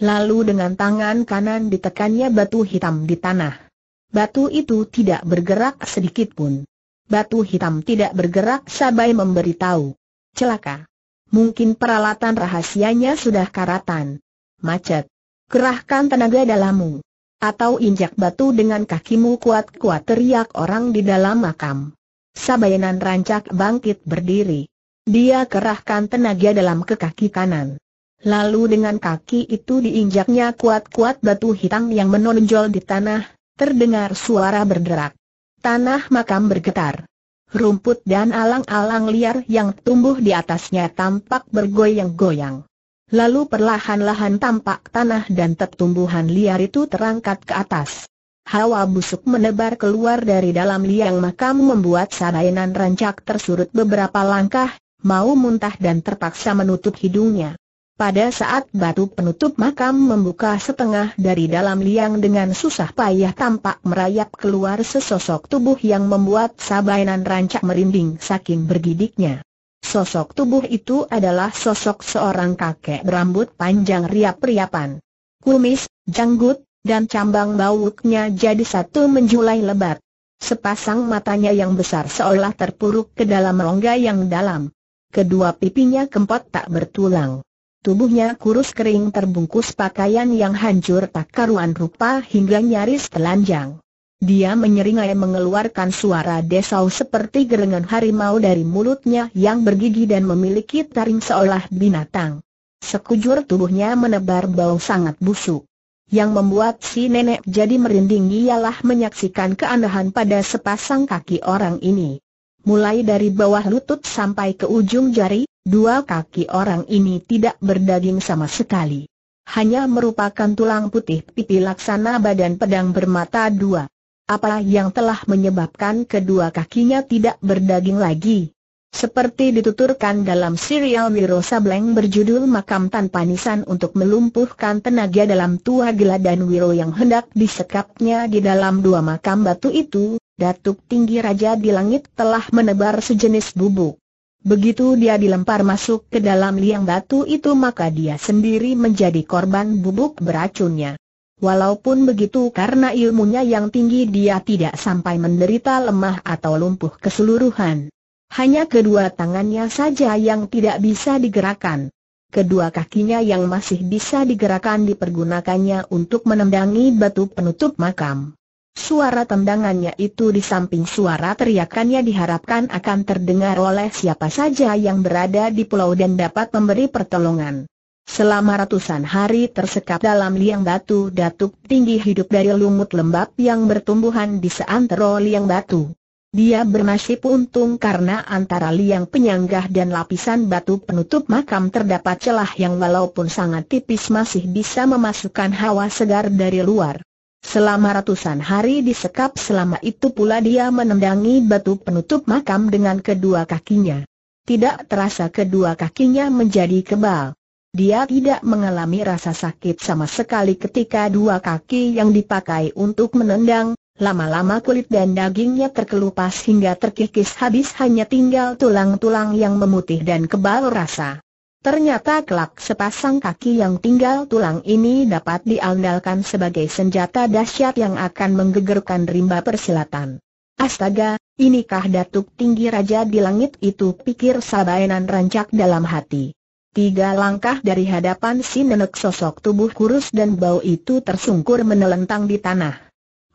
A: Lalu dengan tangan kanan ditekannya batu hitam di tanah. Batu itu tidak bergerak sedikit pun. Batu hitam tidak bergerak Sabai memberitahu. Celaka. Mungkin peralatan rahasianya sudah karatan. Macet. Kerahkan tenaga dalammu. Atau injak batu dengan kakimu kuat-kuat teriak orang di dalam makam. Sabayanan rancak bangkit berdiri. Dia kerahkan tenaga dalam ke kaki kanan. Lalu dengan kaki itu diinjaknya kuat-kuat batu hitam yang menonjol di tanah, terdengar suara berderak. Tanah makam bergetar. Rumput dan alang-alang liar yang tumbuh di atasnya tampak bergoyang-goyang. Lalu perlahan-lahan tampak tanah dan tertumbuhan liar itu terangkat ke atas. Hawa busuk menebar keluar dari dalam liang makam membuat sarainan rancak tersurut beberapa langkah, mau muntah dan terpaksa menutup hidungnya. Pada saat batu penutup makam membuka setengah dari dalam liang dengan susah payah tampak merayap keluar sesosok tubuh yang membuat sabainan rancak merinding saking bergidiknya. Sosok tubuh itu adalah sosok seorang kakek berambut panjang riap-riapan. Kumis, janggut, dan cambang bauknya jadi satu menjulai lebat. Sepasang matanya yang besar seolah terpuruk ke dalam rongga yang dalam. Kedua pipinya kempot tak bertulang. Tubuhnya kurus kering terbungkus pakaian yang hancur tak karuan rupa hingga nyaris telanjang. Dia menyeringai mengeluarkan suara desau seperti gerengan harimau dari mulutnya yang bergigi dan memiliki taring seolah binatang. Sekujur tubuhnya menebar bau sangat busuk. Yang membuat si nenek jadi merinding ialah menyaksikan keanehan pada sepasang kaki orang ini. Mulai dari bawah lutut sampai ke ujung jari, Dua kaki orang ini tidak berdaging sama sekali. Hanya merupakan tulang putih pipi laksana badan pedang bermata dua. Apa yang telah menyebabkan kedua kakinya tidak berdaging lagi? Seperti dituturkan dalam serial Wiro Sableng berjudul Makam Tanpa Nisan untuk melumpuhkan tenaga dalam tua gila dan Wiro yang hendak disekapnya di dalam dua makam batu itu, Datuk Tinggi Raja di Langit telah menebar sejenis bubuk. Begitu dia dilempar masuk ke dalam liang batu itu maka dia sendiri menjadi korban bubuk beracunnya. Walaupun begitu karena ilmunya yang tinggi dia tidak sampai menderita lemah atau lumpuh keseluruhan. Hanya kedua tangannya saja yang tidak bisa digerakkan. Kedua kakinya yang masih bisa digerakkan dipergunakannya untuk menendangi batu penutup makam. Suara tendangannya itu di samping suara teriakannya diharapkan akan terdengar oleh siapa saja yang berada di pulau dan dapat memberi pertolongan. Selama ratusan hari tersekap dalam liang batu datuk tinggi hidup dari lumut lembab yang bertumbuhan di seantero liang batu. Dia bernasib untung karena antara liang penyanggah dan lapisan batu penutup makam terdapat celah yang walaupun sangat tipis masih bisa memasukkan hawa segar dari luar. Selama ratusan hari disekap selama itu pula dia menendangi batu penutup makam dengan kedua kakinya. Tidak terasa kedua kakinya menjadi kebal. Dia tidak mengalami rasa sakit sama sekali ketika dua kaki yang dipakai untuk menendang, lama-lama kulit dan dagingnya terkelupas hingga terkikis habis hanya tinggal tulang-tulang yang memutih dan kebal rasa. Ternyata kelak sepasang kaki yang tinggal tulang ini dapat diandalkan sebagai senjata dahsyat yang akan menggegerkan rimba persilatan. Astaga, inikah datuk tinggi raja di langit itu pikir Sabainan rancak dalam hati. Tiga langkah dari hadapan si nenek sosok tubuh kurus dan bau itu tersungkur menelentang di tanah.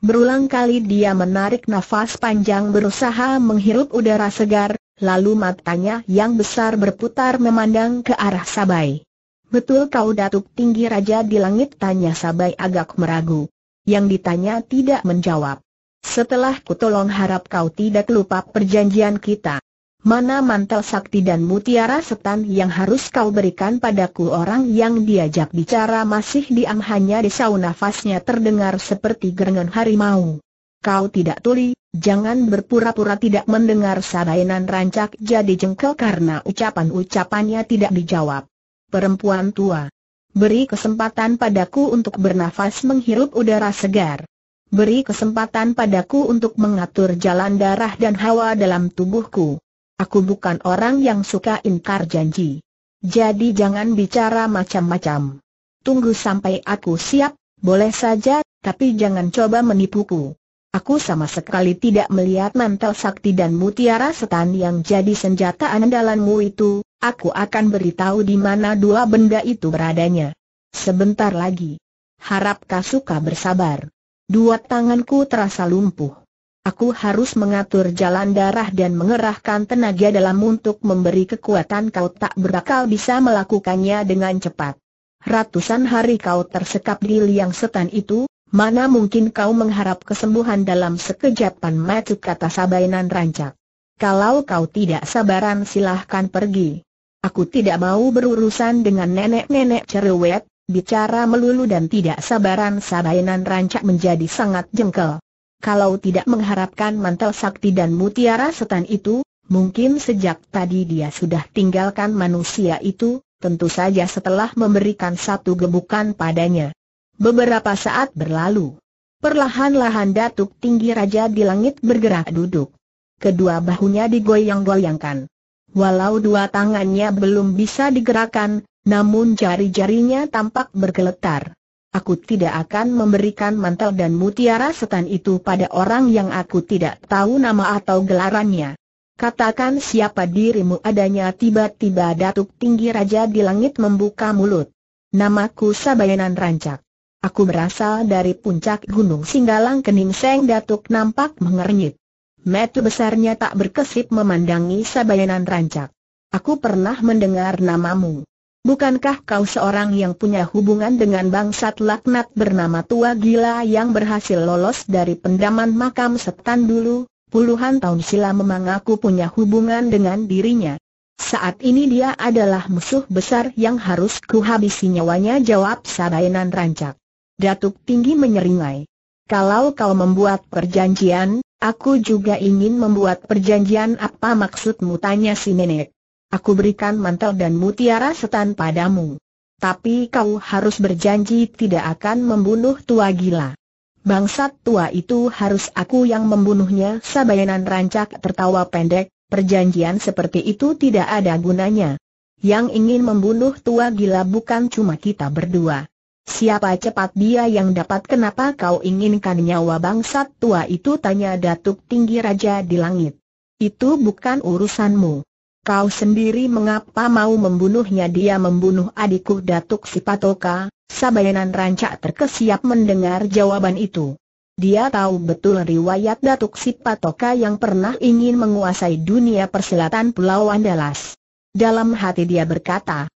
A: Berulang kali dia menarik nafas panjang berusaha menghirup udara segar, Lalu matanya yang besar berputar memandang ke arah Sabai. Betul kau datuk tinggi raja di langit? Tanya Sabai agak meragu. Yang ditanya tidak menjawab. Setelah kutolong harap kau tidak lupa perjanjian kita. Mana mantel sakti dan mutiara setan yang harus kau berikan padaku orang yang diajak bicara masih diam hanya di sauna nafasnya terdengar seperti gerengan harimau kau tidak tuli, jangan berpura-pura tidak mendengar sabainan rancak jadi jengkel karena ucapan-ucapannya tidak dijawab. Perempuan tua. Beri kesempatan padaku untuk bernafas menghirup udara segar. Beri kesempatan padaku untuk mengatur jalan darah dan hawa dalam tubuhku. Aku bukan orang yang suka ingkar janji. Jadi jangan bicara macam-macam. Tunggu sampai aku siap, boleh saja, tapi jangan coba menipuku. Aku sama sekali tidak melihat mantel sakti dan mutiara setan yang jadi senjata andalanmu itu, aku akan beritahu di mana dua benda itu beradanya. Sebentar lagi. Harap kau suka bersabar. Dua tanganku terasa lumpuh. Aku harus mengatur jalan darah dan mengerahkan tenaga dalam untuk memberi kekuatan kau tak berakal bisa melakukannya dengan cepat. Ratusan hari kau tersekap di liang setan itu, Mana mungkin kau mengharap kesembuhan dalam sekejapan mata kata Sabainan rancak. Kalau kau tidak sabaran silahkan pergi. Aku tidak mau berurusan dengan nenek-nenek cerewet, bicara melulu dan tidak sabaran Sabainan rancak menjadi sangat jengkel. Kalau tidak mengharapkan mantel sakti dan mutiara setan itu, mungkin sejak tadi dia sudah tinggalkan manusia itu, tentu saja setelah memberikan satu gebukan padanya. Beberapa saat berlalu. Perlahan-lahan datuk tinggi raja di langit bergerak duduk. Kedua bahunya digoyang-goyangkan. Walau dua tangannya belum bisa digerakkan, namun jari-jarinya tampak bergeletar. Aku tidak akan memberikan mantel dan mutiara setan itu pada orang yang aku tidak tahu nama atau gelarannya. Katakan siapa dirimu adanya tiba-tiba datuk tinggi raja di langit membuka mulut. Namaku Sabayanan Rancak. Aku berasal dari puncak gunung Singgalang Kening Seng Datuk nampak mengernyit. Metu besarnya tak berkesip memandangi sabayanan rancak. Aku pernah mendengar namamu. Bukankah kau seorang yang punya hubungan dengan bangsat laknat bernama tua gila yang berhasil lolos dari pendaman makam setan dulu? Puluhan tahun silam memang aku punya hubungan dengan dirinya. Saat ini dia adalah musuh besar yang harus kuhabisi nyawanya jawab Sabayanan Rancak. Datuk Tinggi menyeringai. Kalau kau membuat perjanjian, aku juga ingin membuat perjanjian apa maksudmu tanya si nenek. Aku berikan mantel dan mutiara setan padamu. Tapi kau harus berjanji tidak akan membunuh tua gila. Bangsat tua itu harus aku yang membunuhnya Sabayanan rancak tertawa pendek, perjanjian seperti itu tidak ada gunanya. Yang ingin membunuh tua gila bukan cuma kita berdua. Siapa cepat dia yang dapat kenapa kau inginkan nyawa bangsat tua itu tanya Datuk Tinggi Raja di Langit. Itu bukan urusanmu. Kau sendiri mengapa mau membunuhnya dia membunuh adikku Datuk Sipatoka, Sabayanan Rancak terkesiap mendengar jawaban itu. Dia tahu betul riwayat Datuk Sipatoka yang pernah ingin menguasai dunia persilatan Pulau Andalas. Dalam hati dia berkata,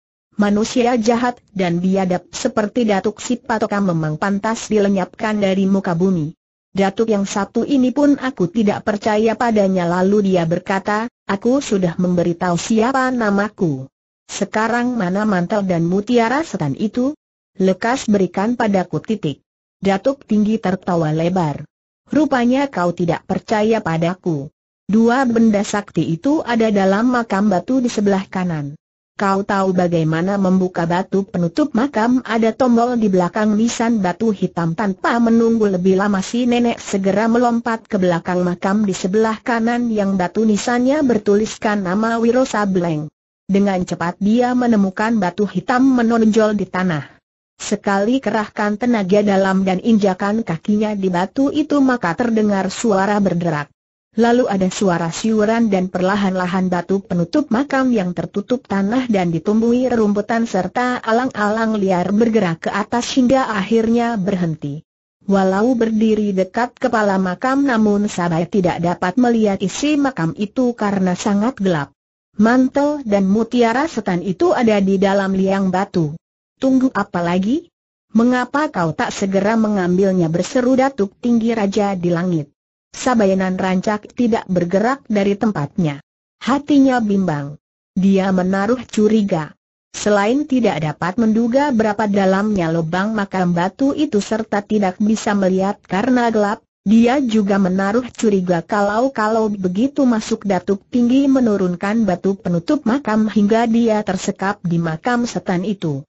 A: manusia jahat dan biadab seperti Datuk Sipatoka memang pantas dilenyapkan dari muka bumi. Datuk yang satu ini pun aku tidak percaya padanya lalu dia berkata, aku sudah memberitahu siapa namaku. Sekarang mana mantel dan mutiara setan itu? Lekas berikan padaku titik. Datuk tinggi tertawa lebar. Rupanya kau tidak percaya padaku. Dua benda sakti itu ada dalam makam batu di sebelah kanan. Kau tahu bagaimana membuka batu penutup makam ada tombol di belakang nisan batu hitam tanpa menunggu lebih lama si nenek segera melompat ke belakang makam di sebelah kanan yang batu nisannya bertuliskan nama Wiro Sableng. Dengan cepat dia menemukan batu hitam menonjol di tanah. Sekali kerahkan tenaga dalam dan injakan kakinya di batu itu maka terdengar suara berderak lalu ada suara siuran dan perlahan-lahan batu penutup makam yang tertutup tanah dan ditumbuhi rumputan serta alang-alang liar bergerak ke atas hingga akhirnya berhenti. Walau berdiri dekat kepala makam namun Sabai tidak dapat melihat isi makam itu karena sangat gelap. Mantel dan mutiara setan itu ada di dalam liang batu. Tunggu apa lagi? Mengapa kau tak segera mengambilnya berseru datuk tinggi raja di langit? Sabayanan rancak tidak bergerak dari tempatnya. Hatinya bimbang. Dia menaruh curiga. Selain tidak dapat menduga berapa dalamnya lubang makam batu itu serta tidak bisa melihat karena gelap, dia juga menaruh curiga kalau-kalau begitu masuk datuk tinggi menurunkan batu penutup makam hingga dia tersekap di makam setan itu.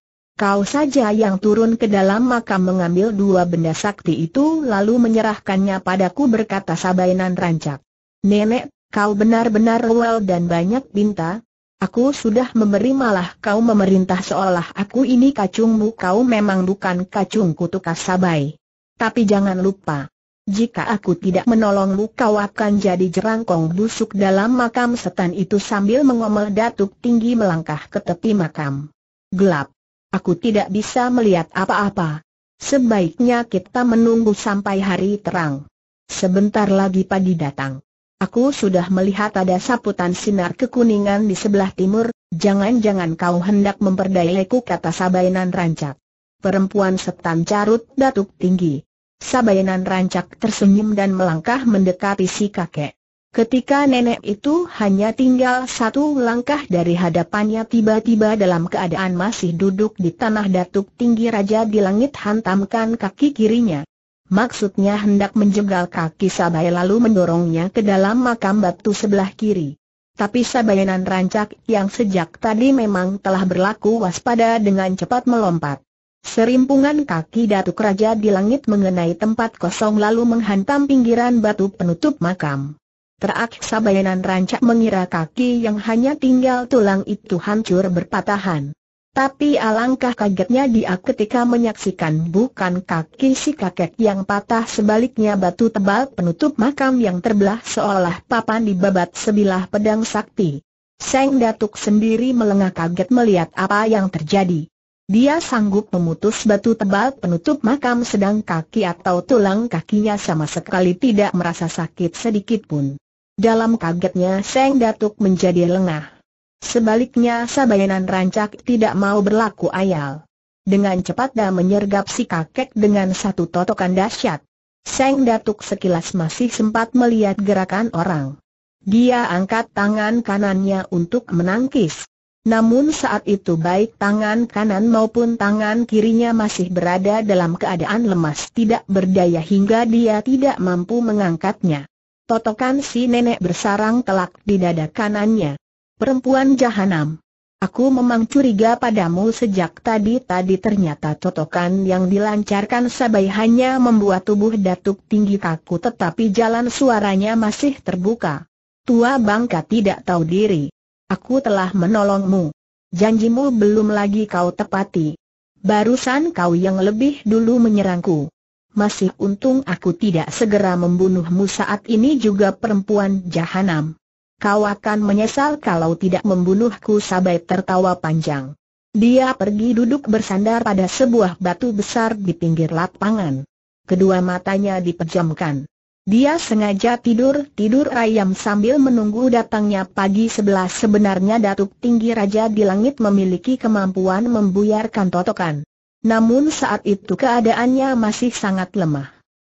A: Kau saja yang turun ke dalam makam mengambil dua benda sakti itu lalu menyerahkannya padaku berkata Sabainan rancak. Nenek, kau benar-benar well dan banyak pinta. Aku sudah memberi malah kau memerintah seolah aku ini kacungmu kau memang bukan kacungku tukas Sabai. Tapi jangan lupa. Jika aku tidak menolongmu kau akan jadi jerangkong busuk dalam makam setan itu sambil mengomel datuk tinggi melangkah ke tepi makam. Gelap. Aku tidak bisa melihat apa-apa. Sebaiknya kita menunggu sampai hari terang. Sebentar lagi pagi datang. Aku sudah melihat ada saputan sinar kekuningan di sebelah timur, jangan-jangan kau hendak memperdayaiku kata Sabainan Rancak. Perempuan setan carut datuk tinggi. Sabainan Rancak tersenyum dan melangkah mendekati si kakek. Ketika nenek itu hanya tinggal satu langkah dari hadapannya tiba-tiba dalam keadaan masih duduk di tanah datuk tinggi raja di langit hantamkan kaki kirinya. Maksudnya hendak menjegal kaki Sabai lalu mendorongnya ke dalam makam batu sebelah kiri. Tapi Sabayanan rancak yang sejak tadi memang telah berlaku waspada dengan cepat melompat. Serimpungan kaki datuk raja di langit mengenai tempat kosong lalu menghantam pinggiran batu penutup makam. Teraksa bayanan rancak mengira kaki yang hanya tinggal tulang itu hancur berpatahan. Tapi alangkah kagetnya dia ketika menyaksikan bukan kaki si kakek yang patah sebaliknya batu tebal penutup makam yang terbelah seolah papan dibabat sebilah pedang sakti. Seng Datuk sendiri melengah kaget melihat apa yang terjadi. Dia sanggup memutus batu tebal penutup makam sedang kaki atau tulang kakinya sama sekali tidak merasa sakit sedikit pun. Dalam kagetnya Seng Datuk menjadi lengah. Sebaliknya Sabayanan Rancak tidak mau berlaku ayal. Dengan cepat dia menyergap si kakek dengan satu totokan dahsyat. Seng Datuk sekilas masih sempat melihat gerakan orang. Dia angkat tangan kanannya untuk menangkis. Namun saat itu baik tangan kanan maupun tangan kirinya masih berada dalam keadaan lemas tidak berdaya hingga dia tidak mampu mengangkatnya totokan si nenek bersarang telak di dada kanannya. Perempuan jahanam. Aku memang curiga padamu sejak tadi tadi ternyata totokan yang dilancarkan Sabai hanya membuat tubuh datuk tinggi kaku tetapi jalan suaranya masih terbuka. Tua bangka tidak tahu diri. Aku telah menolongmu. Janjimu belum lagi kau tepati. Barusan kau yang lebih dulu menyerangku masih untung aku tidak segera membunuhmu saat ini juga perempuan jahanam. Kau akan menyesal kalau tidak membunuhku Sabai tertawa panjang. Dia pergi duduk bersandar pada sebuah batu besar di pinggir lapangan. Kedua matanya dipejamkan. Dia sengaja tidur-tidur ayam sambil menunggu datangnya pagi sebelah sebenarnya Datuk Tinggi Raja di Langit memiliki kemampuan membuyarkan totokan. Namun saat itu keadaannya masih sangat lemah.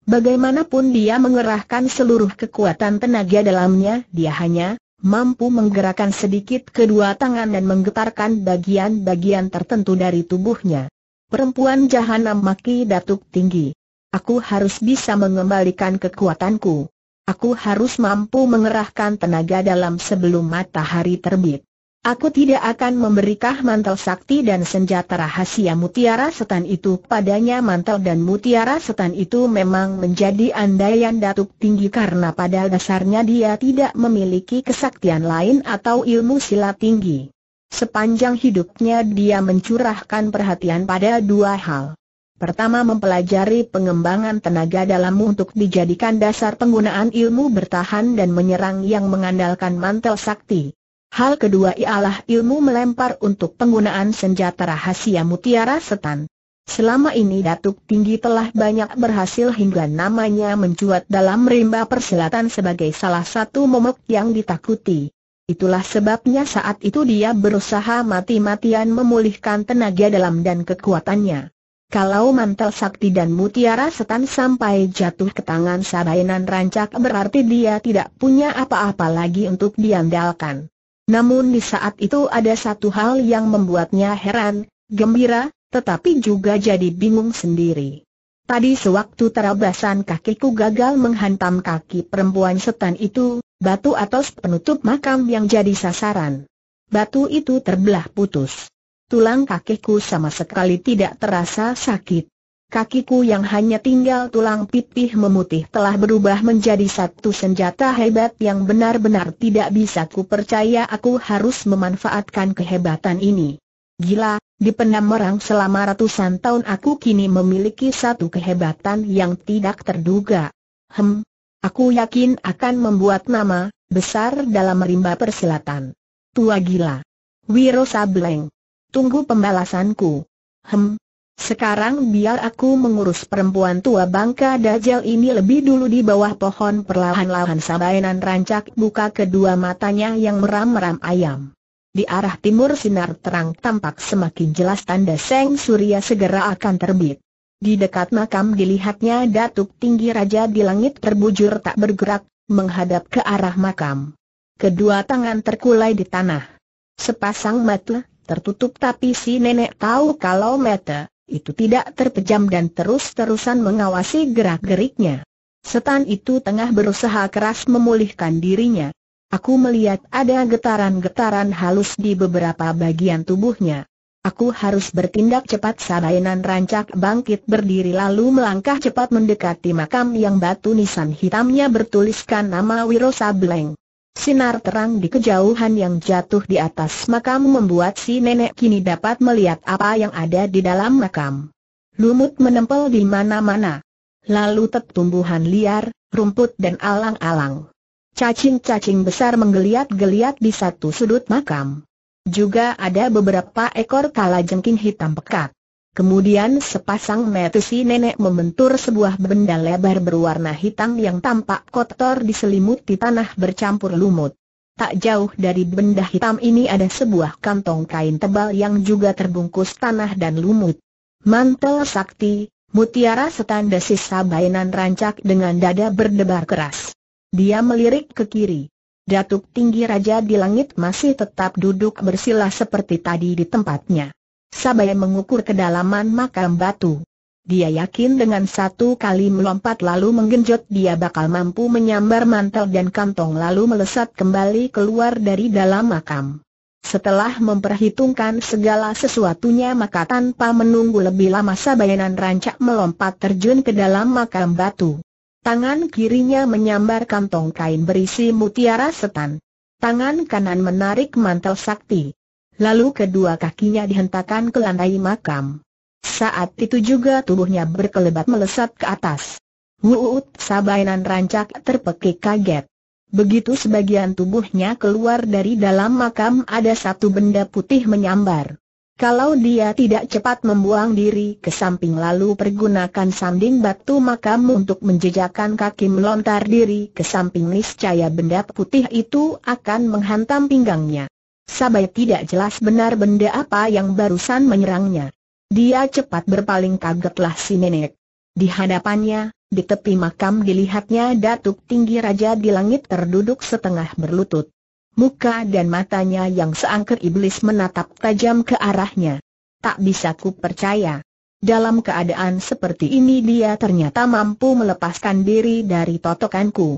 A: Bagaimanapun dia mengerahkan seluruh kekuatan tenaga dalamnya, dia hanya mampu menggerakkan sedikit kedua tangan dan menggetarkan bagian-bagian tertentu dari tubuhnya. Perempuan jahanam maki datuk tinggi. Aku harus bisa mengembalikan kekuatanku. Aku harus mampu mengerahkan tenaga dalam sebelum matahari terbit. Aku tidak akan memberikah mantel sakti dan senjata rahasia mutiara setan itu padanya mantel dan mutiara setan itu memang menjadi andaian datuk tinggi karena pada dasarnya dia tidak memiliki kesaktian lain atau ilmu silat tinggi. Sepanjang hidupnya dia mencurahkan perhatian pada dua hal. Pertama mempelajari pengembangan tenaga dalam untuk dijadikan dasar penggunaan ilmu bertahan dan menyerang yang mengandalkan mantel sakti. Hal kedua ialah ilmu melempar untuk penggunaan senjata rahasia mutiara setan. Selama ini Datuk Tinggi telah banyak berhasil hingga namanya mencuat dalam rimba persilatan sebagai salah satu momok yang ditakuti. Itulah sebabnya saat itu dia berusaha mati-matian memulihkan tenaga dalam dan kekuatannya. Kalau mantel sakti dan mutiara setan sampai jatuh ke tangan Sabainan Rancak berarti dia tidak punya apa-apa lagi untuk diandalkan. Namun di saat itu ada satu hal yang membuatnya heran, gembira, tetapi juga jadi bingung sendiri. Tadi sewaktu terabasan kakiku gagal menghantam kaki perempuan setan itu, batu atas penutup makam yang jadi sasaran. Batu itu terbelah putus. Tulang kakiku sama sekali tidak terasa sakit. Kakiku yang hanya tinggal tulang pipih memutih telah berubah menjadi satu senjata hebat yang benar-benar tidak bisa percaya aku harus memanfaatkan kehebatan ini. Gila, dipenam merang selama ratusan tahun aku kini memiliki satu kehebatan yang tidak terduga. Hem, aku yakin akan membuat nama, besar dalam rimba persilatan. Tua gila. Wiro Sableng. Tunggu pembalasanku. Hem, sekarang biar aku mengurus perempuan tua bangka Dajjal ini lebih dulu di bawah pohon perlahan-lahan Sabainan rancak buka kedua matanya yang meram-meram ayam. Di arah timur sinar terang tampak semakin jelas tanda Seng Surya segera akan terbit. Di dekat makam dilihatnya datuk tinggi raja di langit terbujur tak bergerak, menghadap ke arah makam. Kedua tangan terkulai di tanah. Sepasang mata, tertutup tapi si nenek tahu kalau mata itu tidak terpejam dan terus-terusan mengawasi gerak-geriknya. Setan itu tengah berusaha keras memulihkan dirinya. Aku melihat ada getaran-getaran halus di beberapa bagian tubuhnya. Aku harus bertindak cepat Sarainan rancak bangkit berdiri lalu melangkah cepat mendekati makam yang batu nisan hitamnya bertuliskan nama Wiro Sableng. Sinar terang di kejauhan yang jatuh di atas makam membuat si nenek kini dapat melihat apa yang ada di dalam makam. Lumut menempel di mana-mana. Lalu tertumbuhan liar, rumput dan alang-alang. Cacing-cacing besar menggeliat-geliat di satu sudut makam. Juga ada beberapa ekor kalajengking hitam pekat. Kemudian sepasang mata nenek membentur sebuah benda lebar berwarna hitam yang tampak kotor diselimuti tanah bercampur lumut. Tak jauh dari benda hitam ini ada sebuah kantong kain tebal yang juga terbungkus tanah dan lumut. Mantel sakti, mutiara setanda sisa bayanan rancak dengan dada berdebar keras. Dia melirik ke kiri. Datuk tinggi raja di langit masih tetap duduk bersila seperti tadi di tempatnya. Sabai mengukur kedalaman makam batu. Dia yakin dengan satu kali melompat lalu menggenjot dia bakal mampu menyambar mantel dan kantong lalu melesat kembali keluar dari dalam makam. Setelah memperhitungkan segala sesuatunya maka tanpa menunggu lebih lama Sabayanan rancak melompat terjun ke dalam makam batu. Tangan kirinya menyambar kantong kain berisi mutiara setan. Tangan kanan menarik mantel sakti. Lalu kedua kakinya dihentakkan ke lantai makam. Saat itu juga tubuhnya berkelebat melesat ke atas. Wuut Sabainan rancak terpekik kaget. Begitu sebagian tubuhnya keluar dari dalam makam ada satu benda putih menyambar. Kalau dia tidak cepat membuang diri ke samping lalu pergunakan sanding batu makam untuk menjejakkan kaki melontar diri ke samping niscaya benda putih itu akan menghantam pinggangnya. Sabai tidak jelas benar benda apa yang barusan menyerangnya. Dia cepat berpaling kagetlah si nenek. Di hadapannya, di tepi makam dilihatnya datuk tinggi raja di langit terduduk setengah berlutut. Muka dan matanya yang seangker iblis menatap tajam ke arahnya. Tak bisa ku percaya. Dalam keadaan seperti ini dia ternyata mampu melepaskan diri dari totokanku.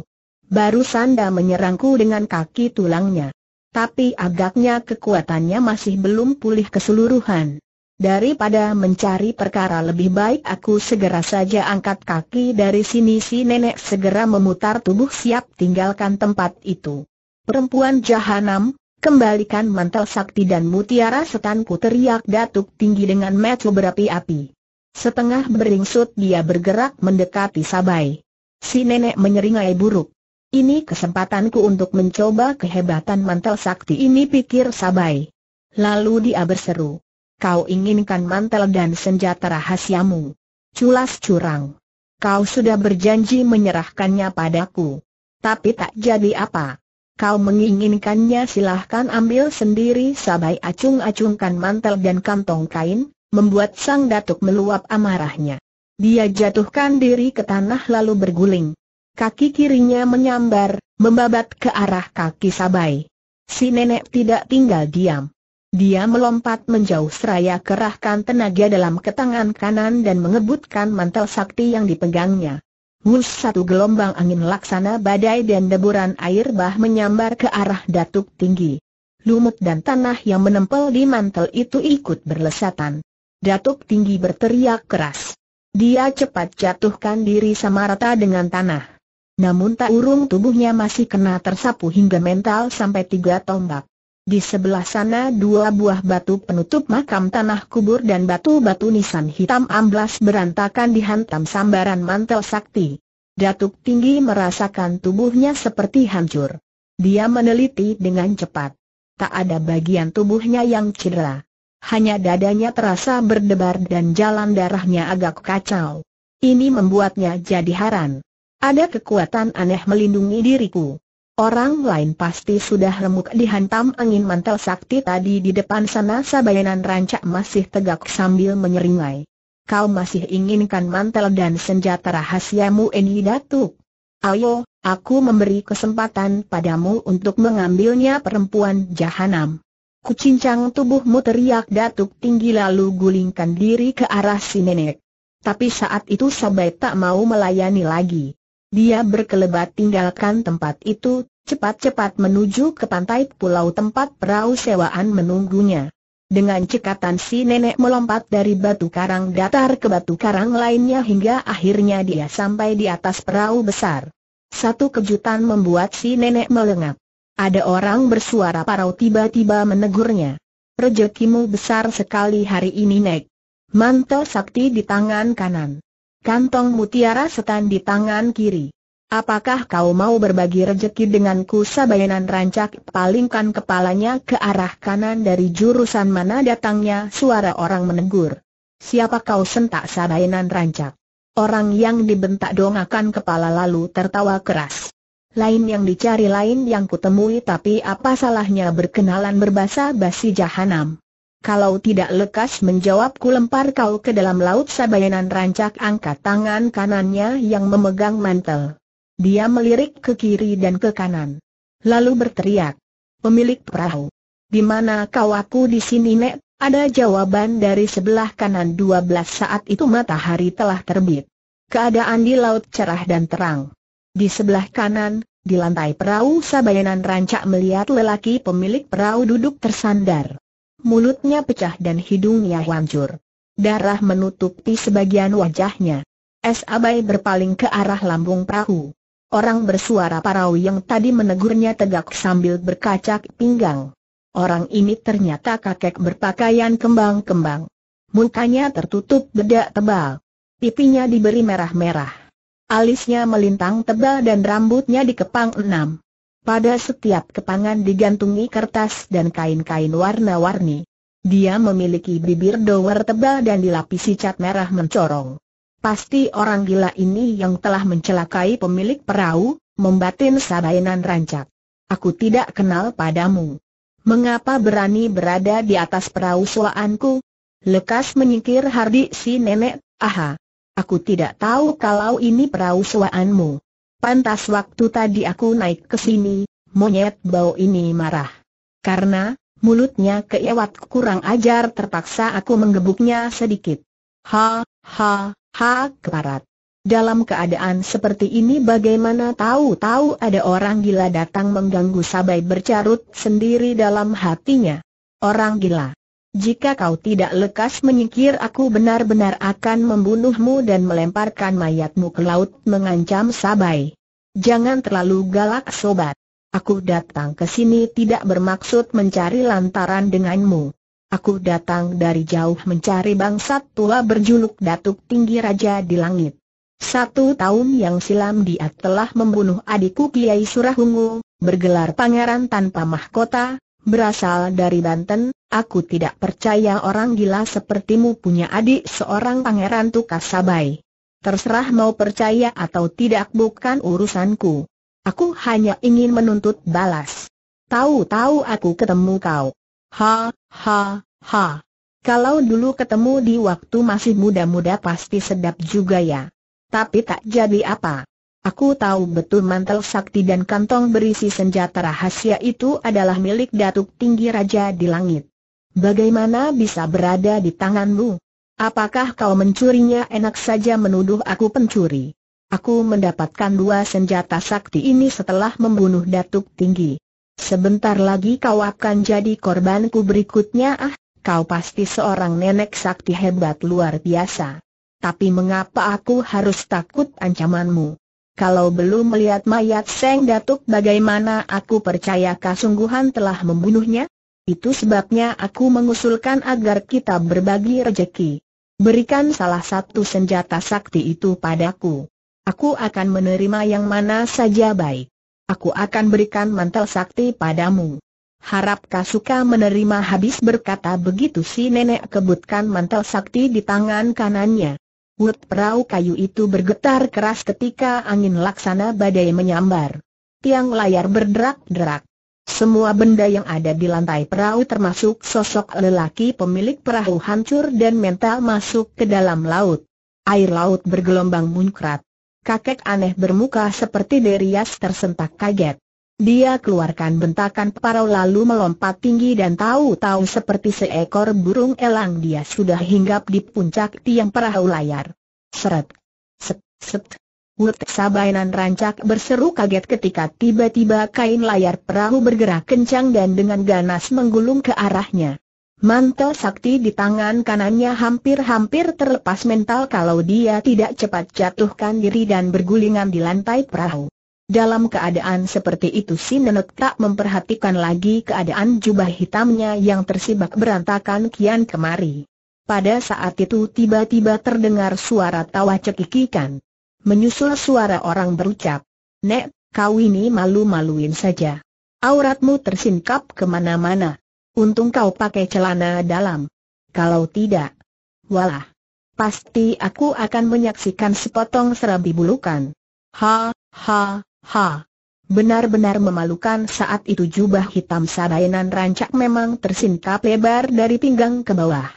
A: Baru Sanda menyerangku dengan kaki tulangnya. Tapi agaknya kekuatannya masih belum pulih keseluruhan. Daripada mencari perkara lebih baik aku segera saja angkat kaki dari sini si nenek segera memutar tubuh siap tinggalkan tempat itu. Perempuan jahanam, kembalikan mantel sakti dan mutiara setanku teriak datuk tinggi dengan metu berapi-api. Setengah beringsut dia bergerak mendekati Sabai. Si nenek menyeringai buruk. Ini kesempatanku untuk mencoba kehebatan mantel sakti ini pikir Sabai. Lalu dia berseru. Kau inginkan mantel dan senjata rahasiamu. Culas curang. Kau sudah berjanji menyerahkannya padaku. Tapi tak jadi apa. Kau menginginkannya silahkan ambil sendiri Sabai acung-acungkan mantel dan kantong kain, membuat sang datuk meluap amarahnya. Dia jatuhkan diri ke tanah lalu berguling kaki kirinya menyambar, membabat ke arah kaki Sabai. Si nenek tidak tinggal diam. Dia melompat menjauh seraya kerahkan tenaga dalam ke tangan kanan dan mengebutkan mantel sakti yang dipegangnya. Wus satu gelombang angin laksana badai dan deburan air bah menyambar ke arah datuk tinggi. Lumut dan tanah yang menempel di mantel itu ikut berlesatan. Datuk tinggi berteriak keras. Dia cepat jatuhkan diri sama rata dengan tanah namun tak urung tubuhnya masih kena tersapu hingga mental sampai tiga tombak. Di sebelah sana dua buah batu penutup makam tanah kubur dan batu-batu nisan hitam amblas berantakan dihantam sambaran mantel sakti. Datuk tinggi merasakan tubuhnya seperti hancur. Dia meneliti dengan cepat. Tak ada bagian tubuhnya yang cedera. Hanya dadanya terasa berdebar dan jalan darahnya agak kacau. Ini membuatnya jadi haran. Ada kekuatan aneh melindungi diriku. Orang lain pasti sudah remuk dihantam angin mantel sakti tadi di depan sana sabayanan rancak masih tegak sambil menyeringai. Kau masih inginkan mantel dan senjata rahasiamu ini datuk? Ayo, aku memberi kesempatan padamu untuk mengambilnya perempuan jahanam. Kucincang tubuhmu teriak datuk tinggi lalu gulingkan diri ke arah si nenek. Tapi saat itu Sabai tak mau melayani lagi. Dia berkelebat tinggalkan tempat itu, cepat-cepat menuju ke pantai pulau tempat perahu sewaan menunggunya. Dengan cekatan si nenek melompat dari batu karang datar ke batu karang lainnya hingga akhirnya dia sampai di atas perahu besar. Satu kejutan membuat si nenek melengap. Ada orang bersuara parau tiba-tiba menegurnya. Rejekimu besar sekali hari ini, Nek. Mantel sakti di tangan kanan kantong mutiara setan di tangan kiri. Apakah kau mau berbagi rejeki denganku sabayanan rancak palingkan kepalanya ke arah kanan dari jurusan mana datangnya suara orang menegur. Siapa kau sentak sabayanan rancak? Orang yang dibentak dongakan kepala lalu tertawa keras. Lain yang dicari lain yang kutemui tapi apa salahnya berkenalan berbahasa basi jahanam. Kalau tidak lekas menjawab ku lempar kau ke dalam laut sabayanan rancak angkat tangan kanannya yang memegang mantel. Dia melirik ke kiri dan ke kanan. Lalu berteriak. Pemilik perahu. Di mana kau aku di sini nek? Ada jawaban dari sebelah kanan 12 saat itu matahari telah terbit. Keadaan di laut cerah dan terang. Di sebelah kanan, di lantai perahu Sabayanan Rancak melihat lelaki pemilik perahu duduk tersandar mulutnya pecah dan hidungnya hancur. Darah menutupi sebagian wajahnya. Es abai berpaling ke arah lambung perahu. Orang bersuara parau yang tadi menegurnya tegak sambil berkacak pinggang. Orang ini ternyata kakek berpakaian kembang-kembang. Mukanya tertutup bedak tebal. Pipinya diberi merah-merah. Alisnya melintang tebal dan rambutnya dikepang enam. Pada setiap kepangan digantungi kertas dan kain-kain warna-warni. Dia memiliki bibir dower tebal dan dilapisi cat merah mencorong. Pasti orang gila ini yang telah mencelakai pemilik perahu, membatin Sabainan rancak. Aku tidak kenal padamu. Mengapa berani berada di atas perahu suaanku? Lekas menyingkir Hardi si nenek, aha. Aku tidak tahu kalau ini perahu suaanmu. Pantas waktu tadi aku naik ke sini, monyet bau ini marah. Karena, mulutnya keewat kurang ajar terpaksa aku menggebuknya sedikit. Ha, ha, ha, keparat. Dalam keadaan seperti ini bagaimana tahu-tahu ada orang gila datang mengganggu sabai bercarut sendiri dalam hatinya. Orang gila. Jika kau tidak lekas menyingkir aku benar-benar akan membunuhmu dan melemparkan mayatmu ke laut mengancam Sabai. Jangan terlalu galak sobat. Aku datang ke sini tidak bermaksud mencari lantaran denganmu. Aku datang dari jauh mencari bangsat tua berjuluk Datuk Tinggi Raja di Langit. Satu tahun yang silam dia telah membunuh adikku Kiai Surahungu, bergelar pangeran tanpa mahkota, berasal dari Banten, aku tidak percaya orang gila sepertimu punya adik seorang pangeran tukas sabai. Terserah mau percaya atau tidak bukan urusanku. Aku hanya ingin menuntut balas. Tahu-tahu aku ketemu kau. Ha, ha, ha. Kalau dulu ketemu di waktu masih muda-muda pasti sedap juga ya. Tapi tak jadi apa. Aku tahu betul mantel sakti dan kantong berisi senjata rahasia itu adalah milik Datuk Tinggi Raja di Langit. Bagaimana bisa berada di tanganmu? Apakah kau mencurinya enak saja menuduh aku pencuri? Aku mendapatkan dua senjata sakti ini setelah membunuh Datuk Tinggi. Sebentar lagi kau akan jadi korbanku berikutnya ah, kau pasti seorang nenek sakti hebat luar biasa. Tapi mengapa aku harus takut ancamanmu? Kalau belum melihat mayat Seng Datuk bagaimana aku percaya kasungguhan telah membunuhnya? Itu sebabnya aku mengusulkan agar kita berbagi rejeki. Berikan salah satu senjata sakti itu padaku. Aku akan menerima yang mana saja baik. Aku akan berikan mantel sakti padamu. Harap Kasuka menerima habis berkata begitu si nenek kebutkan mantel sakti di tangan kanannya. Wut perahu kayu itu bergetar keras ketika angin laksana badai menyambar. Tiang layar berderak-derak. Semua benda yang ada di lantai perahu termasuk sosok lelaki pemilik perahu hancur dan mental masuk ke dalam laut. Air laut bergelombang muncrat. Kakek aneh bermuka seperti Derias tersentak kaget. Dia keluarkan bentakan parau lalu melompat tinggi dan tahu-tahu seperti seekor burung elang dia sudah hinggap di puncak tiang perahu layar. Seret. Set, set. Wut Sabainan rancak berseru kaget ketika tiba-tiba kain layar perahu bergerak kencang dan dengan ganas menggulung ke arahnya. Mantel sakti di tangan kanannya hampir-hampir terlepas mental kalau dia tidak cepat jatuhkan diri dan bergulingan di lantai perahu. Dalam keadaan seperti itu si nenek tak memperhatikan lagi keadaan jubah hitamnya yang tersibak berantakan kian kemari. Pada saat itu tiba-tiba terdengar suara tawa cekikikan. Menyusul suara orang berucap, Nek, kau ini malu-maluin saja. Auratmu tersingkap kemana-mana. Untung kau pakai celana dalam. Kalau tidak, walah. Pasti aku akan menyaksikan sepotong serabi bulukan. Ha, ha, Ha! Benar-benar memalukan saat itu jubah hitam Sabayanan rancak memang tersingkap lebar dari pinggang ke bawah.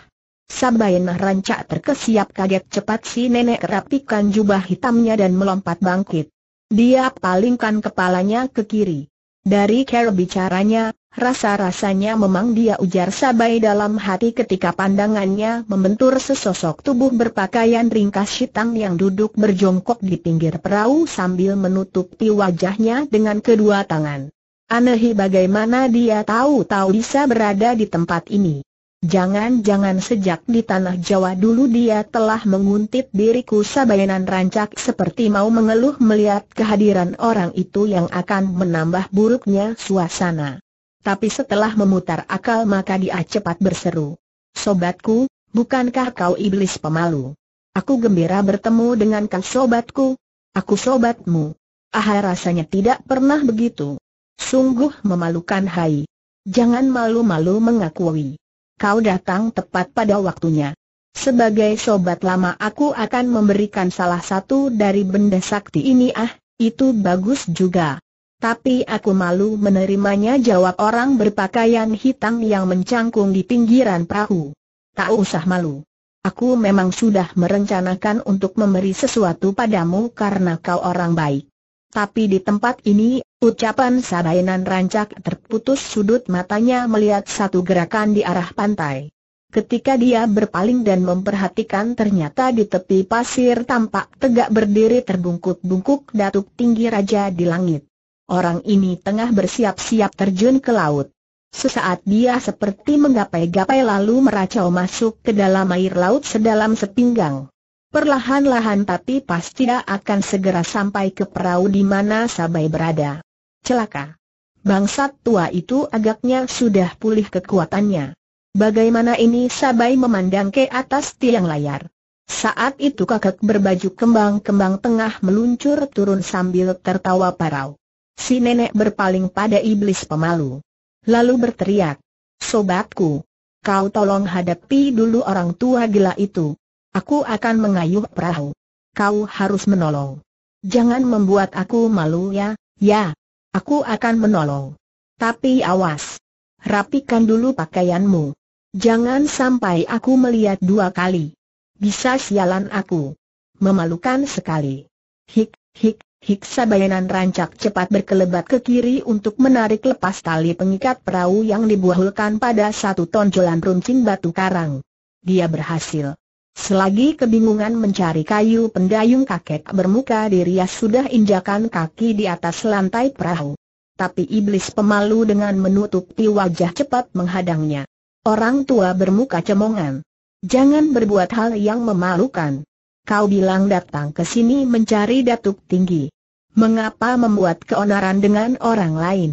A: Sabayanan rancak terkesiap kaget cepat si nenek kerapikan jubah hitamnya dan melompat bangkit. Dia palingkan kepalanya ke kiri. Dari cara bicaranya, rasa-rasanya memang dia ujar Sabai dalam hati ketika pandangannya membentur sesosok tubuh berpakaian ringkas hitam yang duduk berjongkok di pinggir perahu sambil menutupi wajahnya dengan kedua tangan. Aneh bagaimana dia tahu-tahu bisa berada di tempat ini. Jangan-jangan sejak di tanah Jawa dulu dia telah menguntit diriku sabayanan rancak seperti mau mengeluh melihat kehadiran orang itu yang akan menambah buruknya suasana. Tapi setelah memutar akal maka dia cepat berseru. Sobatku, bukankah kau iblis pemalu? Aku gembira bertemu dengan kau sobatku. Aku sobatmu. Ah rasanya tidak pernah begitu. Sungguh memalukan hai. Jangan malu-malu mengakui kau datang tepat pada waktunya. Sebagai sobat lama aku akan memberikan salah satu dari benda sakti ini ah, itu bagus juga. Tapi aku malu menerimanya jawab orang berpakaian hitam yang mencangkung di pinggiran perahu. Tak usah malu. Aku memang sudah merencanakan untuk memberi sesuatu padamu karena kau orang baik. Tapi di tempat ini, ucapan Sabainan rancak terputus sudut matanya melihat satu gerakan di arah pantai. Ketika dia berpaling dan memperhatikan ternyata di tepi pasir tampak tegak berdiri terbungkuk-bungkuk datuk tinggi raja di langit. Orang ini tengah bersiap-siap terjun ke laut. Sesaat dia seperti menggapai-gapai lalu meracau masuk ke dalam air laut sedalam sepinggang. Perlahan-lahan tapi pasti akan segera sampai ke perahu di mana Sabai berada. Celaka. Bangsat tua itu agaknya sudah pulih kekuatannya. Bagaimana ini Sabai memandang ke atas tiang layar. Saat itu kakek berbaju kembang-kembang tengah meluncur turun sambil tertawa parau. Si nenek berpaling pada iblis pemalu. Lalu berteriak, Sobatku, kau tolong hadapi dulu orang tua gila itu. Aku akan mengayuh perahu. Kau harus menolong. Jangan membuat aku malu ya, ya. Aku akan menolong. Tapi awas. Rapikan dulu pakaianmu. Jangan sampai aku melihat dua kali. Bisa sialan aku. Memalukan sekali. Hik, hik, hik sabayanan rancak cepat berkelebat ke kiri untuk menarik lepas tali pengikat perahu yang dibuahulkan pada satu tonjolan runcing batu karang. Dia berhasil. Selagi kebingungan mencari kayu pendayung kakek bermuka dirias sudah injakan kaki di atas lantai perahu. Tapi iblis pemalu dengan menutupi wajah cepat menghadangnya. Orang tua bermuka cemongan. Jangan berbuat hal yang memalukan. Kau bilang datang ke sini mencari datuk tinggi. Mengapa membuat keonaran dengan orang lain?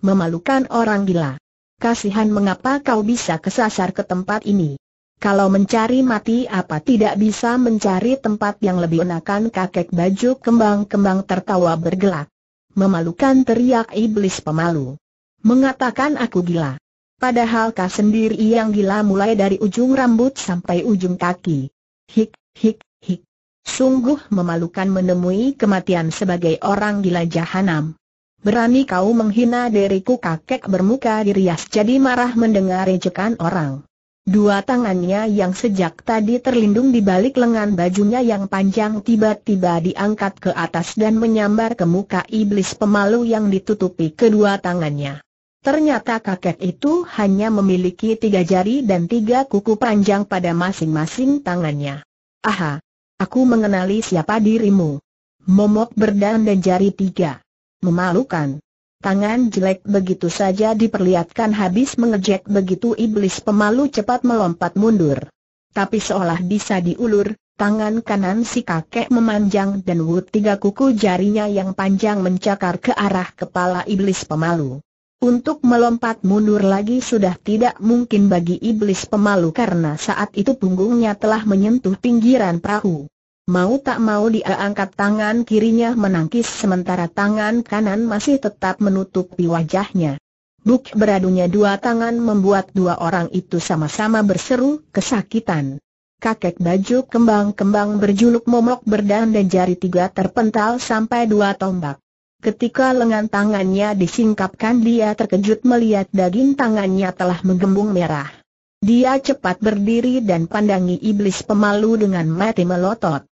A: Memalukan orang gila. Kasihan mengapa kau bisa kesasar ke tempat ini. Kalau mencari mati apa tidak bisa mencari tempat yang lebih enakan kakek baju kembang-kembang tertawa bergelak. Memalukan teriak iblis pemalu. Mengatakan aku gila. Padahal kau sendiri yang gila mulai dari ujung rambut sampai ujung kaki. Hik, hik, hik. Sungguh memalukan menemui kematian sebagai orang gila jahanam. Berani kau menghina diriku kakek bermuka dirias jadi marah mendengar ejekan orang. Dua tangannya yang sejak tadi terlindung di balik lengan bajunya yang panjang tiba-tiba diangkat ke atas dan menyambar ke muka iblis pemalu yang ditutupi kedua tangannya. Ternyata kakek itu hanya memiliki tiga jari dan tiga kuku panjang pada masing-masing tangannya. Aha! Aku mengenali siapa dirimu. Momok berdan dan jari tiga. Memalukan. Tangan jelek begitu saja diperlihatkan habis mengejek begitu iblis pemalu cepat melompat mundur. Tapi seolah bisa diulur, tangan kanan si kakek memanjang dan wut tiga kuku jarinya yang panjang mencakar ke arah kepala iblis pemalu. Untuk melompat mundur lagi sudah tidak mungkin bagi iblis pemalu karena saat itu punggungnya telah menyentuh pinggiran perahu. Mau tak mau dia angkat tangan kirinya menangkis sementara tangan kanan masih tetap menutupi wajahnya. Buk beradunya dua tangan membuat dua orang itu sama-sama berseru kesakitan. Kakek baju kembang-kembang berjuluk momok berdan dan jari tiga terpental sampai dua tombak. Ketika lengan tangannya disingkapkan dia terkejut melihat daging tangannya telah menggembung merah. Dia cepat berdiri dan pandangi iblis pemalu dengan mati melotot.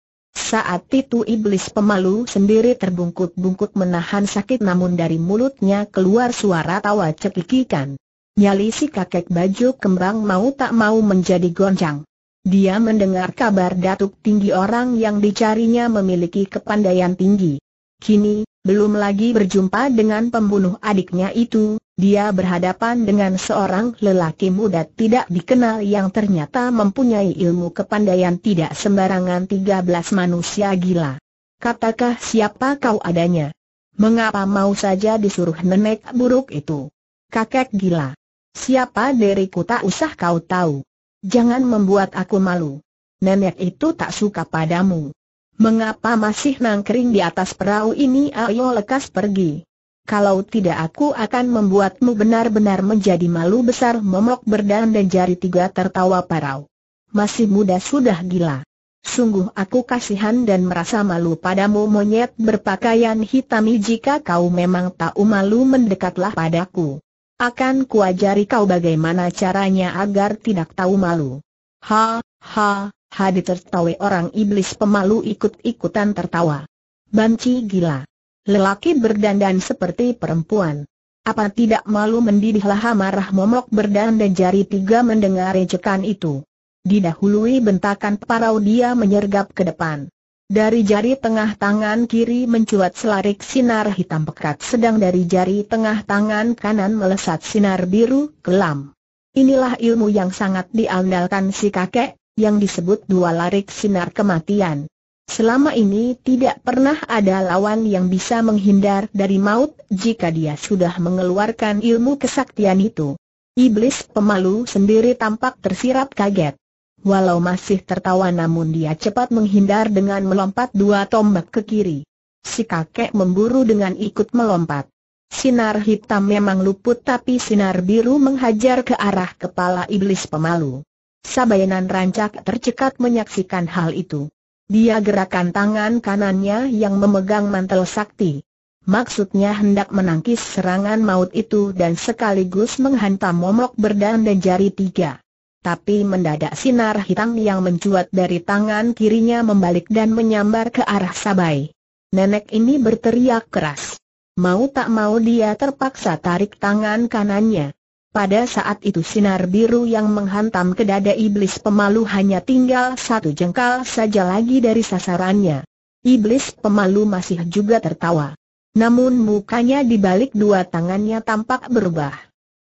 A: Saat itu iblis pemalu sendiri terbungkut-bungkut menahan sakit namun dari mulutnya keluar suara tawa cekikikan. Nyali si kakek baju kembang mau tak mau menjadi goncang. Dia mendengar kabar datuk tinggi orang yang dicarinya memiliki kepandaian tinggi. Kini, belum lagi berjumpa dengan pembunuh adiknya itu, dia berhadapan dengan seorang lelaki muda tidak dikenal yang ternyata mempunyai ilmu kepandaian tidak sembarangan 13 manusia gila. Katakah siapa kau adanya? Mengapa mau saja disuruh nenek buruk itu? Kakek gila. Siapa diriku tak usah kau tahu. Jangan membuat aku malu. Nenek itu tak suka padamu. Mengapa masih nangkering di atas perahu ini ayo lekas pergi. Kalau tidak aku akan membuatmu benar-benar menjadi malu besar momok berdan dan jari tiga tertawa parau. Masih muda sudah gila. Sungguh aku kasihan dan merasa malu padamu monyet berpakaian hitam jika kau memang tahu malu mendekatlah padaku. Akan kuajari kau bagaimana caranya agar tidak tahu malu. Ha, ha, Hadi tertawa orang iblis pemalu ikut-ikutan tertawa. Banci gila. Lelaki berdandan seperti perempuan. Apa tidak malu mendidih mendidihlah marah momok berdandan jari tiga mendengar rejekan itu. Didahului bentakan parau dia menyergap ke depan. Dari jari tengah tangan kiri mencuat selarik sinar hitam pekat sedang dari jari tengah tangan kanan melesat sinar biru kelam. Inilah ilmu yang sangat diandalkan si kakek, yang disebut dua larik sinar kematian. Selama ini tidak pernah ada lawan yang bisa menghindar dari maut jika dia sudah mengeluarkan ilmu kesaktian itu. Iblis pemalu sendiri tampak tersirap kaget. Walau masih tertawa namun dia cepat menghindar dengan melompat dua tombak ke kiri. Si kakek memburu dengan ikut melompat. Sinar hitam memang luput tapi sinar biru menghajar ke arah kepala iblis pemalu. Sabayanan rancak tercekat menyaksikan hal itu. Dia gerakan tangan kanannya yang memegang mantel sakti. Maksudnya hendak menangkis serangan maut itu dan sekaligus menghantam momok berdan dan jari tiga. Tapi mendadak sinar hitam yang mencuat dari tangan kirinya membalik dan menyambar ke arah Sabai. Nenek ini berteriak keras. Mau tak mau dia terpaksa tarik tangan kanannya. Pada saat itu sinar biru yang menghantam ke dada iblis pemalu hanya tinggal satu jengkal saja lagi dari sasarannya. Iblis pemalu masih juga tertawa. Namun mukanya di balik dua tangannya tampak berubah.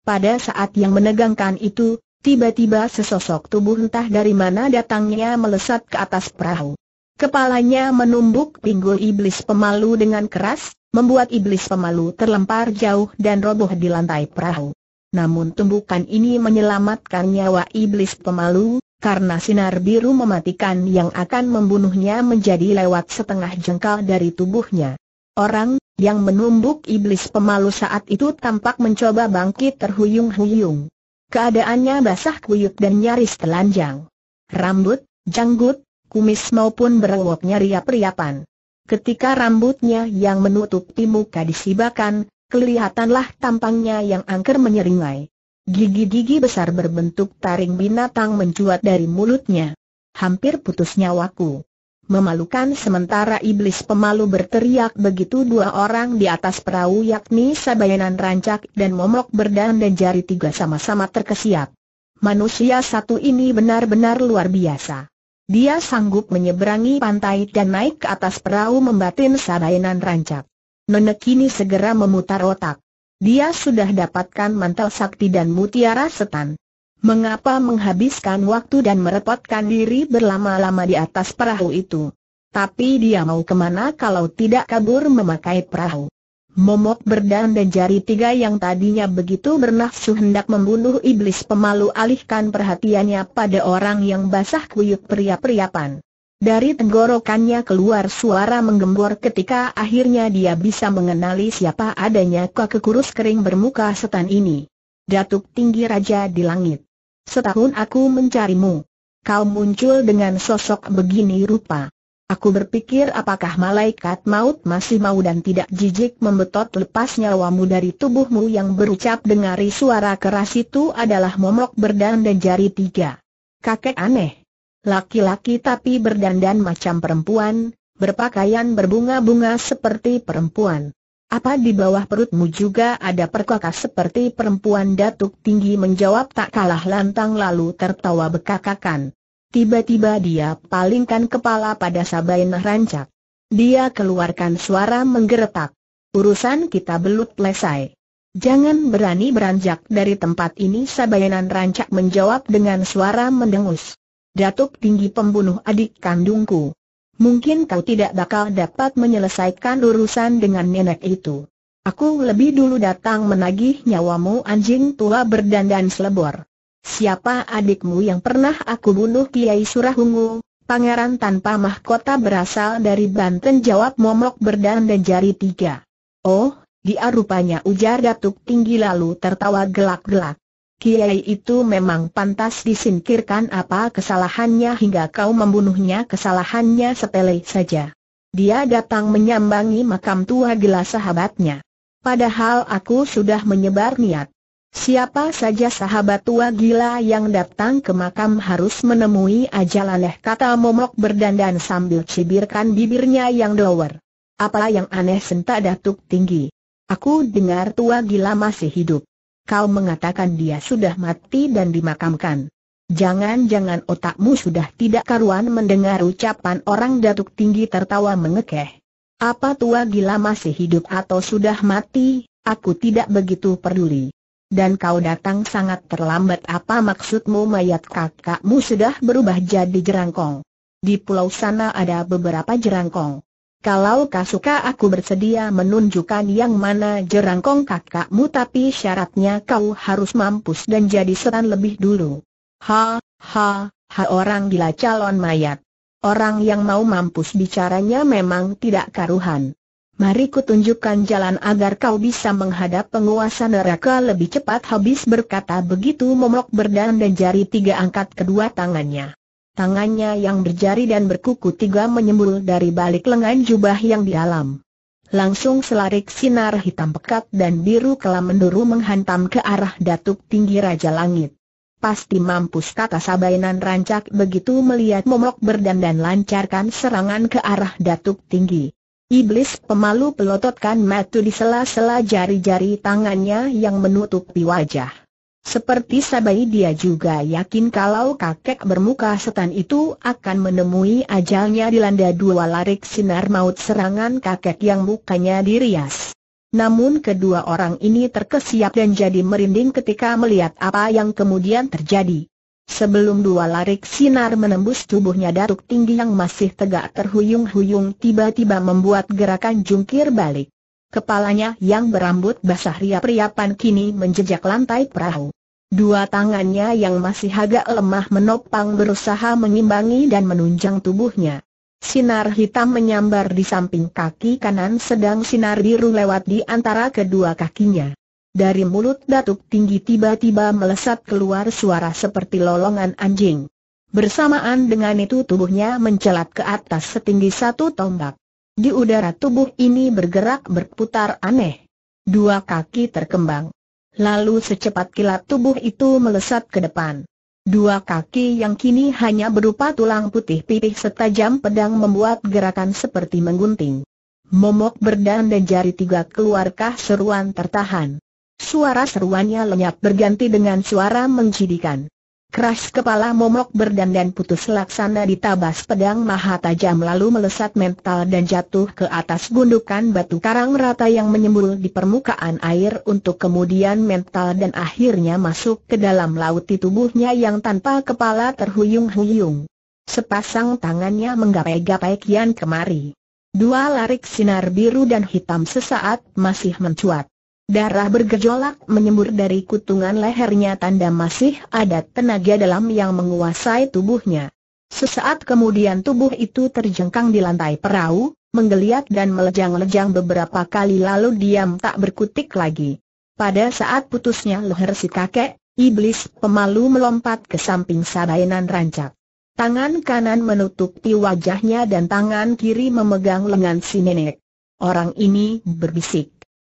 A: Pada saat yang menegangkan itu, tiba-tiba sesosok tubuh entah dari mana datangnya melesat ke atas perahu. Kepalanya menumbuk pinggul iblis pemalu dengan keras, membuat iblis pemalu terlempar jauh dan roboh di lantai perahu. Namun tumbukan ini menyelamatkan nyawa iblis pemalu, karena sinar biru mematikan yang akan membunuhnya menjadi lewat setengah jengkal dari tubuhnya. Orang yang menumbuk iblis pemalu saat itu tampak mencoba bangkit terhuyung-huyung. Keadaannya basah kuyup dan nyaris telanjang. Rambut, janggut, kumis maupun berewoknya riap-riapan. Ketika rambutnya yang menutupi muka disibakan, kelihatanlah tampangnya yang angker menyeringai. Gigi-gigi besar berbentuk taring binatang mencuat dari mulutnya. Hampir putus nyawaku. Memalukan sementara iblis pemalu berteriak begitu dua orang di atas perahu yakni Sabayanan Rancak dan Momok Berdan dan Jari Tiga sama-sama terkesiap. Manusia satu ini benar-benar luar biasa. Dia sanggup menyeberangi pantai dan naik ke atas perahu membatin Sabayanan Rancak. Nenek ini segera memutar otak. Dia sudah dapatkan mantel sakti dan mutiara setan. Mengapa menghabiskan waktu dan merepotkan diri berlama-lama di atas perahu itu? Tapi dia mau kemana kalau tidak kabur memakai perahu? Momok berdan dan jari tiga yang tadinya begitu bernafsu hendak membunuh iblis pemalu alihkan perhatiannya pada orang yang basah kuyup pria-priapan. Dari tenggorokannya keluar suara menggembor ketika akhirnya dia bisa mengenali siapa adanya kakek kurus kering bermuka setan ini. Datuk tinggi raja di langit. Setahun aku mencarimu. Kau muncul dengan sosok begini rupa. Aku berpikir apakah malaikat maut masih mau dan tidak jijik membetot lepas nyawamu dari tubuhmu yang berucap dengari suara keras itu adalah momok berdan dan jari tiga. Kakek aneh laki-laki tapi berdandan macam perempuan, berpakaian berbunga-bunga seperti perempuan. Apa di bawah perutmu juga ada perkaka seperti perempuan datuk tinggi menjawab tak kalah lantang lalu tertawa bekakakan. Tiba-tiba dia palingkan kepala pada Sabainah rancak. Dia keluarkan suara menggeretak. Urusan kita belum selesai. Jangan berani beranjak dari tempat ini Sabainan rancak menjawab dengan suara mendengus. Datuk tinggi pembunuh adik kandungku. Mungkin kau tidak bakal dapat menyelesaikan urusan dengan nenek itu. Aku lebih dulu datang menagih nyawamu anjing tua berdandan selebor. Siapa adikmu yang pernah aku bunuh Kiai Surahungu? Pangeran tanpa mahkota berasal dari Banten jawab momok berdandan jari tiga. Oh, dia rupanya ujar datuk tinggi lalu tertawa gelak-gelak. Kiai itu memang pantas disingkirkan apa kesalahannya hingga kau membunuhnya kesalahannya sepele saja. Dia datang menyambangi makam tua gila sahabatnya. Padahal aku sudah menyebar niat. Siapa saja sahabat tua gila yang datang ke makam harus menemui ajalaneh kata momok berdandan sambil cibirkan bibirnya yang dower. Apa yang aneh sentak datuk tinggi. Aku dengar tua gila masih hidup kau mengatakan dia sudah mati dan dimakamkan. Jangan-jangan otakmu sudah tidak karuan mendengar ucapan orang datuk tinggi tertawa mengekeh. Apa tua gila masih hidup atau sudah mati, aku tidak begitu peduli. Dan kau datang sangat terlambat apa maksudmu mayat kakakmu sudah berubah jadi jerangkong. Di pulau sana ada beberapa jerangkong. Kalau kau suka aku bersedia menunjukkan yang mana jerangkong kakakmu tapi syaratnya kau harus mampus dan jadi setan lebih dulu. Ha, ha, ha orang gila calon mayat. Orang yang mau mampus bicaranya memang tidak karuhan. Mari kutunjukkan jalan agar kau bisa menghadap penguasa neraka lebih cepat habis berkata begitu momok berdan dan jari tiga angkat kedua tangannya. Tangannya yang berjari dan berkuku tiga menyembul dari balik lengan jubah yang dialam. Langsung selarik sinar hitam pekat dan biru kelam menduru menghantam ke arah datuk tinggi Raja Langit. Pasti mampus kata Sabainan rancak begitu melihat momok dan lancarkan serangan ke arah datuk tinggi. Iblis pemalu pelototkan matu di sela-sela jari-jari tangannya yang menutupi wajah. Seperti sabai dia juga yakin kalau kakek bermuka setan itu akan menemui ajalnya dilanda dua larik sinar maut serangan kakek yang mukanya dirias. Namun kedua orang ini terkesiap dan jadi merinding ketika melihat apa yang kemudian terjadi. Sebelum dua larik sinar menembus tubuhnya datuk tinggi yang masih tegak terhuyung-huyung tiba-tiba membuat gerakan jungkir balik. Kepalanya yang berambut basah riap-riapan kini menjejak lantai perahu. Dua tangannya yang masih agak lemah menopang berusaha mengimbangi dan menunjang tubuhnya. Sinar hitam menyambar di samping kaki kanan sedang sinar biru lewat di antara kedua kakinya. Dari mulut datuk tinggi tiba-tiba melesat keluar suara seperti lolongan anjing. Bersamaan dengan itu tubuhnya mencelat ke atas setinggi satu tombak. Di udara tubuh ini bergerak berputar aneh. Dua kaki terkembang. Lalu secepat kilat tubuh itu melesat ke depan. Dua kaki yang kini hanya berupa tulang putih pipih setajam pedang membuat gerakan seperti menggunting. Momok berdan dan jari tiga keluarkah seruan tertahan. Suara seruannya lenyap berganti dengan suara menjidikan. Keras kepala momok berdandan putus laksana ditabas pedang maha tajam lalu melesat mental dan jatuh ke atas gundukan batu karang rata yang menyembul di permukaan air untuk kemudian mental dan akhirnya masuk ke dalam laut di tubuhnya yang tanpa kepala terhuyung-huyung. Sepasang tangannya menggapai-gapai kian kemari. Dua larik sinar biru dan hitam sesaat masih mencuat. Darah bergejolak menyembur dari kutungan lehernya tanda masih ada tenaga dalam yang menguasai tubuhnya. Sesaat kemudian tubuh itu terjengkang di lantai perahu, menggeliat dan melejang-lejang beberapa kali lalu diam tak berkutik lagi. Pada saat putusnya leher si kakek, iblis pemalu melompat ke samping sarainan rancak. Tangan kanan menutupi wajahnya dan tangan kiri memegang lengan si nenek. Orang ini berbisik.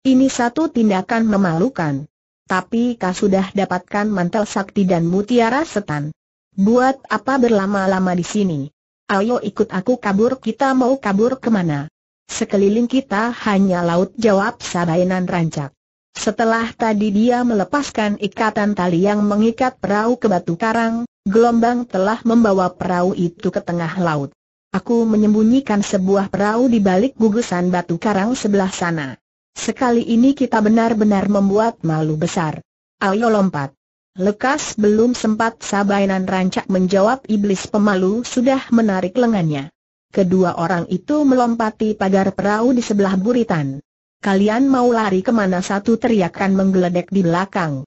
A: Ini satu tindakan memalukan. Tapi kau sudah dapatkan mantel sakti dan mutiara setan. Buat apa berlama-lama di sini? Ayo ikut aku kabur kita mau kabur kemana? Sekeliling kita hanya laut jawab Sabainan rancak. Setelah tadi dia melepaskan ikatan tali yang mengikat perahu ke batu karang, gelombang telah membawa perahu itu ke tengah laut. Aku menyembunyikan sebuah perahu di balik gugusan batu karang sebelah sana. Sekali ini kita benar-benar membuat malu besar. Ayo lompat. Lekas belum sempat Sabainan rancak menjawab iblis pemalu sudah menarik lengannya. Kedua orang itu melompati pagar perahu di sebelah buritan. Kalian mau lari kemana satu teriakan menggeledek di belakang.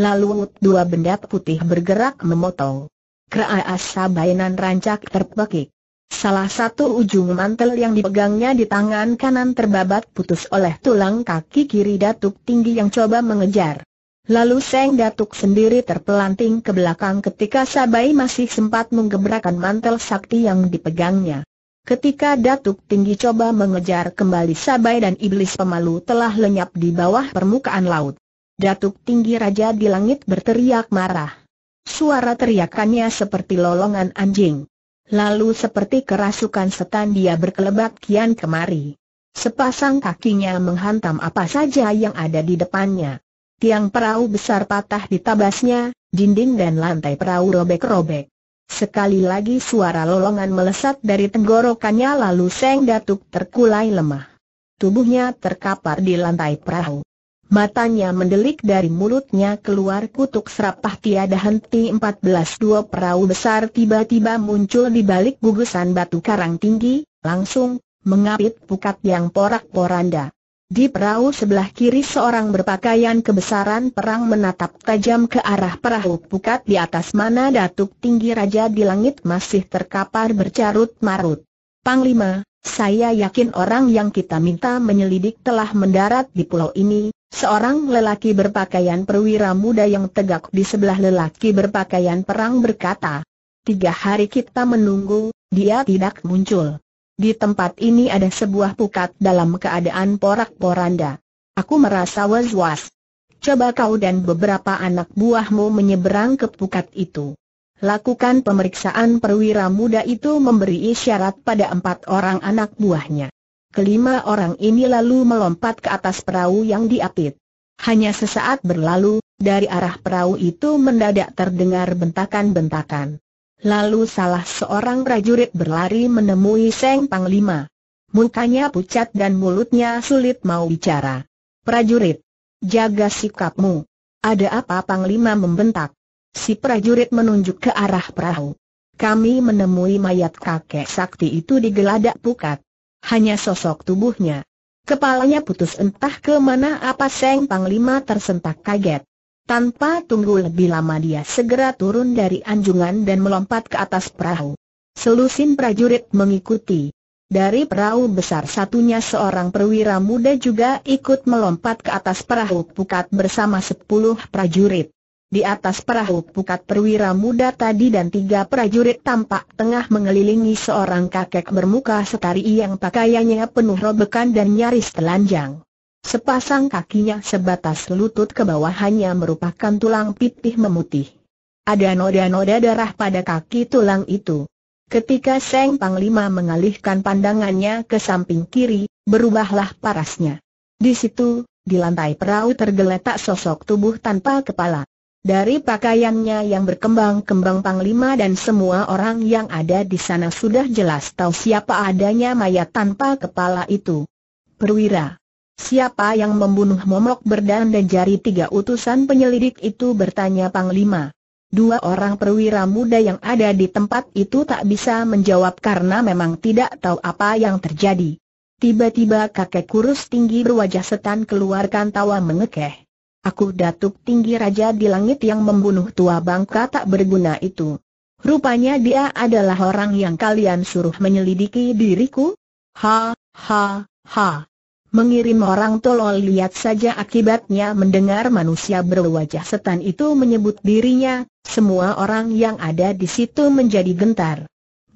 A: Lalu dua benda putih bergerak memotong. Keraas Sabainan rancak terpekik. Salah satu ujung mantel yang dipegangnya di tangan kanan terbabat putus oleh tulang kaki kiri Datuk Tinggi yang coba mengejar. Lalu Seng Datuk sendiri terpelanting ke belakang ketika Sabai masih sempat menggebrakan mantel sakti yang dipegangnya. Ketika Datuk Tinggi coba mengejar kembali Sabai dan Iblis Pemalu telah lenyap di bawah permukaan laut. Datuk Tinggi Raja di langit berteriak marah. Suara teriakannya seperti lolongan anjing. Lalu seperti kerasukan setan dia berkelebat kian kemari. Sepasang kakinya menghantam apa saja yang ada di depannya. Tiang perahu besar patah ditabasnya, dinding dan lantai perahu robek-robek. Sekali lagi suara lolongan melesat dari tenggorokannya lalu Seng Datuk terkulai lemah. Tubuhnya terkapar di lantai perahu. Matanya mendelik dari mulutnya keluar kutuk serapah tiada henti 14 dua perahu besar tiba-tiba muncul di balik gugusan batu karang tinggi, langsung, mengapit pukat yang porak-poranda. Di perahu sebelah kiri seorang berpakaian kebesaran perang menatap tajam ke arah perahu pukat di atas mana datuk tinggi raja di langit masih terkapar bercarut marut. Panglima, saya yakin orang yang kita minta menyelidik telah mendarat di pulau ini, Seorang lelaki berpakaian perwira muda yang tegak di sebelah lelaki berpakaian perang berkata, Tiga hari kita menunggu, dia tidak muncul. Di tempat ini ada sebuah pukat dalam keadaan porak-poranda. Aku merasa was-was. Coba kau dan beberapa anak buahmu menyeberang ke pukat itu. Lakukan pemeriksaan perwira muda itu memberi isyarat pada empat orang anak buahnya. Kelima orang ini lalu melompat ke atas perahu yang diapit. Hanya sesaat berlalu, dari arah perahu itu mendadak terdengar bentakan-bentakan. Lalu salah seorang prajurit berlari menemui Seng Panglima. Mukanya pucat dan mulutnya sulit mau bicara. Prajurit, jaga sikapmu. Ada apa Panglima membentak? Si prajurit menunjuk ke arah perahu. Kami menemui mayat kakek sakti itu di geladak pukat. Hanya sosok tubuhnya. Kepalanya putus entah ke mana apa Seng Panglima tersentak kaget. Tanpa tunggu lebih lama dia segera turun dari anjungan dan melompat ke atas perahu. Selusin prajurit mengikuti. Dari perahu besar satunya seorang perwira muda juga ikut melompat ke atas perahu pukat bersama sepuluh prajurit. Di atas perahu pukat perwira muda tadi dan tiga prajurit tampak tengah mengelilingi seorang kakek bermuka setari yang pakaiannya penuh robekan dan nyaris telanjang. Sepasang kakinya sebatas lutut ke bawah hanya merupakan tulang pipih memutih. Ada noda-noda darah pada kaki tulang itu. Ketika Seng Panglima mengalihkan pandangannya ke samping kiri, berubahlah parasnya. Di situ, di lantai perahu tergeletak sosok tubuh tanpa kepala. Dari pakaiannya yang berkembang-kembang Panglima dan semua orang yang ada di sana sudah jelas tahu siapa adanya mayat tanpa kepala itu. Perwira. Siapa yang membunuh momok berdan dan jari tiga utusan penyelidik itu bertanya Panglima. Dua orang perwira muda yang ada di tempat itu tak bisa menjawab karena memang tidak tahu apa yang terjadi. Tiba-tiba kakek kurus tinggi berwajah setan keluarkan tawa mengekeh. Aku datuk tinggi raja di langit yang membunuh tua bangka tak berguna itu. Rupanya dia adalah orang yang kalian suruh menyelidiki diriku? Ha, ha, ha. Mengirim orang tolol lihat saja akibatnya mendengar manusia berwajah setan itu menyebut dirinya, semua orang yang ada di situ menjadi gentar.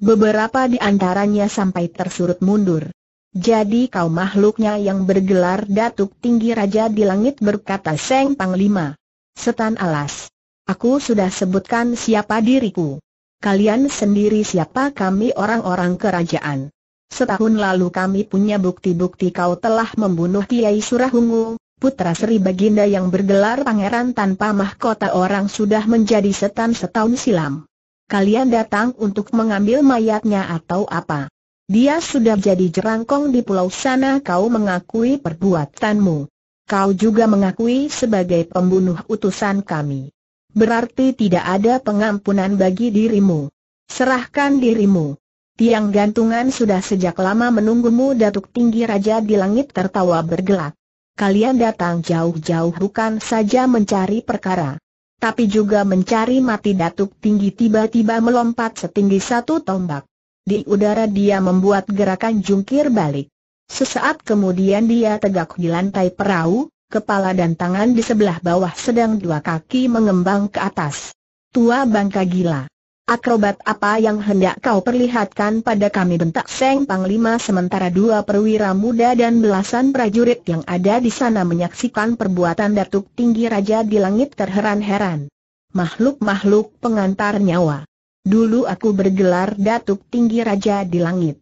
A: Beberapa di antaranya sampai tersurut mundur. Jadi kau makhluknya yang bergelar datuk tinggi raja di langit berkata Seng Panglima. Setan alas. Aku sudah sebutkan siapa diriku. Kalian sendiri siapa kami orang-orang kerajaan. Setahun lalu kami punya bukti-bukti kau telah membunuh Kiai Surahungu, putra Sri Baginda yang bergelar pangeran tanpa mahkota orang sudah menjadi setan setahun silam. Kalian datang untuk mengambil mayatnya atau apa? Dia sudah jadi jerangkong di pulau sana kau mengakui perbuatanmu. Kau juga mengakui sebagai pembunuh utusan kami. Berarti tidak ada pengampunan bagi dirimu. Serahkan dirimu. Tiang gantungan sudah sejak lama menunggumu Datuk Tinggi Raja di langit tertawa bergelak. Kalian datang jauh-jauh bukan saja mencari perkara. Tapi juga mencari mati Datuk Tinggi tiba-tiba melompat setinggi satu tombak. Di udara dia membuat gerakan jungkir balik. Sesaat kemudian dia tegak di lantai perahu, kepala dan tangan di sebelah bawah sedang dua kaki mengembang ke atas. Tua bangka gila. Akrobat apa yang hendak kau perlihatkan pada kami bentak Seng Panglima sementara dua perwira muda dan belasan prajurit yang ada di sana menyaksikan perbuatan Datuk Tinggi Raja di langit terheran-heran. Makhluk-makhluk pengantar nyawa. Dulu aku bergelar Datuk Tinggi Raja di Langit.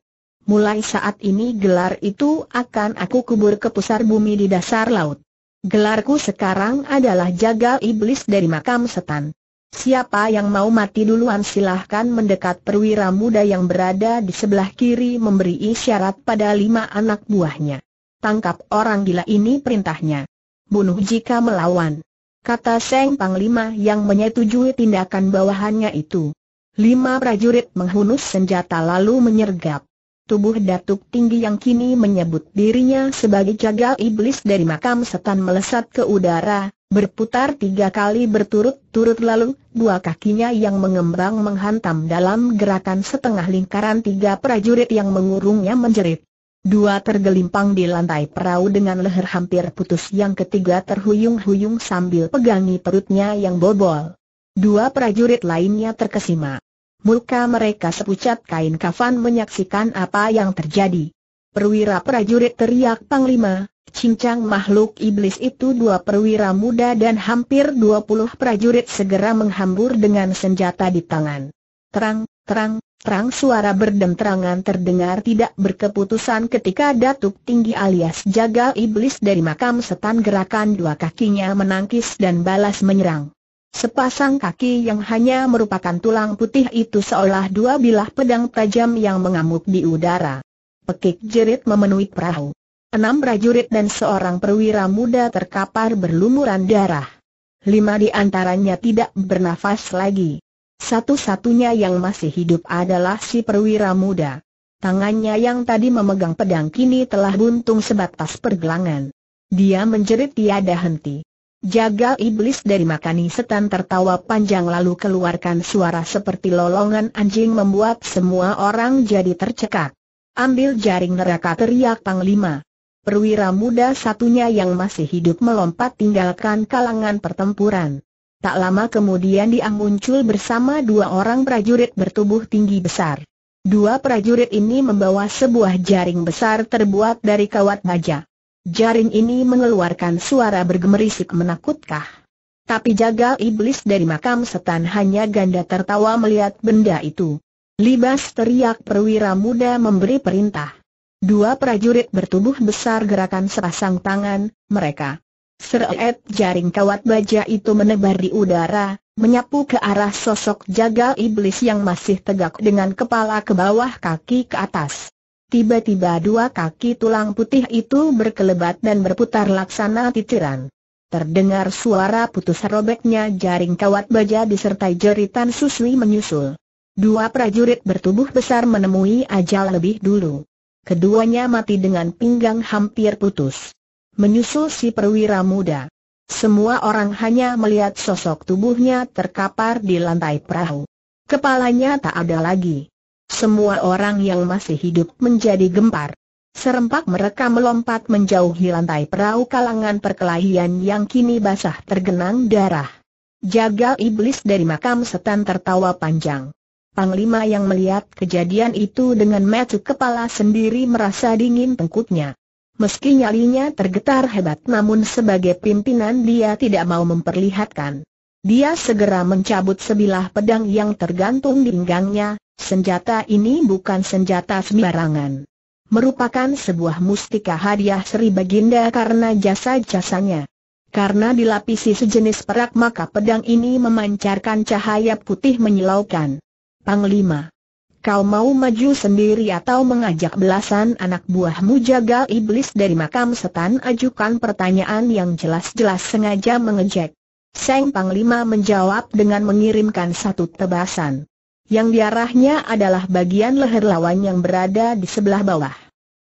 A: Mulai saat ini gelar itu akan aku kubur ke pusar bumi di dasar laut. Gelarku sekarang adalah jaga iblis dari makam setan. Siapa yang mau mati duluan silahkan mendekat perwira muda yang berada di sebelah kiri memberi isyarat pada lima anak buahnya. Tangkap orang gila ini perintahnya. Bunuh jika melawan. Kata Seng Panglima yang menyetujui tindakan bawahannya itu. Lima prajurit menghunus senjata lalu menyergap. Tubuh datuk tinggi yang kini menyebut dirinya sebagai jagal iblis dari makam setan melesat ke udara, berputar tiga kali berturut-turut lalu, dua kakinya yang mengembang menghantam dalam gerakan setengah lingkaran tiga prajurit yang mengurungnya menjerit. Dua tergelimpang di lantai perahu dengan leher hampir putus yang ketiga terhuyung-huyung sambil pegangi perutnya yang bobol. Dua prajurit lainnya terkesima. Muka mereka sepucat kain kafan menyaksikan apa yang terjadi. Perwira prajurit teriak Panglima, cincang makhluk iblis itu dua perwira muda dan hampir dua puluh prajurit segera menghambur dengan senjata di tangan. Terang, terang, terang suara berdem terdengar tidak berkeputusan ketika Datuk Tinggi alias Jaga Iblis dari makam setan gerakan dua kakinya menangkis dan balas menyerang. Sepasang kaki yang hanya merupakan tulang putih itu seolah dua bilah pedang tajam yang mengamuk di udara. Pekik jerit memenuhi perahu. Enam prajurit dan seorang perwira muda terkapar berlumuran darah. Lima di antaranya tidak bernafas lagi. Satu-satunya yang masih hidup adalah si perwira muda. Tangannya yang tadi memegang pedang kini telah buntung sebatas pergelangan. Dia menjerit tiada henti. Jaga iblis dari makani setan tertawa panjang lalu keluarkan suara seperti lolongan anjing membuat semua orang jadi tercekak. Ambil jaring neraka teriak Panglima. Perwira muda satunya yang masih hidup melompat tinggalkan kalangan pertempuran. Tak lama kemudian dia muncul bersama dua orang prajurit bertubuh tinggi besar. Dua prajurit ini membawa sebuah jaring besar terbuat dari kawat baja. Jaring ini mengeluarkan suara bergemerisik menakutkah. Tapi Jaga iblis dari makam setan hanya ganda tertawa melihat benda itu. Libas teriak perwira muda memberi perintah. Dua prajurit bertubuh besar gerakan sepasang tangan, mereka. Seret jaring kawat baja itu menebar di udara, menyapu ke arah sosok Jaga iblis yang masih tegak dengan kepala ke bawah kaki ke atas. Tiba-tiba dua kaki tulang putih itu berkelebat dan berputar laksana titiran. Terdengar suara putus robeknya jaring kawat baja disertai jeritan susui menyusul. Dua prajurit bertubuh besar menemui ajal lebih dulu. Keduanya mati dengan pinggang hampir putus. Menyusul si perwira muda. Semua orang hanya melihat sosok tubuhnya terkapar di lantai perahu. Kepalanya tak ada lagi. Semua orang yang masih hidup menjadi gempar. Serempak mereka melompat menjauhi lantai perahu kalangan perkelahian yang kini basah tergenang darah. Jagal iblis dari makam setan tertawa panjang. Panglima yang melihat kejadian itu dengan mata kepala sendiri merasa dingin tengkutnya. Meski nyalinya tergetar hebat namun sebagai pimpinan dia tidak mau memperlihatkan. Dia segera mencabut sebilah pedang yang tergantung di pinggangnya, Senjata ini bukan senjata sembarangan. Merupakan sebuah mustika hadiah Sri Baginda karena jasa-jasanya. Karena dilapisi sejenis perak maka pedang ini memancarkan cahaya putih menyilaukan. Panglima. Kau mau maju sendiri atau mengajak belasan anak buahmu jaga iblis dari makam setan ajukan pertanyaan yang jelas-jelas sengaja mengejek. Seng Panglima menjawab dengan mengirimkan satu tebasan. Yang diarahnya adalah bagian leher lawan yang berada di sebelah bawah.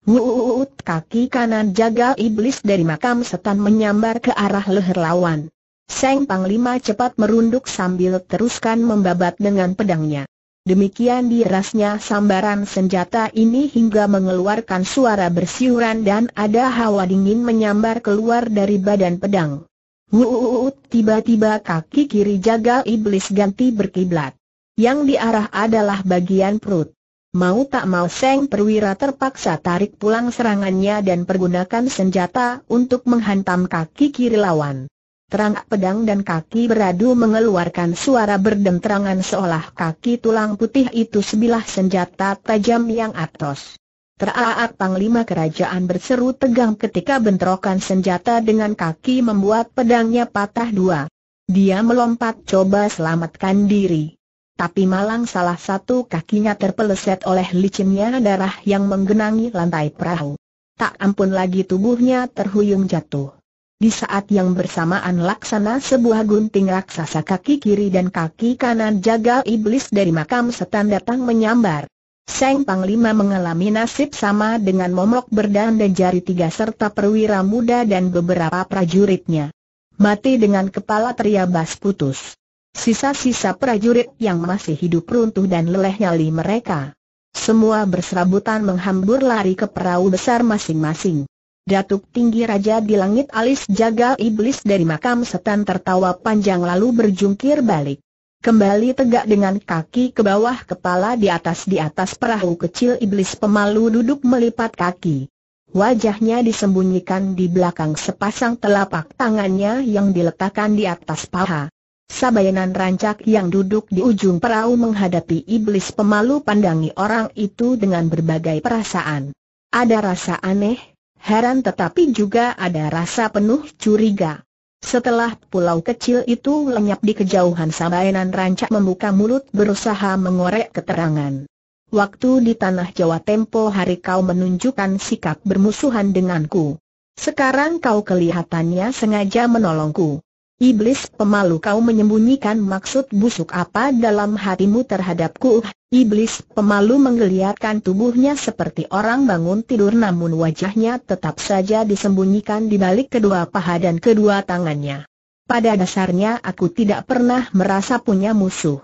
A: Wuut kaki kanan jaga iblis dari makam setan menyambar ke arah leher lawan. Seng Panglima cepat merunduk sambil teruskan membabat dengan pedangnya. Demikian dirasnya sambaran senjata ini hingga mengeluarkan suara bersiuran dan ada hawa dingin menyambar keluar dari badan pedang. Wuut tiba-tiba kaki kiri jaga iblis ganti berkiblat yang diarah adalah bagian perut. Mau tak mau Seng Perwira terpaksa tarik pulang serangannya dan pergunakan senjata untuk menghantam kaki kiri lawan. Terang pedang dan kaki beradu mengeluarkan suara berdentrangan seolah kaki tulang putih itu sebilah senjata tajam yang atos. Teraat Panglima Kerajaan berseru tegang ketika bentrokan senjata dengan kaki membuat pedangnya patah dua. Dia melompat coba selamatkan diri. Tapi malang salah satu kakinya terpeleset oleh licinnya darah yang menggenangi lantai perahu. Tak ampun lagi tubuhnya terhuyung jatuh. Di saat yang bersamaan laksana sebuah gunting raksasa kaki kiri dan kaki kanan jaga iblis dari makam setan datang menyambar. Seng Panglima mengalami nasib sama dengan momok berdan dan jari tiga serta perwira muda dan beberapa prajuritnya. Mati dengan kepala teriabas putus. Sisa-sisa prajurit yang masih hidup runtuh dan leleh nyali mereka. Semua berserabutan menghambur lari ke perahu besar masing-masing. Datuk tinggi raja di langit alis jaga iblis dari makam setan tertawa panjang lalu berjungkir balik. Kembali tegak dengan kaki ke bawah kepala di atas di atas perahu kecil iblis pemalu duduk melipat kaki. Wajahnya disembunyikan di belakang sepasang telapak tangannya yang diletakkan di atas paha. Sabayanan rancak yang duduk di ujung perahu menghadapi iblis pemalu pandangi orang itu dengan berbagai perasaan. Ada rasa aneh, heran tetapi juga ada rasa penuh curiga. Setelah pulau kecil itu lenyap di kejauhan Sabayanan rancak membuka mulut berusaha mengorek keterangan. Waktu di tanah Jawa tempo hari kau menunjukkan sikap bermusuhan denganku. Sekarang kau kelihatannya sengaja menolongku. Iblis pemalu kau menyembunyikan maksud busuk apa dalam hatimu terhadapku Iblis pemalu menggeliatkan tubuhnya seperti orang bangun tidur namun wajahnya tetap saja disembunyikan di balik kedua paha dan kedua tangannya Pada dasarnya aku tidak pernah merasa punya musuh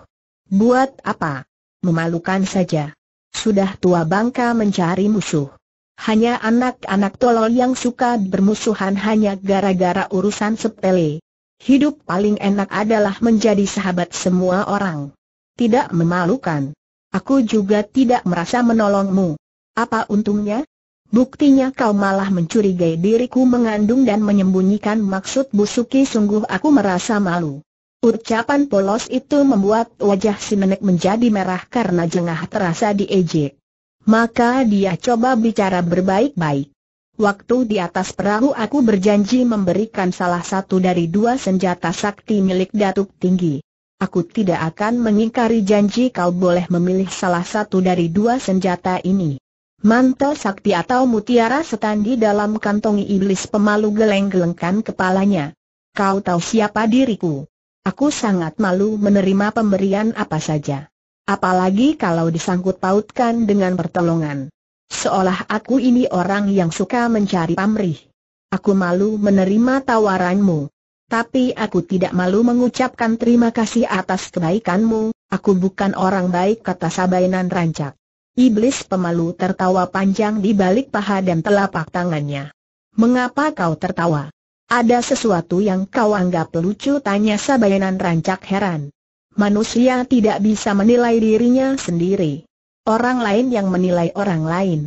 A: Buat apa? Memalukan saja Sudah tua bangka mencari musuh Hanya anak-anak tolol yang suka bermusuhan hanya gara-gara urusan sepele Hidup paling enak adalah menjadi sahabat semua orang. Tidak memalukan. Aku juga tidak merasa menolongmu. Apa untungnya? Buktinya kau malah mencurigai diriku mengandung dan menyembunyikan maksud busuki sungguh aku merasa malu. Ucapan polos itu membuat wajah si nenek menjadi merah karena jengah terasa diejek. Maka dia coba bicara berbaik-baik. Waktu di atas perahu aku berjanji memberikan salah satu dari dua senjata sakti milik Datuk Tinggi. Aku tidak akan mengingkari janji kau boleh memilih salah satu dari dua senjata ini. Mantel sakti atau mutiara setan di dalam kantong iblis pemalu geleng-gelengkan kepalanya. Kau tahu siapa diriku. Aku sangat malu menerima pemberian apa saja. Apalagi kalau disangkut pautkan dengan pertolongan. Seolah aku ini orang yang suka mencari pamrih. Aku malu menerima tawaranmu. Tapi aku tidak malu mengucapkan terima kasih atas kebaikanmu, aku bukan orang baik kata Sabainan rancak. Iblis pemalu tertawa panjang di balik paha dan telapak tangannya. Mengapa kau tertawa? Ada sesuatu yang kau anggap lucu tanya Sabainan rancak heran. Manusia tidak bisa menilai dirinya sendiri orang lain yang menilai orang lain.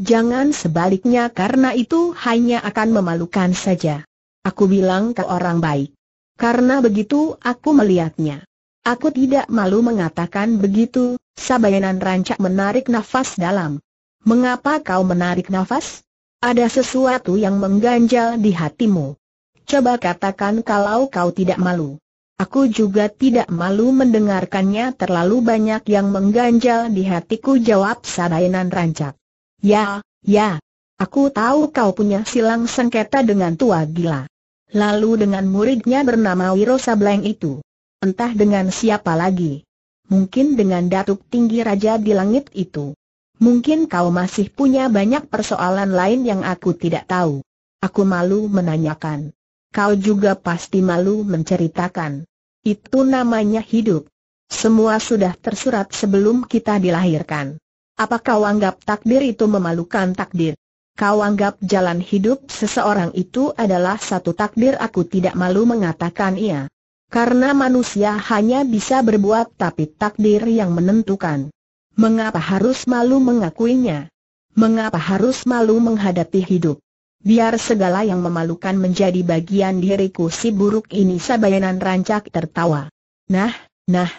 A: Jangan sebaliknya karena itu hanya akan memalukan saja. Aku bilang ke orang baik. Karena begitu aku melihatnya. Aku tidak malu mengatakan begitu, Sabayanan rancak menarik nafas dalam. Mengapa kau menarik nafas? Ada sesuatu yang mengganjal di hatimu. Coba katakan kalau kau tidak malu. Aku juga tidak malu mendengarkannya terlalu banyak yang mengganjal di hatiku jawab Sarainan rancak. Ya, ya. Aku tahu kau punya silang sengketa dengan tua gila. Lalu dengan muridnya bernama Wiro Sableng itu. Entah dengan siapa lagi. Mungkin dengan datuk tinggi raja di langit itu. Mungkin kau masih punya banyak persoalan lain yang aku tidak tahu. Aku malu menanyakan. Kau juga pasti malu menceritakan. Itu namanya hidup. Semua sudah tersurat sebelum kita dilahirkan. Apa kau anggap takdir itu memalukan takdir? Kau anggap jalan hidup seseorang itu adalah satu takdir aku tidak malu mengatakan iya. Karena manusia hanya bisa berbuat tapi takdir yang menentukan. Mengapa harus malu mengakuinya? Mengapa harus malu menghadapi hidup? Biar segala yang memalukan menjadi bagian diriku si buruk ini sabayanan rancak tertawa. Nah, nah,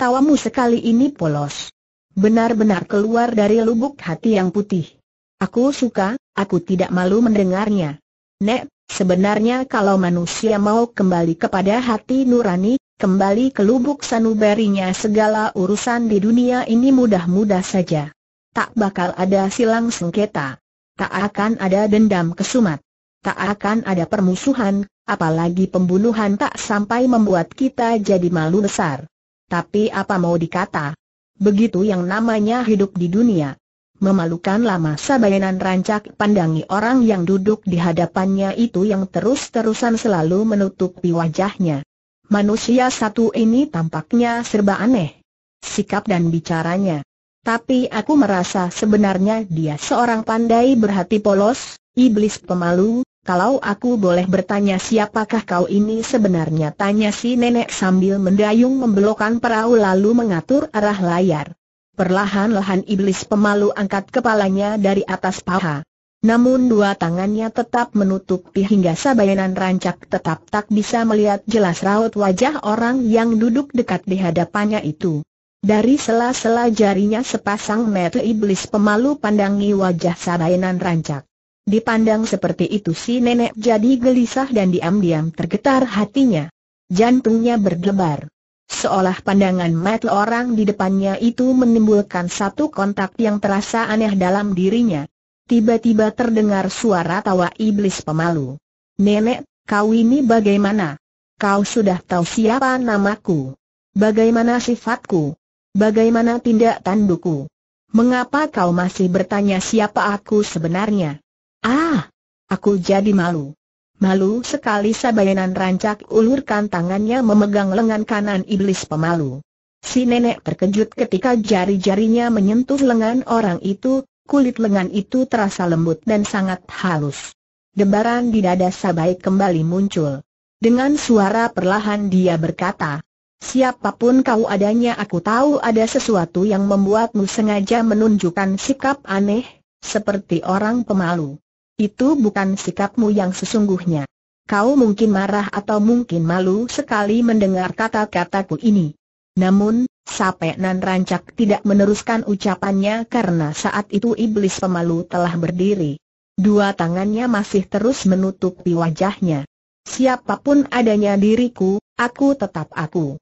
A: tawamu sekali ini polos. Benar-benar keluar dari lubuk hati yang putih. Aku suka, aku tidak malu mendengarnya. Nek, sebenarnya kalau manusia mau kembali kepada hati nurani, kembali ke lubuk sanubarinya segala urusan di dunia ini mudah-mudah saja. Tak bakal ada silang sengketa. Tak akan ada dendam kesumat. Tak akan ada permusuhan, apalagi pembunuhan tak sampai membuat kita jadi malu besar. Tapi apa mau dikata? Begitu yang namanya hidup di dunia. Memalukan lama sabayanan rancak pandangi orang yang duduk di hadapannya itu yang terus-terusan selalu menutupi wajahnya. Manusia satu ini tampaknya serba aneh. Sikap dan bicaranya. Tapi aku merasa sebenarnya dia seorang pandai berhati polos, iblis pemalu, kalau aku boleh bertanya siapakah kau ini sebenarnya tanya si nenek sambil mendayung membelokkan perahu lalu mengatur arah layar. Perlahan-lahan iblis pemalu angkat kepalanya dari atas paha. Namun dua tangannya tetap menutupi hingga sabayanan rancak tetap tak bisa melihat jelas raut wajah orang yang duduk dekat di hadapannya itu. Dari sela-sela jarinya sepasang mata iblis pemalu pandangi wajah Sarainan rancak. Dipandang seperti itu si nenek jadi gelisah dan diam-diam tergetar hatinya. Jantungnya berdebar. Seolah pandangan mata orang di depannya itu menimbulkan satu kontak yang terasa aneh dalam dirinya. Tiba-tiba terdengar suara tawa iblis pemalu. Nenek, kau ini bagaimana? Kau sudah tahu siapa namaku? Bagaimana sifatku? Bagaimana tindak tanduku? Mengapa kau masih bertanya siapa aku sebenarnya? Ah, aku jadi malu. Malu sekali Sabayanan rancak ulurkan tangannya memegang lengan kanan iblis pemalu. Si nenek terkejut ketika jari-jarinya menyentuh lengan orang itu, kulit lengan itu terasa lembut dan sangat halus. Debaran di dada Sabai kembali muncul. Dengan suara perlahan dia berkata, Siapapun kau adanya aku tahu ada sesuatu yang membuatmu sengaja menunjukkan sikap aneh, seperti orang pemalu. Itu bukan sikapmu yang sesungguhnya. Kau mungkin marah atau mungkin malu sekali mendengar kata-kataku ini. Namun, Sape Nan Rancak tidak meneruskan ucapannya karena saat itu iblis pemalu telah berdiri. Dua tangannya masih terus menutupi wajahnya. Siapapun adanya diriku, aku tetap aku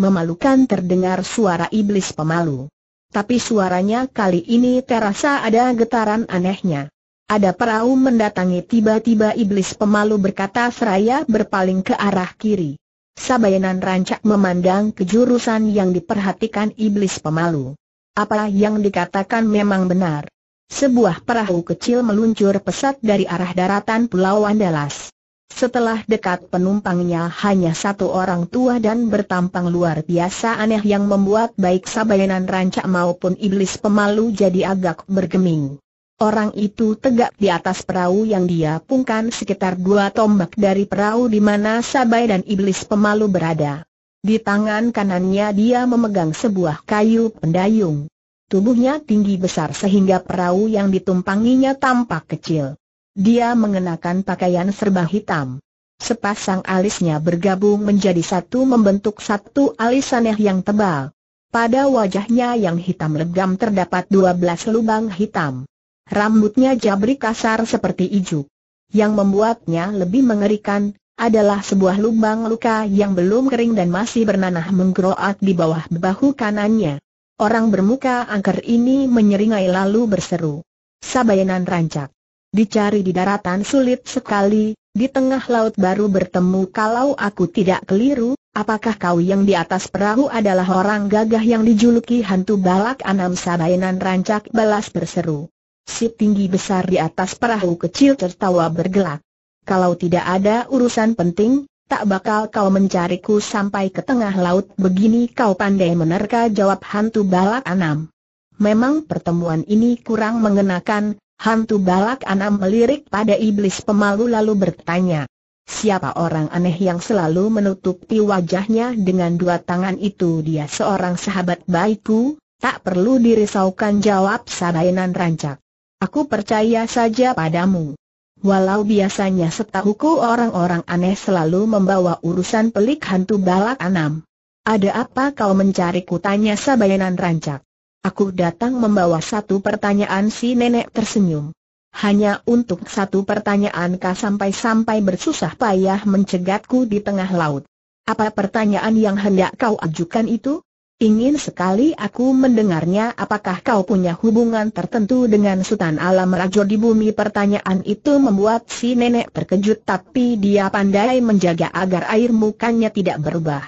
A: memalukan terdengar suara iblis pemalu. Tapi suaranya kali ini terasa ada getaran anehnya. Ada perahu mendatangi tiba-tiba iblis pemalu berkata seraya berpaling ke arah kiri. Sabayanan rancak memandang ke jurusan yang diperhatikan iblis pemalu. Apa yang dikatakan memang benar. Sebuah perahu kecil meluncur pesat dari arah daratan Pulau Andalas. Setelah dekat penumpangnya hanya satu orang tua dan bertampang luar biasa aneh yang membuat baik sabayanan rancak maupun iblis pemalu jadi agak bergeming. Orang itu tegak di atas perahu yang dia pungkan sekitar dua tombak dari perahu di mana Sabay dan iblis pemalu berada. Di tangan kanannya dia memegang sebuah kayu pendayung. Tubuhnya tinggi besar sehingga perahu yang ditumpanginya tampak kecil. Dia mengenakan pakaian serba hitam. Sepasang alisnya bergabung menjadi satu membentuk satu alis aneh yang tebal. Pada wajahnya yang hitam legam terdapat dua belas lubang hitam. Rambutnya jabrik kasar seperti ijuk. Yang membuatnya lebih mengerikan adalah sebuah lubang luka yang belum kering dan masih bernanah menggeroak di bawah bahu kanannya. Orang bermuka angker ini menyeringai lalu berseru. Sabayanan rancak. Dicari di daratan sulit sekali, di tengah laut baru bertemu kalau aku tidak keliru, apakah kau yang di atas perahu adalah orang gagah yang dijuluki hantu balak anam sabainan rancak balas berseru. Si tinggi besar di atas perahu kecil tertawa bergelak. Kalau tidak ada urusan penting, tak bakal kau mencariku sampai ke tengah laut begini kau pandai menerka jawab hantu balak anam. Memang pertemuan ini kurang mengenakan, Hantu balak anam melirik pada iblis pemalu lalu bertanya. Siapa orang aneh yang selalu menutupi wajahnya dengan dua tangan itu dia seorang sahabat baikku, tak perlu dirisaukan jawab Sabainan rancak. Aku percaya saja padamu. Walau biasanya setahuku orang-orang aneh selalu membawa urusan pelik hantu balak anam. Ada apa kau mencariku tanya Sabainan rancak. Aku datang membawa satu pertanyaan si nenek tersenyum. Hanya untuk satu pertanyaan kah sampai-sampai bersusah payah mencegatku di tengah laut. Apa pertanyaan yang hendak kau ajukan itu? Ingin sekali aku mendengarnya apakah kau punya hubungan tertentu dengan Sultan Alam Rajo di bumi Pertanyaan itu membuat si nenek terkejut tapi dia pandai menjaga agar air mukanya tidak berubah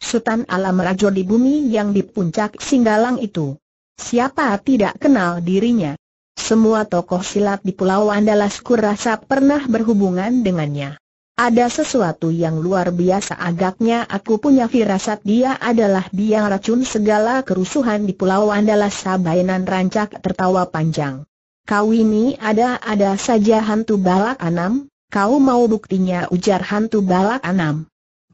A: Sultan Alam Rajo di bumi yang di puncak Singgalang itu Siapa tidak kenal dirinya? Semua tokoh silat di Pulau Andalas kurasa pernah berhubungan dengannya. Ada sesuatu yang luar biasa agaknya aku punya firasat dia adalah biang racun segala kerusuhan di Pulau Andalas Sabainan rancak tertawa panjang. Kau ini ada-ada saja hantu balak enam? kau mau buktinya ujar hantu balak enam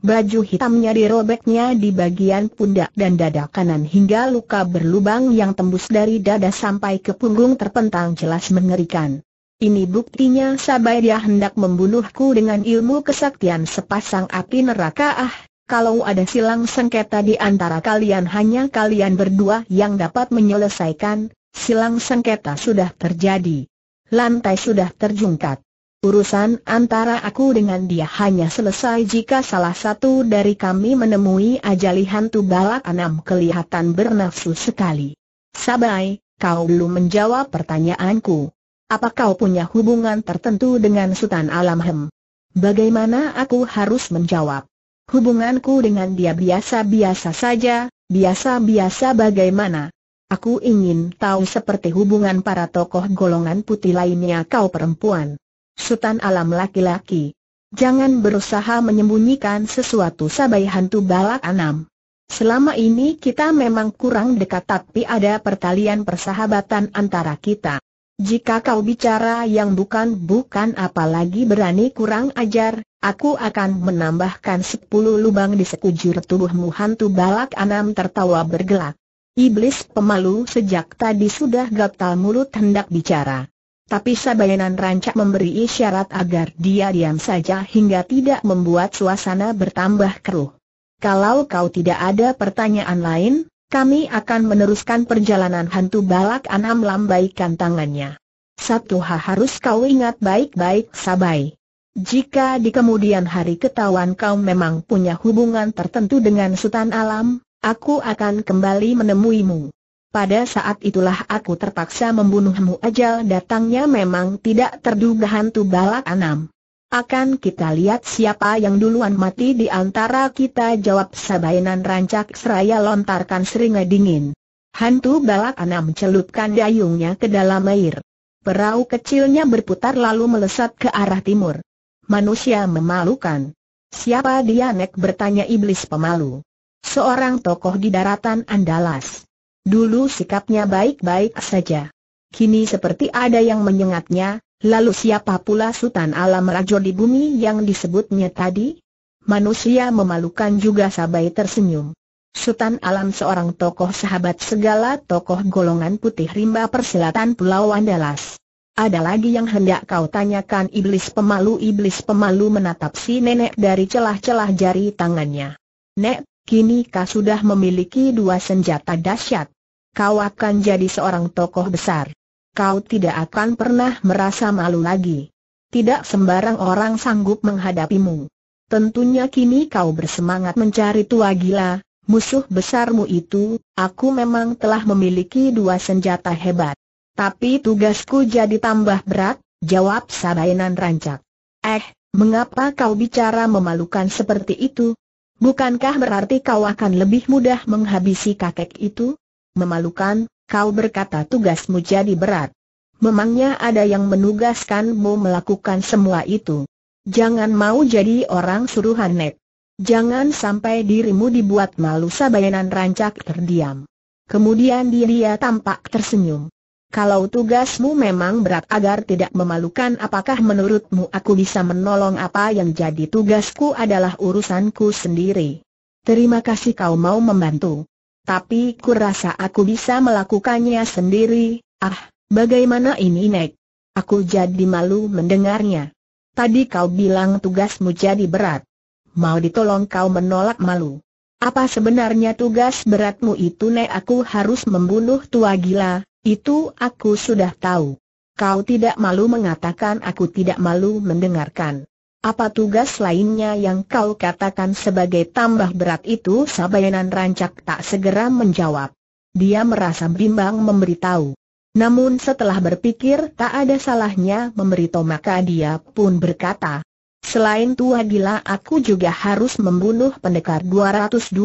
A: baju hitamnya dirobeknya di bagian pundak dan dada kanan hingga luka berlubang yang tembus dari dada sampai ke punggung terpentang jelas mengerikan. Ini buktinya sabai dia hendak membunuhku dengan ilmu kesaktian sepasang api neraka ah, kalau ada silang sengketa di antara kalian hanya kalian berdua yang dapat menyelesaikan, silang sengketa sudah terjadi. Lantai sudah terjungkat. Urusan antara aku dengan dia hanya selesai jika salah satu dari kami menemui ajali hantu balak enam kelihatan bernafsu sekali. Sabai, kau belum menjawab pertanyaanku. Apa kau punya hubungan tertentu dengan Sultan Alamhem? Bagaimana aku harus menjawab? Hubunganku dengan dia biasa-biasa saja, biasa-biasa bagaimana? Aku ingin tahu seperti hubungan para tokoh golongan putih lainnya kau perempuan. Sultan alam laki-laki. Jangan berusaha menyembunyikan sesuatu sabai hantu balak anam. Selama ini kita memang kurang dekat tapi ada pertalian persahabatan antara kita. Jika kau bicara yang bukan-bukan apalagi berani kurang ajar, aku akan menambahkan sepuluh lubang di sekujur tubuhmu hantu balak anam tertawa bergelak. Iblis pemalu sejak tadi sudah gatal mulut hendak bicara. Tapi Sabayanan rancak memberi isyarat agar dia diam saja hingga tidak membuat suasana bertambah keruh. Kalau kau tidak ada pertanyaan lain, kami akan meneruskan perjalanan hantu balak anam lambaikan tangannya. Satu hal harus kau ingat baik-baik Sabai. Jika di kemudian hari ketahuan kau memang punya hubungan tertentu dengan Sultan Alam, aku akan kembali menemuimu. Pada saat itulah aku terpaksa membunuhmu ajal datangnya memang tidak terduga hantu balak anam. Akan kita lihat siapa yang duluan mati di antara kita jawab sabainan rancak seraya lontarkan seringa dingin. Hantu balak anam celupkan dayungnya ke dalam air. Perahu kecilnya berputar lalu melesat ke arah timur. Manusia memalukan. Siapa dia nek bertanya iblis pemalu. Seorang tokoh di daratan Andalas. Dulu sikapnya baik-baik saja. Kini seperti ada yang menyengatnya, lalu siapa pula Sultan Alam Rajo di bumi yang disebutnya tadi? Manusia memalukan juga Sabai tersenyum. Sultan Alam seorang tokoh sahabat segala tokoh golongan putih rimba perselatan Pulau Andalas. Ada lagi yang hendak kau tanyakan iblis pemalu Iblis pemalu menatap si nenek dari celah-celah jari tangannya Nek, kini kau sudah memiliki dua senjata dahsyat kau akan jadi seorang tokoh besar. Kau tidak akan pernah merasa malu lagi. Tidak sembarang orang sanggup menghadapimu. Tentunya kini kau bersemangat mencari tua gila, musuh besarmu itu, aku memang telah memiliki dua senjata hebat. Tapi tugasku jadi tambah berat, jawab Sabainan rancak. Eh, mengapa kau bicara memalukan seperti itu? Bukankah berarti kau akan lebih mudah menghabisi kakek itu? memalukan, kau berkata tugasmu jadi berat. Memangnya ada yang menugaskanmu melakukan semua itu. Jangan mau jadi orang suruhan net. Jangan sampai dirimu dibuat malu sabayanan rancak terdiam. Kemudian dia tampak tersenyum. Kalau tugasmu memang berat agar tidak memalukan apakah menurutmu aku bisa menolong apa yang jadi tugasku adalah urusanku sendiri. Terima kasih kau mau membantu tapi kurasa aku bisa melakukannya sendiri, ah, bagaimana ini Nek? Aku jadi malu mendengarnya. Tadi kau bilang tugasmu jadi berat. Mau ditolong kau menolak malu. Apa sebenarnya tugas beratmu itu Nek aku harus membunuh tua gila, itu aku sudah tahu. Kau tidak malu mengatakan aku tidak malu mendengarkan. Apa tugas lainnya yang kau katakan sebagai tambah berat itu? Sabayanan rancak tak segera menjawab. Dia merasa bimbang memberitahu. Namun setelah berpikir tak ada salahnya memberitahu maka dia pun berkata, Selain tua gila aku juga harus membunuh pendekar 212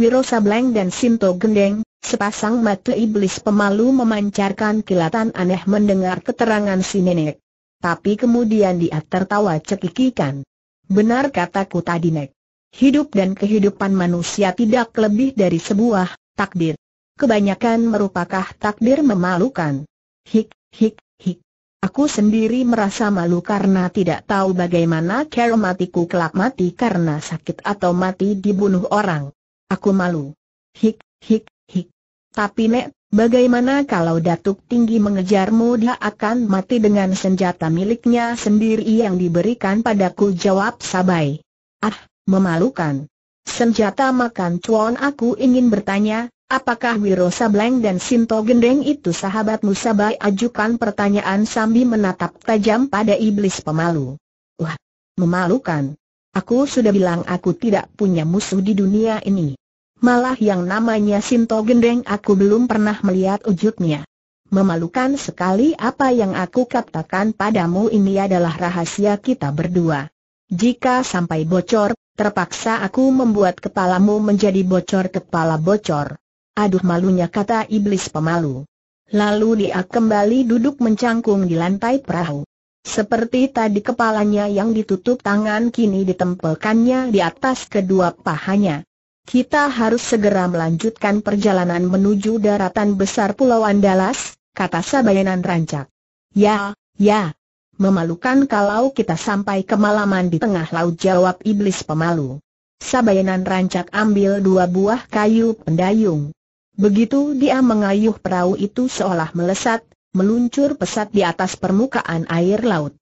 A: Wiro Sableng dan Sinto Gendeng, sepasang mata iblis pemalu memancarkan kilatan aneh mendengar keterangan si nenek. Tapi kemudian dia tertawa cekikikan. Benar kataku tadi Nek. Hidup dan kehidupan manusia tidak lebih dari sebuah takdir. Kebanyakan merupakan takdir memalukan. Hik, hik, hik. Aku sendiri merasa malu karena tidak tahu bagaimana cara matiku kelak mati karena sakit atau mati dibunuh orang. Aku malu. Hik, hik, hik. Tapi Nek Bagaimana kalau Datuk Tinggi mengejarmu dia akan mati dengan senjata miliknya sendiri yang diberikan padaku jawab Sabai. Ah, memalukan. Senjata makan cuan aku ingin bertanya, apakah Wiro Sableng dan Sinto Gendeng itu sahabatmu Sabai ajukan pertanyaan sambil menatap tajam pada iblis pemalu. Wah, memalukan. Aku sudah bilang aku tidak punya musuh di dunia ini. Malah yang namanya Sinto Gendeng aku belum pernah melihat wujudnya. Memalukan sekali apa yang aku katakan padamu ini adalah rahasia kita berdua. Jika sampai bocor, terpaksa aku membuat kepalamu menjadi bocor kepala bocor. Aduh malunya kata iblis pemalu. Lalu dia kembali duduk mencangkung di lantai perahu. Seperti tadi kepalanya yang ditutup tangan kini ditempelkannya di atas kedua pahanya. Kita harus segera melanjutkan perjalanan menuju daratan besar Pulau Andalas, kata Sabayanan rancak. Ya, ya. Memalukan kalau kita sampai kemalaman di tengah laut jawab iblis pemalu. Sabayanan rancak ambil dua buah kayu pendayung. Begitu dia mengayuh perahu itu seolah melesat, meluncur pesat di atas permukaan air laut.